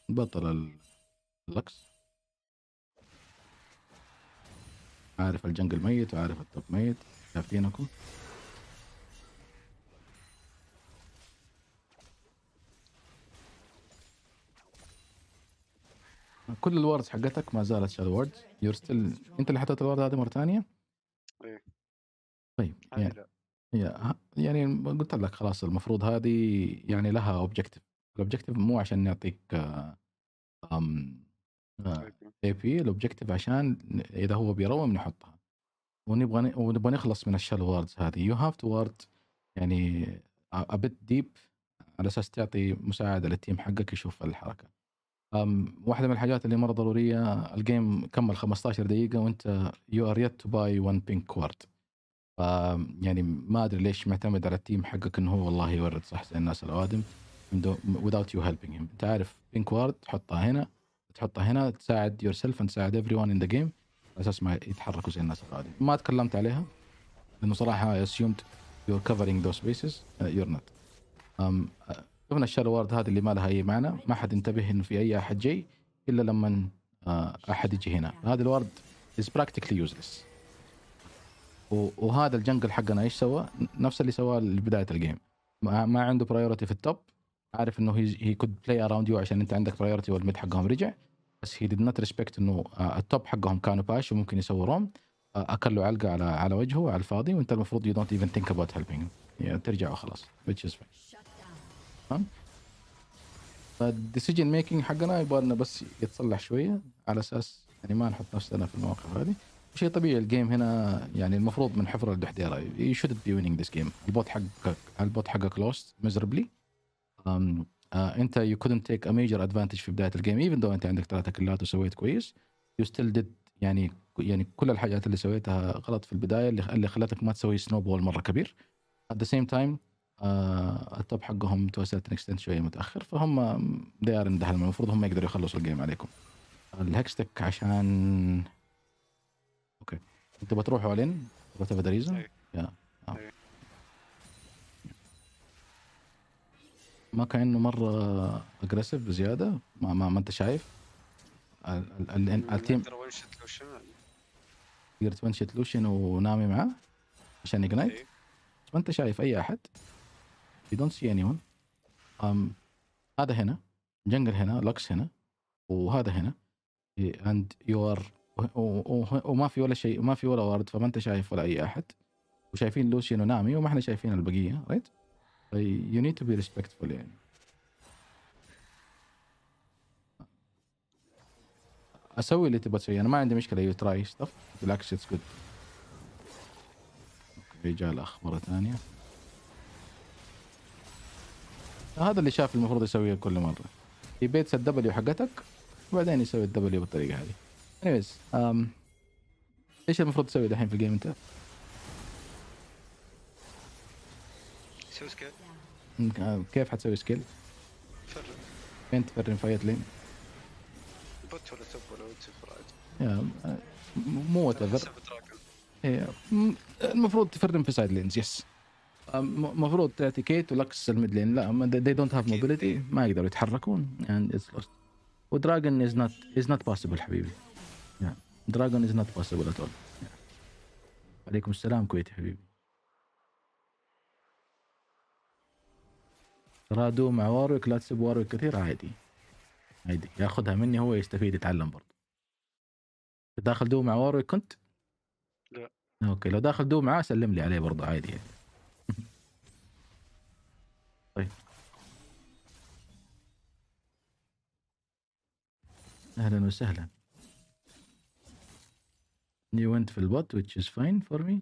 بطل اللقص عارف الجنجل ميت وعارف الطب ميت شايفينكم كل الوردز حقتك ما زالت شادو وردز يور ستيل انت اللي حطيت الورد هذه مره ثانيه؟ ايه طيب يعني يعني قلت لك خلاص المفروض هذه يعني لها اوبجيكتيف الاوبجيكتيف مو عشان نعطيك ام اي بي الاوبجيكتيف عشان اذا هو بيروم نحطها ونبغى ونبغى نخلص من الشال وردز هذه يو هاف تو وورد يعني ابيت ديب على اساس تعطي مساعده للتيم حقك يشوف الحركه واحدة من الحاجات اللي مرة ضرورية الجيم كمل 15 دقيقة وأنت you are yet to buy one pink card ف يعني ما أدري ليش معتمد على التيم حقك إنه هو والله يورد صح زي الناس الأوادم من يو without you helping him أنت عارف بينك وارد تحطها هنا تحطها هنا تساعد yourself and تساعد everyone in the game على أساس ما يتحركوا زي الناس الأوادم ما تكلمت عليها لأنه صراحة I assumed you're covering those spaces uh, you're not شفنا الشال وورد هذه اللي ما لها اي معنى ما حد انتبه انه في اي احد جاي الا لما آه، احد يجي هنا هذا الورد از براكتيكلي يوزلس وهذا الجنجل حقنا ايش سوى؟ نفس اللي سواه لبدايه الجيم ما عنده برايورتي في التوب عارف انه هي كود بلاي اراوند يو عشان انت عندك برايورتي والميد حقهم رجع بس هي ديد نوت ريسبكت انه آه، التوب حقهم كانوا باش وممكن يسووا روم آه، اكلوا علقه على على وجهه على الفاضي وانت المفروض يو دونت ايفن ثينك اباوت هيلبينج ترجع وخلاص which is fine فاهم فالديسيجن ميكنج حقنا يبغى لنا بس يتصلح شويه على اساس يعني ما نحط نفسنا في المواقف هذه شيء طبيعي الجيم هنا يعني المفروض من حفر الدحديره يو شود بي وينينج ذيس جيم البوت حقك البوت حقك لوست ميزربلي آه، انت يو كودنت تيك ا ميجر ادفانتج في بدايه الجيم ايفن دو انت عندك ثلاثه كلات وسويت كويس يو ستيل ديد يعني يعني كل الحاجات اللي سويتها غلط في البدايه اللي خلتك ما تسوي سنو بول مره كبير ات ذا سيم تايم آه، التوب حقهم توسلت اكستنت شويه متاخر فهم ذي ار المفروض هم يقدروا يخلصوا الجيم عليكم الهكستك عشان اوكي انتوا بتروحوا لين وات ايفر ذا ريزون إيه. يا آه. إيه. ما كانه مره اجريسيف بزياده ما, ما, ما انت شايف إيه، التيم تقدر تونشت لوشن ونامي معاه عشان يجنايت ما انت شايف اي احد You don't see anyone. Um, هذا هنا جنجل هنا لوكس هنا وهذا هنا and you are وما في ولا شيء ما في ولا ورد فما انت شايف ولا اي احد وشايفين لوشيان ونامي وما احنا شايفين البقيه رايت؟ يو نيد تو بي ريسبكتفول يعني اسوي اللي تبغى تسويه انا ما عندي مشكله يو تراي ستاف بالعكس اتس جود رجال اخ مره ثانيه هذا اللي شاف المفروض يسويه كل مره يبيت الدبليو حقتك وبعدين يسوي الدبليو بالطريقه هذه انيويز أم... Um، ايش المفروض تسوي دحين في الجيم انت؟ سكيل آه، كيف حتسوي سكيل؟ فرن فين تفرن فايت لين؟ بوت ولا توب ولا يا آه، مو وات ايفر المفروض تفرن في سايد لينز يس مفروض تعطي كيت ولكس الميدلين لا they don't have mobility إيه. ما يقدروا يتحركون and it's lost ودراجون از نوت از نوت possible حبيبي دراجون از نوت possible at all عليكم السلام كويتي حبيبي رادو مع وارويك لا تسب وارويك كثير عادي عادي ياخذها مني هو يستفيد يتعلم برضه داخل دو مع وارويك كنت؟ لا اوكي لو داخل دو معاه سلم لي عليه برضه عادي يعني طيب اهلا وسهلا you went في البوت which is fine for me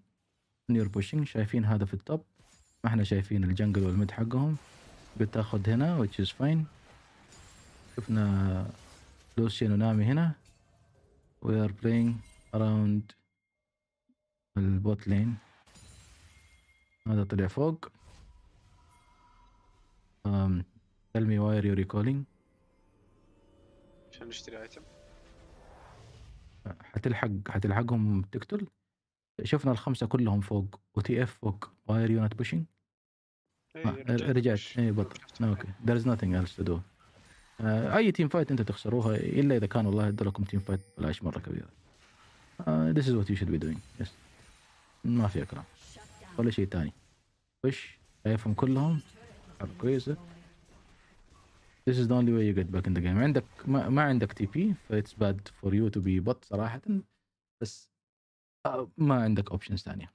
and you're pushing شايفين هذا في التوب ما احنا شايفين الجنجل والمد حقهم بتاخد هنا which is fine شفنا لوسيان ونامي هنا we are playing around البوت لين هذا طلع فوق Um, tell me why are you recalling؟ عشان نشتري ايتم هتلحق هتلحقهم تقتل؟ شفنا الخمسة كلهم فوق وتي اف فوق why are you not pushing؟ إيه، آه، رجعت اي بطل اوكي there is nothing else to do آه، اي تيم فايت انت تخسروها الا اذا كان والله ادوا لكم تيم فايت بلاش مرة كبيرة uh, this is what you should be doing yes. ما فيها كلام ولا شيء ثاني وش شايفهم كلهم كويسة This is the only way you get back in the game عندك ما, ما عندك تي بي فايتس باد فور يو تو بي بوت صراحة بس آه، ما عندك اوبشنز ثانية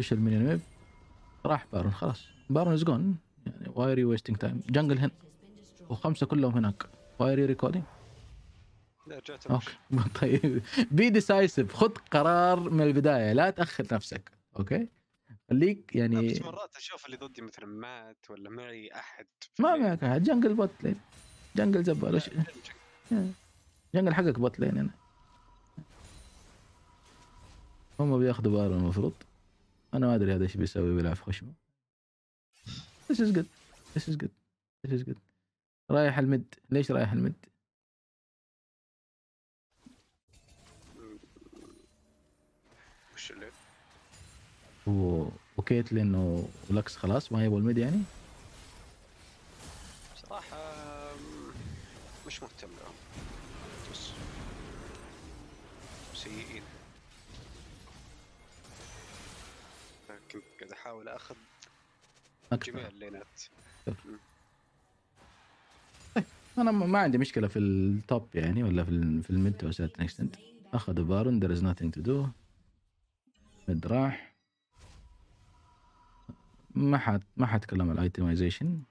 ايش المينيون ويب راح بارون خلاص بارون از جون يعني واي ار يو ويستنج تايم جنجل هنا وخمسة كلهم هناك واي ار يو ريكوردينج اوكي طيب بي ديسايسيف خذ قرار من البداية لا تأخر نفسك اوكي خليك يعني بس مرات اشوف اللي ضدي مثلا مات ولا معي احد ما معك احد جنجل بوت لين جنجل زبال جنجل حقك بوت لين انا هم بياخذوا بار المفروض انا ما ادري هذا ايش بيسوي بيلعب في خشمه This is good This is good This is good رايح المد ليش رايح المد و... وكيتلين لكس خلاص ما يبغى الميد يعني بصراحة مش مهتم لهم بس سيئين كنت قاعد احاول اخذ أكثر. جميع اللينات طيب انا ما عندي مشكله في التوب يعني ولا في في الميد تو اخذوا بارون ذير از نوتنج تو دو ميد راح ما حد ما حتكلم عن الايتمايزيشن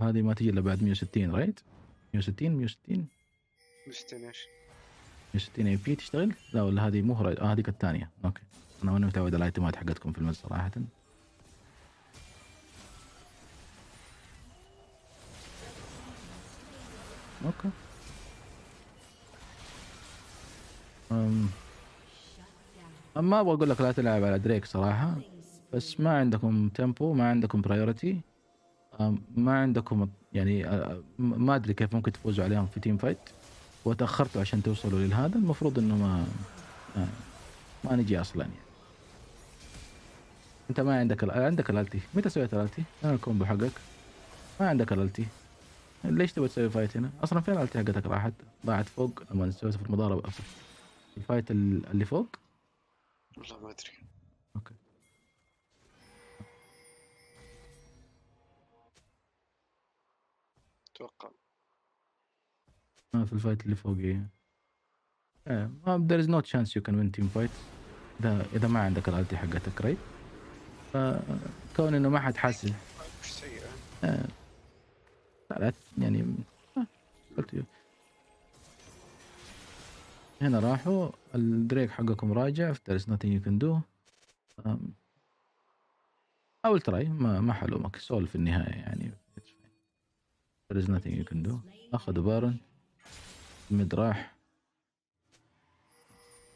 هذه ما تجي الا بعد 160 رايت 160 160 160 ايش 160 اي بي تشتغل لا ولا هذه مو آه هذيك الثانيه اوكي انا ماني متعود على الايتمات حقتكم في المز صراحه اوكي أم. ما ابغى اقول لك لا تلعب على دريك صراحه بس ما عندكم تيمبو ما عندكم برايورتي آه، ما عندكم يعني آه، آه، ما ادري كيف ممكن تفوزوا عليهم في تيم فايت وتاخرتوا عشان توصلوا لهذا المفروض انه ما ما نجي اصلا يعني انت ما عندك ال... عندك الالتي متى سويت الالتي؟ انا الكومبو حقك ما عندك الالتي ليش تبغى تسوي فايت هنا؟ اصلا فين الالتي حقتك راحت؟ ضاعت فوق لما سويت في المضاربه الفايت اللي فوق والله ما ادري اتوقع آه، في الفايت اللي فوقي ايه there is no chance you can win team fight اذا اذا ما عندك الالتي حقتك رايت فكون انه ما حد حاسس مش سيئه آه. لا يعني آه، قلت هنا راحوا الدريك حقكم راجع there is nothing you can do حاول تراي ما ما حلومك سول في النهايه يعني There is nothing you can do. اخذ بارن ميد راح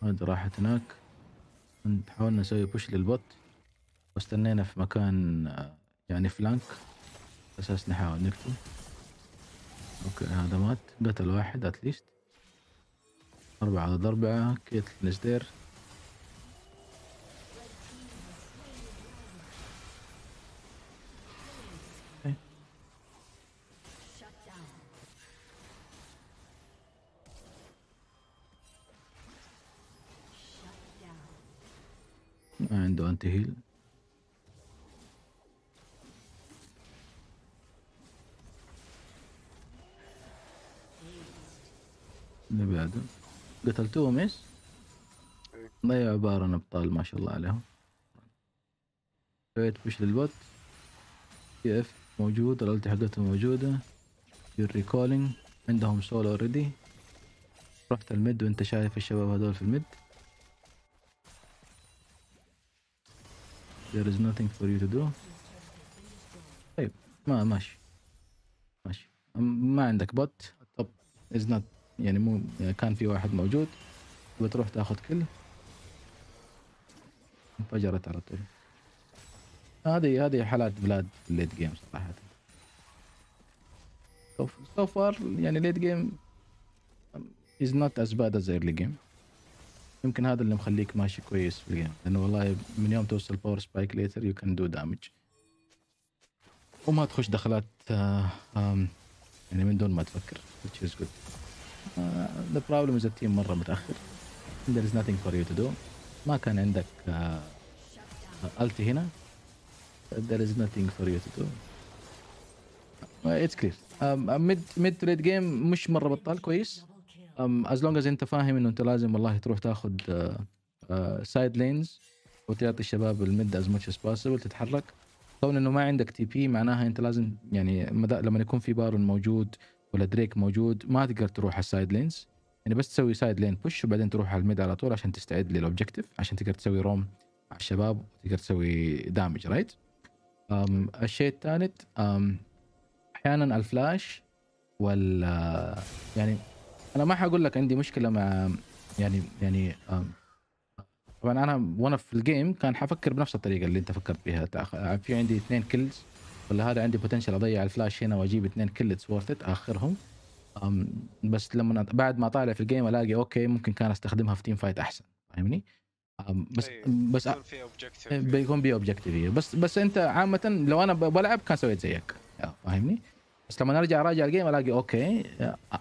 ميد راحت هناك حاولنا نسوي بوش للبط واستنينا في مكان يعني فلانك اساس نحاول نقتل اوكي هذا مات قتل واحد اتليست اربعة ضد اربعة كيت نزدير إيه. ما عنده انتي هيل اللي بعده قتلتوه مش؟ ضيعوا عبارة ابطال ما شاء الله عليهم شوية بوش للبوت تي اف موجود الالتي حقته موجوده الريكولينج عندهم سول اوريدي رحت الميد وانت شايف الشباب هذول في الميد There is nothing for you to do. طيب ما ماشي ماشي ما عندك بوت التوب از نوت يعني مو يعني كان في واحد موجود بتروح تاخذ كل انفجرت على طول هذه هذه حالات بلاد في جيم صراحة سو فار يعني ليد جيم is not as bad as early game يمكن هذا اللي مخليك ماشي كويس في الجيم لانه والله من يوم توصل باور سبايك ليتر يو كان دو دامج وما تخش دخلات آه آه يعني من دون ما تفكر which is good ذا آه، the problem is التيم مره متاخر there is nothing for you to do ما كان عندك التي آه، هنا there is nothing for you to do اتس كلير ميد ميد تو ليت جيم مش مره بطال كويس از لونج از انت فاهم انه انت لازم والله تروح تاخذ سايد لينز وتعطي الشباب المد از ماتش از باسبل تتحرك كون انه ما عندك تي بي معناها انت لازم يعني لما يكون في بارون موجود ولا دريك موجود ما تقدر تروح على السايد لينز يعني بس تسوي سايد لين بوش وبعدين تروح على الميد على طول عشان تستعد للاوبجيكتيف عشان تقدر تسوي روم على الشباب وتقدر تسوي دامج رايت الشيء الثالث احيانا الفلاش وال آه، يعني انا ما حقول لك عندي مشكله مع يعني يعني طبعا انا وانا في الجيم كان حفكر بنفس الطريقه اللي انت فكرت بها في عندي اثنين كيلز ولا هذا عندي بوتنشل اضيع الفلاش هنا واجيب اثنين كيلز ات اخرهم بس لما بعد ما طالع في الجيم الاقي اوكي ممكن كان استخدمها في تيم فايت احسن فاهمني؟ بس إيه، بس بيكون في اوبجيكتيف بيكون في اوبجكتيف بس بس انت عامه لو انا بلعب كان سويت زيك فاهمني؟ بس لما ارجع اراجع الجيم الاقي اوكي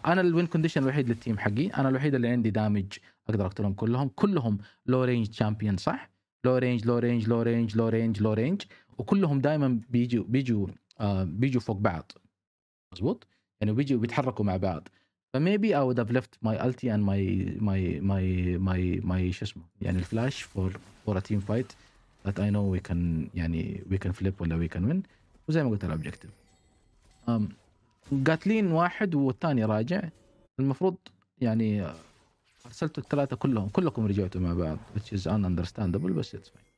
انا الوين كونديشن الوحيد للتيم حقي انا الوحيد اللي عندي دامج اقدر اقتلهم كلهم كلهم لو رينج تشامبيون صح لو رينج لو رينج لو رينج لو رينج لو رينج وكلهم دائما بيجوا بيجوا آه بيجوا فوق بعض مزبوط يعني بيجوا بيتحركوا مع بعض فميبي اي وود هاف ليفت ماي التي اند ماي ماي ماي ماي ماي شو اسمه يعني الفلاش فور فور تيم فايت ذات اي نو وي كان يعني وي كان فليب ولا وي كان وين وزي ما قلت الاوبجيكتيف قاتلين واحد والثاني راجع المفروض يعني آه، ارسلتوا الثلاثه كلهم كلكم رجعتوا مع بعض which is understandable بس it's fine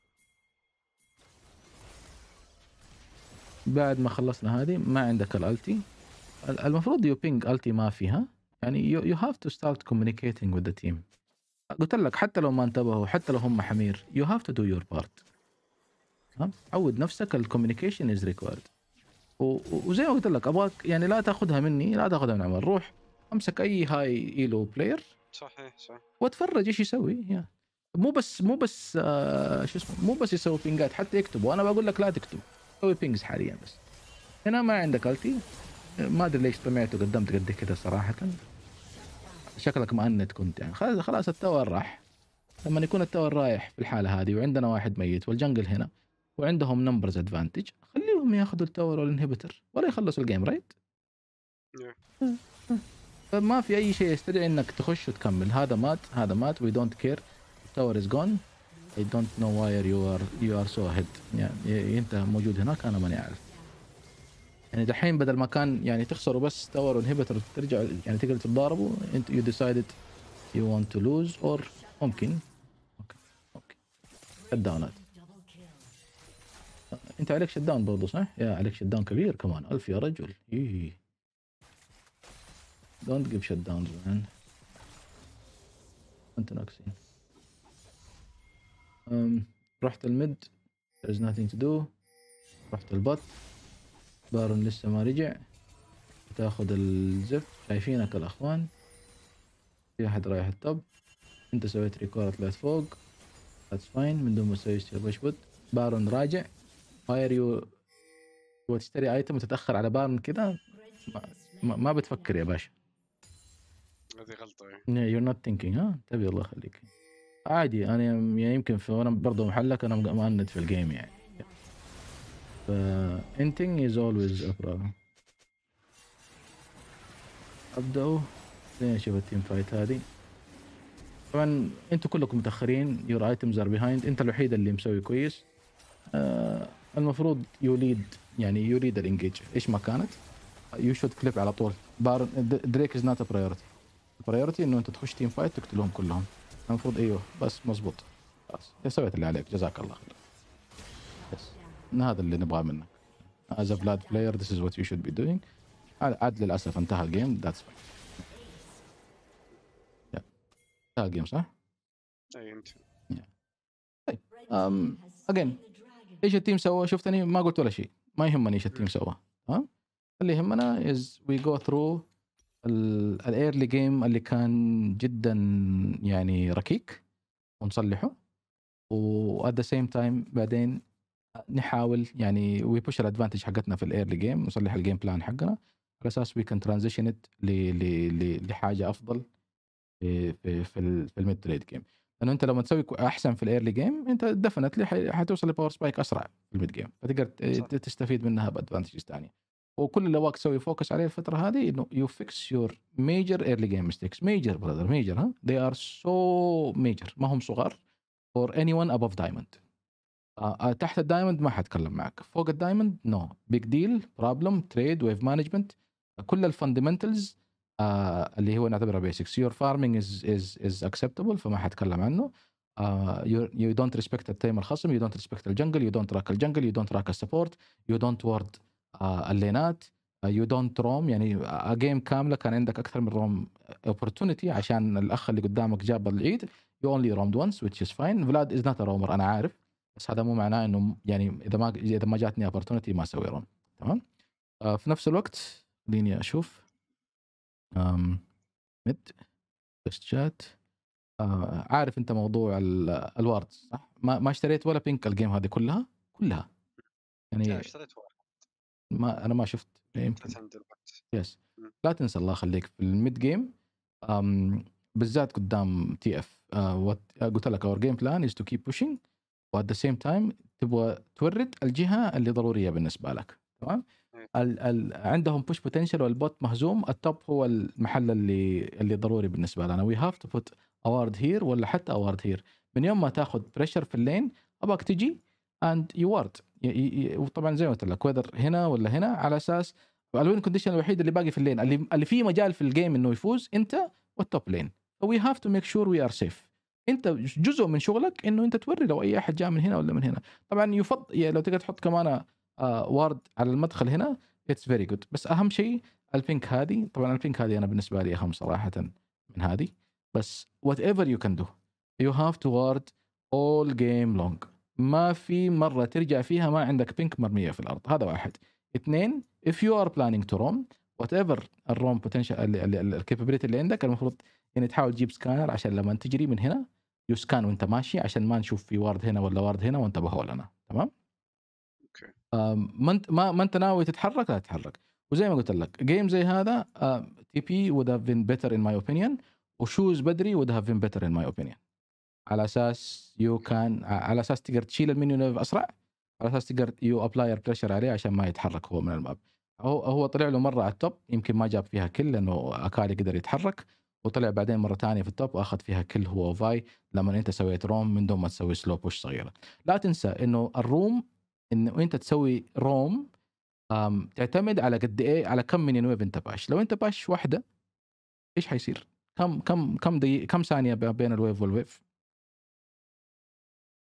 بعد ما خلصنا هذه ما عندك الالتي المفروض يو بينج التي ما فيها يعني يو هاف تو ستارت كوميونيكيتنج وذ ذا تيم قلت لك حتى لو ما انتبهوا حتى لو هم حمير يو هاف تو دو يور بارت عود نفسك الكوميونيكيشن از ريكوارد وزي ما قلت لك ابغاك يعني لا تاخذها مني لا تاخذها من عمر روح امسك اي هاي ايلو بلاير صحيح صحيح واتفرج ايش يسوي يا. مو بس مو بس آه شو اسمه مو بس يسوي بينجات حتى يكتب وانا بقول لك لا تكتب سوي بينجز حاليا بس هنا ما عندك التي ما ادري ليش طمعت وقدمت قد كده صراحه شكلك مأنت كنت يعني خلاص خلاص التاور راح لما يكون التاور رايح في الحاله هذه وعندنا واحد ميت والجنجل هنا وعندهم نمبرز ادفانتج كلهم ياخذوا التاور والانهبيتر ولا يخلصوا الجيم رايت فما في اي شيء يستدعي انك تخش وتكمل هذا مات هذا مات وي دونت كير التاور از جون اي دونت نو واير يو ار يو ار سو هيد يعني انت موجود هناك انا ماني عارف يعني دحين بدل ما كان يعني تخسروا بس تاور وانهبتر ترجع يعني تقدر تتضاربوا انت يو ديسايدد يو ونت تو لوز اور ممكن اوكي اوكي الداونات انت عليك شدان برضو صح؟ يا عليك شدان كبير كمان الف يا رجل ايه دونت جيف شت داونز مان انت ناقصين um, رحت الميد there's nothing to do رحت البط بارون لسه ما رجع تاخذ الزف شايفينك الاخوان في احد رايح التوب انت سويت ريكورد طلعت فوق that's fine من دون ما تسوي بارون راجع يو وتشتري ايتم وتتاخر على بارن كذا ما, ما بتفكر يا باشا هذه غلطه يور نوت ثينكينج ها تبي طيب، الله يخليك عادي انا يعني يمكن في وانا برضه محلك انا مأند في الجيم يعني ف انتنج از اولويز بروبلم ابداوا خلينا نشوف التيم فايت هذه طبعا انتوا كلكم متاخرين يور ايتمز ار بيهايند انت الوحيد اللي مسوي كويس آه المفروض يوليد يعني يريد الانجيج ايش ما كانت يو شوت كليب على طول دريك از نوت برايورتي البرايورتي انه انت تخش تيم فايت تقتلهم كلهم المفروض ايوه بس مزبوط خلاص سويت اللي عليك جزاك الله خير بس هذا اللي نبغاه منك از ا بلاد بلاير ذيس از وات يو شود بي دوينج عاد للاسف انتهى الجيم ذاتس فاين انتهى الجيم صح؟ اي انت طيب اجين um, ايش التيم سوى شفتني ما قلت ولا شيء ما يهمني ايش التيم سوى ها اللي يهمنا از وي جو ثرو الايرلي جيم اللي كان جدا يعني ركيك ونصلحه وات ذا سيم تايم بعدين نحاول يعني وي بوش الادفانتج حقتنا في الايرلي جيم نصلح الجيم بلان حقنا على اساس وي كان ترانزيشن ات لحاجه افضل في في في الميد تريد جيم لانه انت لما تسوي احسن في الايرلي جيم انت دفنتلي حتوصل لباور سبايك اسرع في الميد جيم فتقدر تستفيد منها بادفانتجز ثانيه وكل اللي ابغاك تسوي فوكس عليه الفتره هذه انه يو فيكس يور ميجر ايرلي جيم ميستيكس ميجر براذر ميجر ها ذي ار سو ميجر ما هم صغار فور اني ون ابوف دايموند تحت الدايموند ما حتكلم معك فوق الدايموند نو بيج ديل بروبلم تريد ويف مانجمنت كل الفاندمنتلز آه، اللي هو نعتبرها بيسكس يور فارمينج از از از اكسبتبل فما حتكلم عنه يو دونت ريسبكت التيم الخصم يو دونت ريسبكت الجنجل يو دونت راك الجنجل يو دونت راك السبورت يو دونت وورد اللينات يو دونت روم يعني جيم كامله كان عندك اكثر من روم اوبورتونيتي عشان الاخ اللي قدامك جاب العيد يو اونلي رومد وانس ويتش از فاين فلاد از نوت رومر انا عارف بس هذا مو معناه انه يعني اذا ما اذا ما جاتني اوبورتونيتي ما اسوي روم تمام آه، في نفس الوقت خليني اشوف مد بس شات آه عارف انت موضوع الوارد صح؟ ما, ما اشتريت ولا بينك الجيم هذه كلها كلها يعني اشتريت واحد ما انا ما شفت يمكن يس لا تنسى الله يخليك في الميد جيم بالذات قدام تي اف آه، قلت لك اور جيم بلان از تو كيب بوشينج وات ذا سيم تايم تبغى تورد الجهه اللي ضروريه بالنسبه لك تمام ال ال عندهم بوش بوتنشال والبوت مهزوم التوب هو المحل اللي اللي ضروري بالنسبه لنا وي هاف تو بوت اوارد هير ولا حتى اوارد هير من يوم ما تاخذ بريشر في اللين ابغاك تجي اند يو وطبعا زي ما قلت لك ويذر هنا ولا هنا على اساس الوين كونديشن الوحيد اللي باقي في اللين اللي اللي فيه مجال في الجيم انه يفوز انت والتوب لين وي هاف تو ميك شور وي ار سيف انت جزء من شغلك انه انت توري لو اي احد جاء من هنا ولا من هنا طبعا يفضل يعني لو تقدر تحط كمان آه، وارد على المدخل هنا اتس فيري جود بس اهم شيء البينك هذه طبعا البينك هذه انا بالنسبه لي اهم صراحه من هذه بس وات ايفر يو كان دو يو هاف تو وارد اول جيم لونج ما في مره ترجع فيها ما عندك بينك مرميه في الارض هذا واحد اثنين يو ار بلاننج تو روم وات ايفر الروم بوتنشال الكابابيلتي اللي عندك المفروض يعني تحاول تجيب سكانر عشان لما تجري من هنا يسكان وانت ماشي عشان ما نشوف في وارد هنا ولا وارد هنا وانتبهوا لنا تمام ما انت ما, ما انت ناوي تتحرك لا تتحرك وزي ما قلت لك جيم زي هذا تي بي وود هاف بين بيتر ان ماي اوبينيون وشوز بدري وود هاف بين بيتر ان ماي اوبينيون على اساس يو كان على اساس تقدر تشيل المنيو اسرع على اساس تقدر يو ابلاير بريشر عليه عشان ما يتحرك هو من الماب هو هو طلع له مره على التوب يمكن ما جاب فيها كل لانه اكالي قدر يتحرك وطلع بعدين مره ثانيه في التوب واخذ فيها كل هو وفاي لما انت سويت روم من دون ما تسوي سلو بوش صغيره لا تنسى انه الروم انه انت تسوي روم تعتمد على قد ايه على كم من ويف انت باش لو انت باش واحده ايش حيصير؟ كم كم كم دقيقه كم ثانيه بين الويف والويف؟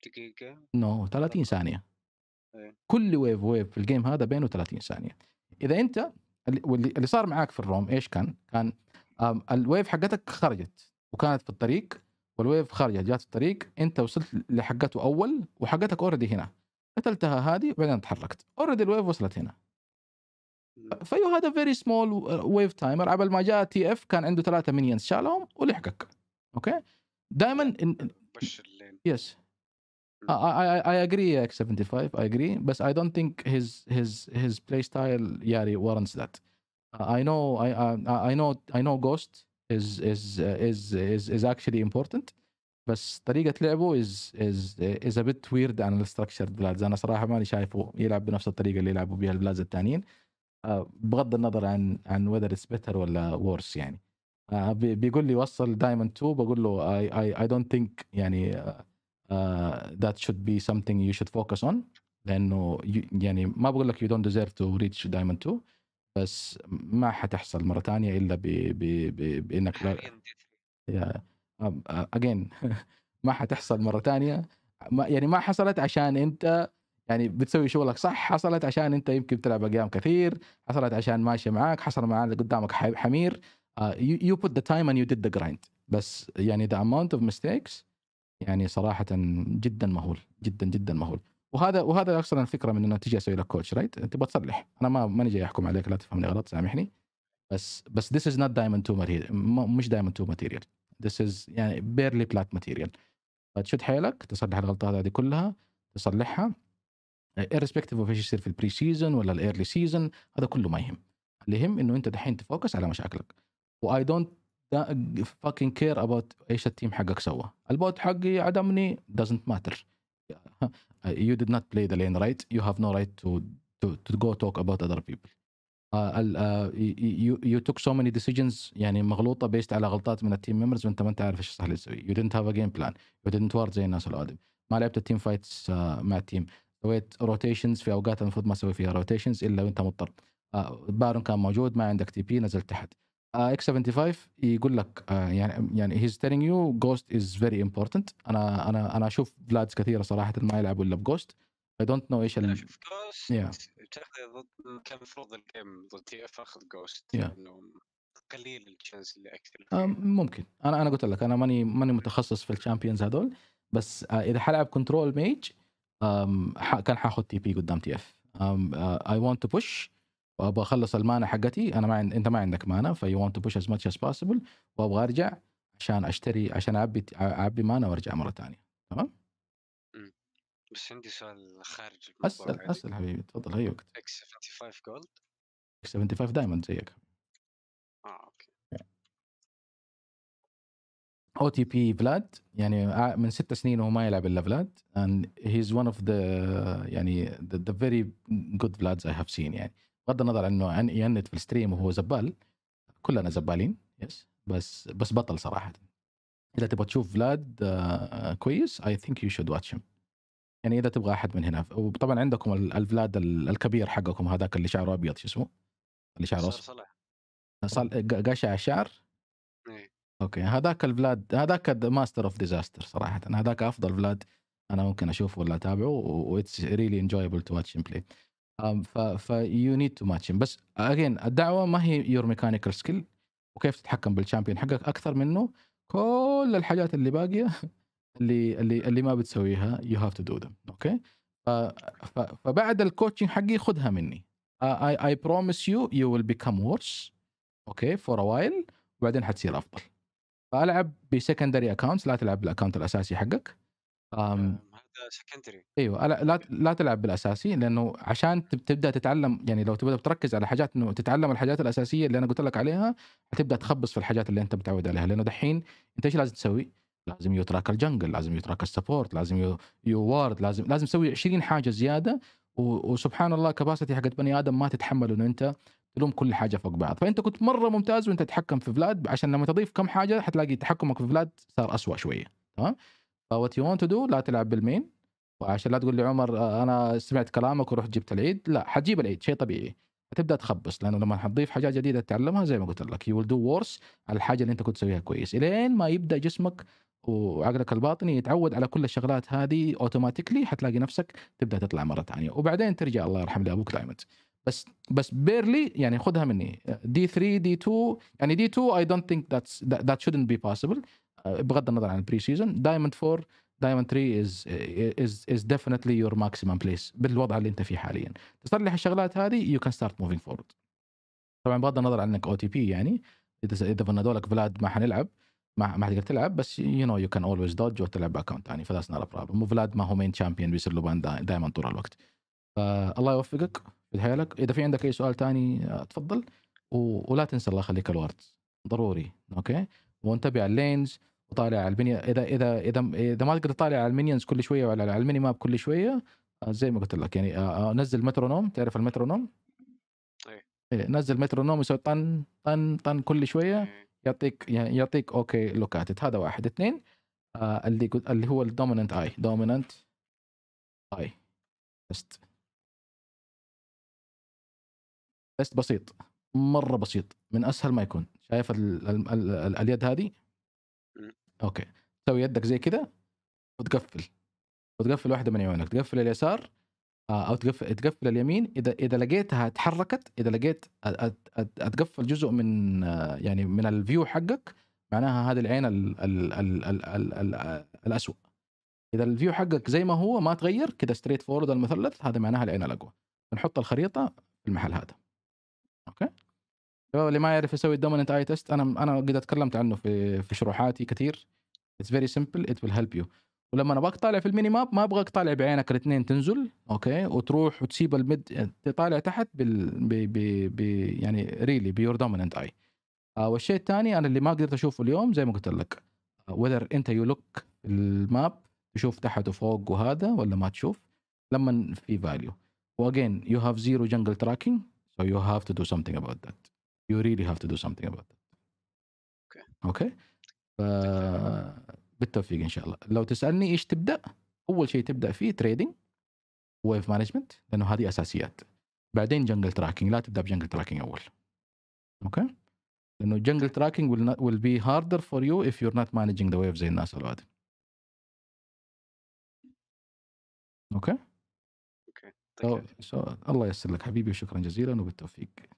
دقيقه نو no, 30 ثانيه إيه. كل ويف ويف في الجيم هذا بينه 30 ثانيه اذا انت اللي صار معاك في الروم ايش كان؟ كان الويف حقتك خرجت وكانت في الطريق والويف خارجه جات في الطريق انت وصلت لحقته اول وحقتك اوريدي هنا قتلتها هذه وبعدين تحركت اوريدي الويف وصلت هنا فيو هذا فيري سمول ويف تايمر قبل ما جاء تي اف كان عنده ثلاثه مينيونز شالهم ولحقك اوكي دائما يس اي اجري اكس 75 اي اجري بس اي دونت ثينك هيز هيز هيز بلاي ستايل ياري warrants ذات I know I, نو know I know Ghost is is is is is actually important بس طريقه لعبه از از از ابيت ويرد عن الاستراكشر بلادز انا صراحه ماني شايفه يلعب بنفس الطريقه اللي يلعبوا بها البلادز الثانيين آه، بغض النظر عن عن وذر اتس بيتر ولا وورس يعني آه، بيقول لي وصل دايموند 2 بقول له اي اي اي دونت ثينك يعني ذات شود بي سمثينج يو شود فوكس اون لانه يعني ما بقول لك يو دونت ديزيرف تو ريتش دايموند 2 بس ما حتحصل مره ثانيه الا بانك اجين ما حتحصل مره ثانيه يعني ما حصلت عشان انت يعني بتسوي شغلك صح حصلت عشان انت يمكن بتلعب اجيام كثير حصلت عشان ماشي معاك حصل معاك قدامك حمير يو بوت ذا تايم اند يو ديد ذا جرايند بس يعني ذا اماونت اوف ميستيكس يعني صراحه جدا مهول جدا جدا مهول وهذا وهذا اصلا الفكره من انه تجي اسوي لك كوتش رايت انت بتصلح انا ما ماني جاي احكم عليك لا تفهمني غلط سامحني بس بس ذيس از نوت دايموند تو مش دايموند تو ماتيريال This is يعني بيرلي بلاك ماتيريال فتشد حيلك تصلح الغلطات هذه كلها تصلحها irrespective of ايش يصير في البري سيزون ولا الايرلي سيزون هذا كله ما يهم اللي يهم انه انت دحين تفوكس على مشاكلك واي دونت fucking كير about ايش التيم حقك سوى البوت حقي عدمني doesn't matter you did not play the lane right you have no right to to, to go talk about other people يو توك سو ماني ديسيجنز يعني مغلوطه بيست على غلطات من التيم ممبرز وانت ما انت عارف ايش الصح اللي تسويه يو دنت هاف ا جيم بلان يو دنت وارد زي الناس القادم ما لعبت التيم آه، فايتس مع التيم سويت روتيشنز في اوقات المفروض ما اسوي فيها روتيشنز الا وانت مضطر آه، بارون كان موجود ما عندك تي بي نزلت تحت اكس آه، 75 يقول لك يعني يعني هيز تيلينج يو جوست از فيري امبورتنت انا انا انا اشوف بلادز كثيره صراحه ما يلعبوا الا بجوست اي دونت نو ايش انا اشوف جوست تاخذه ضد كان المفروض الجيم ضد تي اف اخذ جوست yeah. انه قليل الشانس اللي اكثر آه، ممكن انا انا قلت لك انا ماني ماني متخصص في الشامبيونز هذول بس آه، اذا حلعب كنترول ميج كان حاخذ تي بي قدام تي اف اي ونت تو بوش وابغى اخلص المانا حقتي انا ما عند... انت ما عندك مانا فاي ونت تو بوش از ماتش از باسبل وابغى ارجع عشان اشتري عشان اعبي اعبي مانا وارجع مره ثانيه تمام بس عندي سؤال خارج الموضوع اسال اسال حبيبي تفضل اي وقت اكس 75 جولد اكس 75 دايما زيك اه اوكي او تي بي فلاد يعني من ست سنين وهو ما يلعب الا فلاد اند هيز ون اوف ذا يعني ذا فيري جود فلادز اي هاف سين يعني بغض النظر انه ينت في الستريم وهو زبال كلنا زبالين يس بس بس بطل صراحه اذا تبغى تشوف فلاد آه، كويس اي ثينك يو شود واتش him يعني اذا تبغى احد من هنا وطبعا عندكم الفلاد الكبير حقكم هذاك اللي شعره ابيض شو اسمه؟ اللي شعره اصفر صلاح قشع الشعر؟ ايه اوكي هذاك الفلاد هذاك ماستر اوف ديزاستر صراحه هذاك افضل فلاد انا ممكن اشوفه ولا اتابعه واتس ريلي انجويبل تو واتش بلاي ف يو نيد تو ماتش بس اجين الدعوه ما هي يور ميكانيكال سكيل وكيف تتحكم بالشامبيون حقك اكثر منه كل الحاجات اللي باقيه اللي اللي اللي ما بتسويها يو هاف تو دو ذم اوكي فبعد الكوتشنج حقي خذها مني اي بروميس يو يو ويل بيكم ورس اوكي فور ا وايل وبعدين حتصير افضل فالعب بسكندري اكونتس لا تلعب بالاكونت الاساسي حقك um, سكندري ايوه لا لا تلعب بالاساسي لانه عشان تبدا تتعلم يعني لو تبدا تركز على حاجات انه تتعلم الحاجات الاساسيه اللي انا قلت لك عليها حتبدا تخبص في الحاجات اللي انت متعود عليها لانه دحين انت ايش لازم تسوي؟ لازم يو تراك الجنجل لازم يو تراك السبورت لازم يو, يو وارد لازم لازم تسوي 20 حاجه زياده وسبحان الله كباستي حقت بني ادم ما تتحمل انه انت تلوم كل حاجه فوق بعض فانت كنت مره ممتاز وانت تتحكم في فلاد عشان لما تضيف كم حاجه حتلاقي تحكمك في فلاد صار اسوء شويه تمام فوات يو ونت تو دو لا تلعب بالمين وعشان لا تقول لي عمر آه، انا سمعت كلامك ورحت جبت العيد لا حتجيب العيد شيء طبيعي هتبدا تخبص لانه لما حتضيف حاجات جديده تتعلمها زي ما قلت لك يو ويل دو ورس على الحاجه اللي انت كنت تسويها كويس الين ما يبدا جسمك وعقلك الباطني يتعود على كل الشغلات هذه اوتوماتيكلي حتلاقي نفسك تبدا تطلع مره ثانيه وبعدين ترجع الله يرحم لابوك دايمت بس بس بيرلي يعني خذها مني دي 3 دي 2 يعني دي 2 اي دونت ثينك ذاتس ذات شودنت بي بوسيبل بغض النظر عن البري سيزون دايموند 4 دايموند 3 از از از ديفنتلي يور ماكسيمم بليس بالوضع اللي انت فيه حاليا تصلح الشغلات هذه يو كان ستارت موفينج فورورد طبعا بغض النظر عن انك او تي بي يعني اذا اذا بنادولك بلاد ما حنلعب ما ما حتقدر تلعب بس يو نو يو كان اولويز دوج وتلعب باكونت ثاني فذاتس نوت بروبلم وفلاد ما هو مين شامبيون بيصير له بان دائما طول الوقت فالله يوفقك في حيلك اذا في عندك اي سؤال ثاني آه، تفضل و... ولا تنسى الله يخليك الورد ضروري اوكي وانتبه على اللينز وطالع على البنية اذا اذا اذا اذا ما تقدر تطالع على المينيونز كل شويه ولا على الميني ماب كل شويه آه، زي ما قلت لك يعني آه، نزل مترونوم تعرف المترونوم؟ ايه, إيه، نزل مترونوم يسوي طن طن طن كل شويه إيه. يعطيك يعني يعطيك اوكي لوكاتد هذا واحد اثنين آه اللي اللي هو الدوميننت اي دوميننت اي تست تست بسيط مره بسيط من اسهل ما يكون شايف ال ال ال ال اليد هذه اوكي تسوي يدك زي كذا وتقفل وتقفل واحده من عيونك تقفل اليسار آه، او تقفل تقفل اليمين اذا اذا لقيتها تحركت اذا لقيت اتقفل جزء من آه، يعني من الفيو حقك معناها هذه العين الـ الـ الـ الـ الـ الـ الاسوء اذا الفيو حقك زي ما هو ما تغير كذا ستريت فورد المثلث هذا معناها العين الاقوى نحط الخريطه في المحل هذا اوكي اللي ما يعرف يسوي الدوميننت اي تيست انا انا قد اتكلمت عنه في في شروحاتي كثير اتس فيري سمبل ات ويل هيلب يو ولما انا ابغاك تطالع في الميني ماب ما ابغاك تطالع بعينك الاثنين تنزل اوكي وتروح وتسيب المد تطالع تحت بال بي بي بي يعني ريلي بيور دوميننت اي والشيء الثاني انا اللي ما قدرت اشوفه اليوم زي ما قلت لك وذر آه، انت يو لوك الماب تشوف تحت وفوق وهذا ولا ما تشوف لما في فاليو واجين يو هاف زيرو جنجل تراكينج سو يو هاف تو دو سمثينج اباوت ذات يو ريلي هاف تو دو سمثينج اباوت ذات اوكي اوكي بالتوفيق ان شاء الله لو تسالني ايش تبدا اول شيء تبدا فيه تريدنج ويف مانجمنت لانه هذه اساسيات بعدين جنجل تراكنج لا تبدا بجنجل تراكنج اول اوكي لانه جنجل تراكنج will be harder for you if you're not managing the wave زي الناس الواد اوكي اوكي الله ييسر لك حبيبي وشكرا جزيلا وبالتوفيق